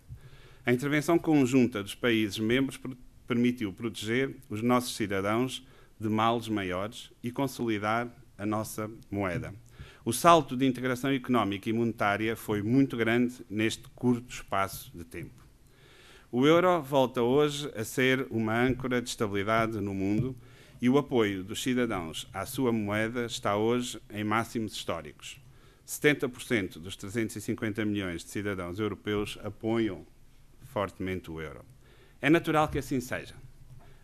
A intervenção conjunta dos países membros permitiu proteger os nossos cidadãos de males maiores e consolidar a nossa moeda. O salto de integração económica e monetária foi muito grande neste curto espaço de tempo. O euro volta hoje a ser uma âncora de estabilidade no mundo e o apoio dos cidadãos à sua moeda está hoje em máximos históricos. 70% dos 350 milhões de cidadãos europeus apoiam fortemente o euro. É natural que assim seja.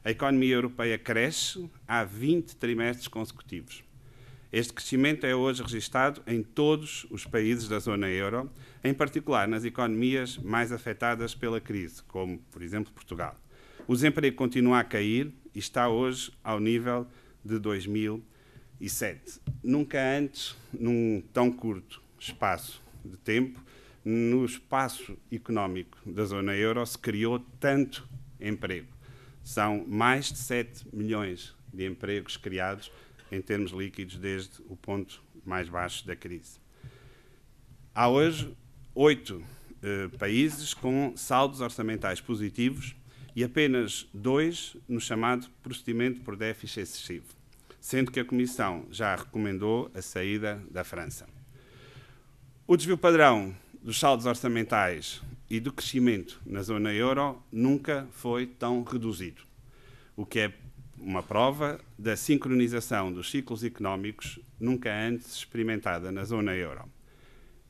A economia europeia cresce há 20 trimestres consecutivos. Este crescimento é hoje registado em todos os países da zona euro, em particular nas economias mais afetadas pela crise, como, por exemplo, Portugal. O desemprego continua a cair e está hoje ao nível de 2000 e 7. Nunca antes, num tão curto espaço de tempo, no espaço económico da zona euro se criou tanto emprego. São mais de 7 milhões de empregos criados em termos líquidos desde o ponto mais baixo da crise. Há hoje oito eh, países com saldos orçamentais positivos e apenas dois no chamado procedimento por déficit excessivo sendo que a Comissão já recomendou a saída da França. O desvio padrão dos saldos orçamentais e do crescimento na zona euro nunca foi tão reduzido, o que é uma prova da sincronização dos ciclos económicos nunca antes experimentada na zona euro.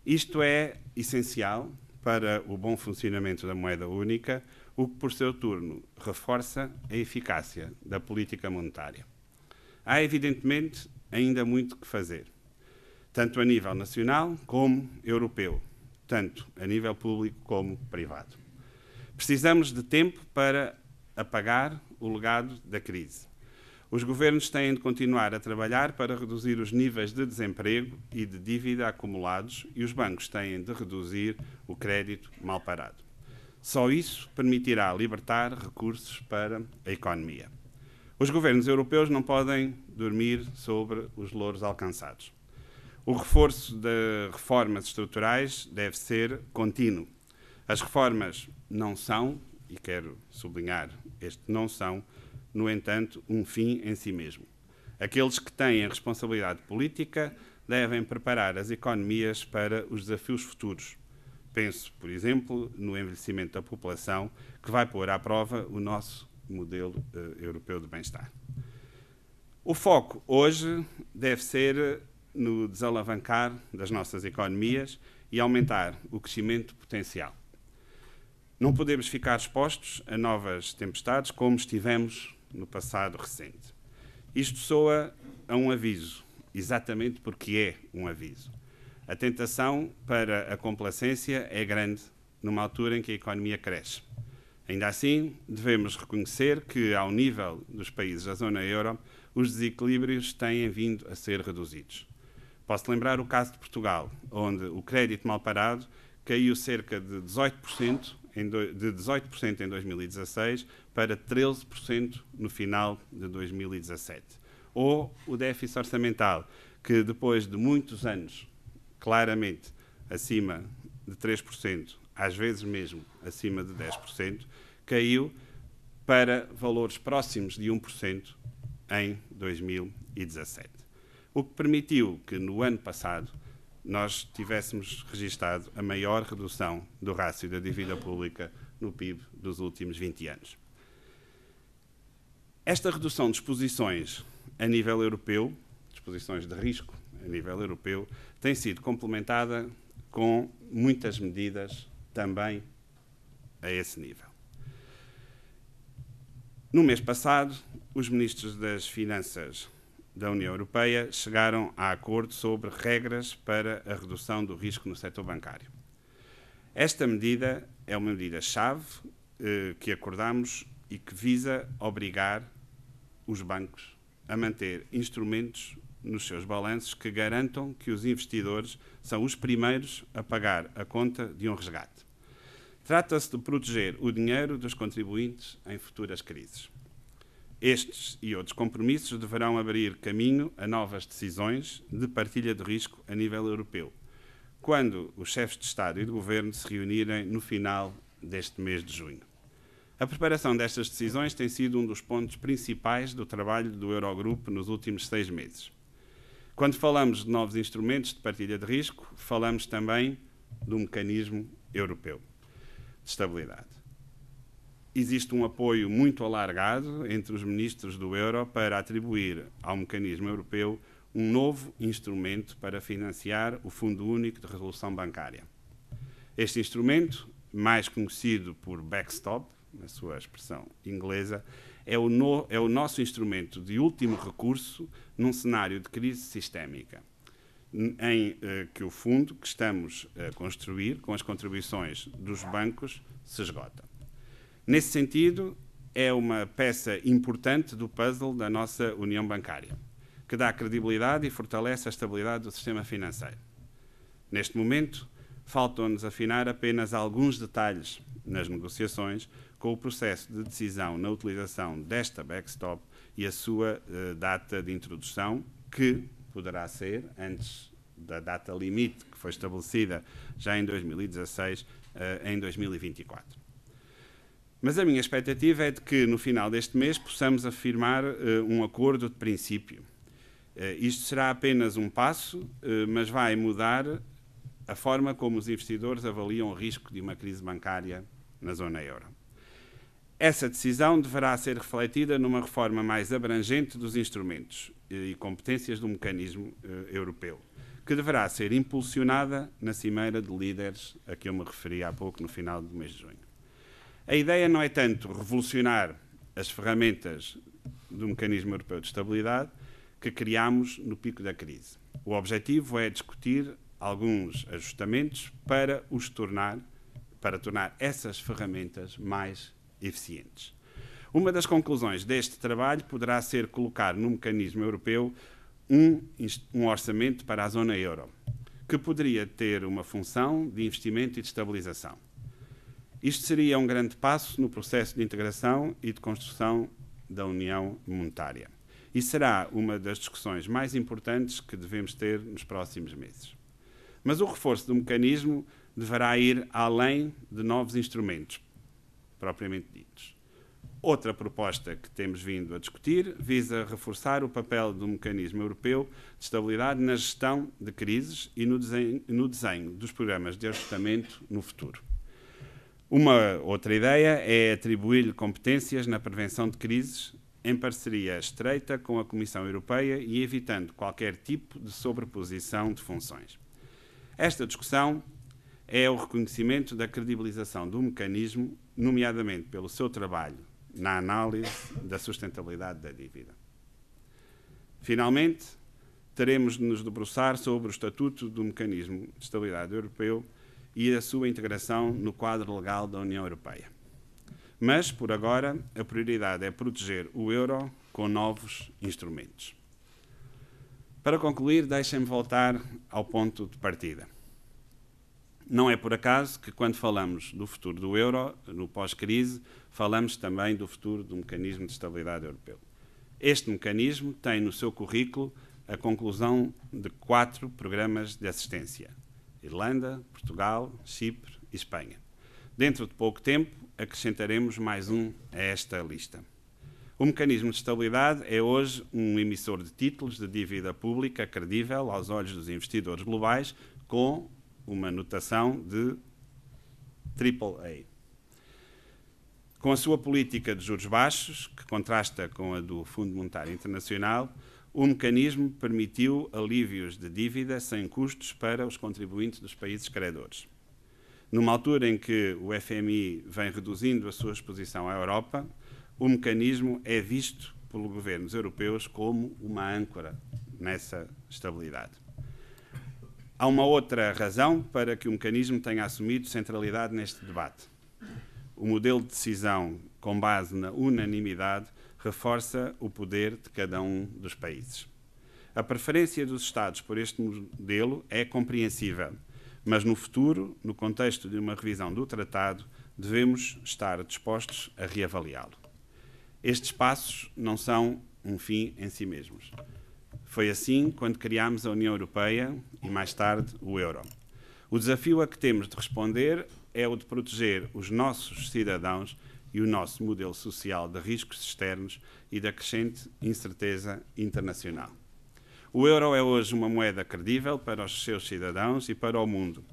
Isto é essencial para o bom funcionamento da moeda única, o que, por seu turno, reforça a eficácia da política monetária há evidentemente ainda muito que fazer, tanto a nível nacional como europeu, tanto a nível público como privado. Precisamos de tempo para apagar o legado da crise. Os governos têm de continuar a trabalhar para reduzir os níveis de desemprego e de dívida acumulados e os bancos têm de reduzir o crédito mal parado. Só isso permitirá libertar recursos para a economia. Os governos europeus não podem dormir sobre os louros alcançados. O reforço de reformas estruturais deve ser contínuo. As reformas não são, e quero sublinhar este não são, no entanto, um fim em si mesmo. Aqueles que têm a responsabilidade política devem preparar as economias para os desafios futuros. Penso, por exemplo, no envelhecimento da população, que vai pôr à prova o nosso modelo eh, europeu de bem-estar. O foco hoje deve ser eh, no desalavancar das nossas economias e aumentar o crescimento potencial. Não podemos ficar expostos a novas tempestades como estivemos no passado recente. Isto soa a um aviso, exatamente porque é um aviso. A tentação para a complacência é grande numa altura em que a economia cresce. Ainda assim, devemos reconhecer que, ao nível dos países da zona euro, os desequilíbrios têm vindo a ser reduzidos. Posso lembrar o caso de Portugal, onde o crédito mal parado caiu cerca de 18%, de 18 em 2016 para 13% no final de 2017. Ou o déficit orçamental, que depois de muitos anos, claramente acima de 3%, às vezes mesmo acima de 10%, caiu para valores próximos de 1% em 2017. O que permitiu que no ano passado nós tivéssemos registado a maior redução do rácio da dívida pública no PIB dos últimos 20 anos. Esta redução de exposições a nível europeu, exposições de risco a nível europeu, tem sido complementada com muitas medidas também a esse nível. No mês passado, os ministros das Finanças da União Europeia chegaram a acordo sobre regras para a redução do risco no setor bancário. Esta medida é uma medida-chave eh, que acordamos e que visa obrigar os bancos a manter instrumentos nos seus balanços que garantam que os investidores são os primeiros a pagar a conta de um resgate. Trata-se de proteger o dinheiro dos contribuintes em futuras crises. Estes e outros compromissos deverão abrir caminho a novas decisões de partilha de risco a nível europeu, quando os chefes de Estado e de Governo se reunirem no final deste mês de junho. A preparação destas decisões tem sido um dos pontos principais do trabalho do Eurogrupo nos últimos seis meses. Quando falamos de novos instrumentos de partilha de risco, falamos também do mecanismo europeu de estabilidade. Existe um apoio muito alargado entre os ministros do euro para atribuir ao mecanismo europeu um novo instrumento para financiar o Fundo Único de Resolução Bancária. Este instrumento, mais conhecido por backstop, na sua expressão inglesa, é o, no, é o nosso instrumento de último recurso num cenário de crise sistémica em eh, que o fundo que estamos a construir, com as contribuições dos bancos, se esgota. Nesse sentido, é uma peça importante do puzzle da nossa União Bancária, que dá credibilidade e fortalece a estabilidade do sistema financeiro. Neste momento, faltam-nos afinar apenas alguns detalhes nas negociações com o processo de decisão na utilização desta backstop e a sua eh, data de introdução, que, poderá ser, antes da data limite que foi estabelecida já em 2016, eh, em 2024. Mas a minha expectativa é de que no final deste mês possamos afirmar eh, um acordo de princípio. Eh, isto será apenas um passo, mas vai mudar a forma como os investidores avaliam o risco de uma crise bancária na zona euro. Essa decisão deverá ser refletida numa reforma mais abrangente dos instrumentos, e competências do mecanismo eh, europeu, que deverá ser impulsionada na cimeira de líderes a que eu me referi há pouco, no final do mês de junho. A ideia não é tanto revolucionar as ferramentas do mecanismo europeu de estabilidade que criámos no pico da crise. O objetivo é discutir alguns ajustamentos para os tornar para tornar essas ferramentas mais eficientes. Uma das conclusões deste trabalho poderá ser colocar no mecanismo europeu um, um orçamento para a zona euro, que poderia ter uma função de investimento e de estabilização. Isto seria um grande passo no processo de integração e de construção da União Monetária. E será uma das discussões mais importantes que devemos ter nos próximos meses. Mas o reforço do mecanismo deverá ir além de novos instrumentos, propriamente ditos. Outra proposta que temos vindo a discutir visa reforçar o papel do mecanismo europeu de estabilidade na gestão de crises e no desenho, no desenho dos programas de ajustamento no futuro. Uma outra ideia é atribuir-lhe competências na prevenção de crises em parceria estreita com a Comissão Europeia e evitando qualquer tipo de sobreposição de funções. Esta discussão é o reconhecimento da credibilização do mecanismo, nomeadamente pelo seu trabalho na análise da sustentabilidade da dívida. Finalmente, teremos de nos debruçar sobre o Estatuto do Mecanismo de Estabilidade Europeu e a sua integração no quadro legal da União Europeia. Mas, por agora, a prioridade é proteger o euro com novos instrumentos. Para concluir, deixem-me voltar ao ponto de partida. Não é por acaso que, quando falamos do futuro do euro, no pós-crise, falamos também do futuro do mecanismo de estabilidade europeu. Este mecanismo tem no seu currículo a conclusão de quatro programas de assistência: Irlanda, Portugal, Chipre e Espanha. Dentro de pouco tempo, acrescentaremos mais um a esta lista. O mecanismo de estabilidade é hoje um emissor de títulos de dívida pública credível aos olhos dos investidores globais, com uma notação de AAA. Com a sua política de juros baixos, que contrasta com a do Fundo Monetário Internacional, o mecanismo permitiu alívios de dívida sem custos para os contribuintes dos países credores. Numa altura em que o FMI vem reduzindo a sua exposição à Europa, o mecanismo é visto pelos governos europeus como uma âncora nessa estabilidade. Há uma outra razão para que o mecanismo tenha assumido centralidade neste debate. O modelo de decisão com base na unanimidade reforça o poder de cada um dos países. A preferência dos Estados por este modelo é compreensível, mas no futuro, no contexto de uma revisão do tratado, devemos estar dispostos a reavaliá-lo. Estes passos não são um fim em si mesmos. Foi assim quando criámos a União Europeia e mais tarde o euro. O desafio a que temos de responder é o de proteger os nossos cidadãos e o nosso modelo social de riscos externos e da crescente incerteza internacional. O euro é hoje uma moeda credível para os seus cidadãos e para o mundo.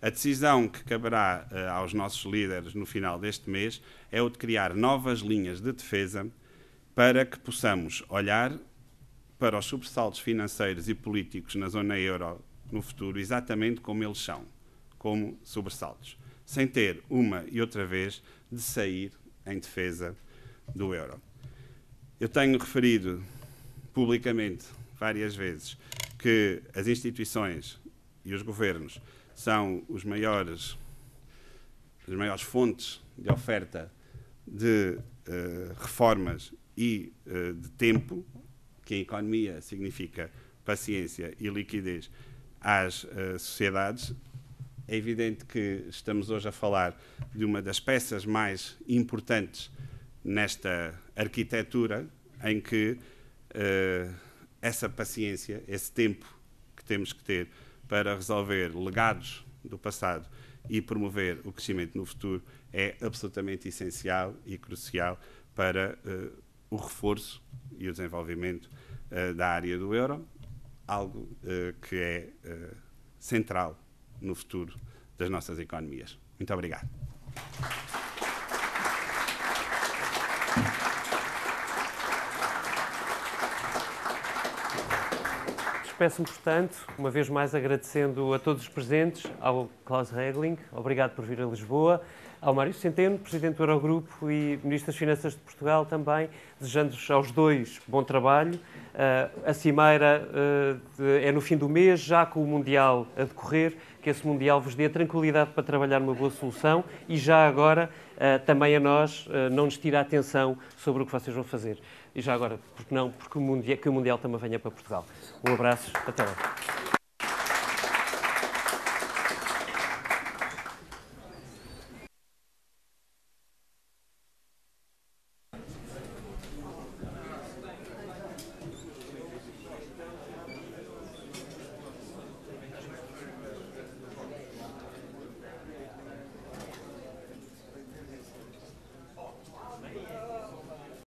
A decisão que caberá uh, aos nossos líderes no final deste mês é o de criar novas linhas de defesa para que possamos olhar para os sobressaltos financeiros e políticos na zona euro no futuro exatamente como eles são, como sobressaltos, sem ter uma e outra vez de sair em defesa do euro. Eu tenho referido publicamente várias vezes que as instituições e os governos são os maiores as maiores fontes de oferta de uh, reformas e uh, de tempo que em economia significa paciência e liquidez às uh, sociedades, é evidente que estamos hoje a falar de uma das peças mais importantes nesta arquitetura em que uh, essa paciência, esse tempo que temos que ter para resolver legados do passado e promover o crescimento no futuro é absolutamente essencial e crucial para uh, o reforço e o desenvolvimento eh, da área do euro, algo eh, que é eh, central no futuro das nossas economias. Muito obrigado.
Despeço-me, portanto, uma vez mais agradecendo a todos os presentes, ao Klaus Regling, obrigado por vir a Lisboa ao Mário Centeno, Presidente do Eurogrupo e Ministro das Finanças de Portugal também, desejando-vos aos dois bom trabalho. Ah, a Cimeira ah, é no fim do mês, já com o Mundial a decorrer, que esse Mundial vos dê a tranquilidade para trabalhar numa boa solução e já agora ah, também a nós não nos tire a atenção sobre o que vocês vão fazer. E já agora, porque não, porque o mundial, que o Mundial também venha para Portugal. Um abraço, até lá.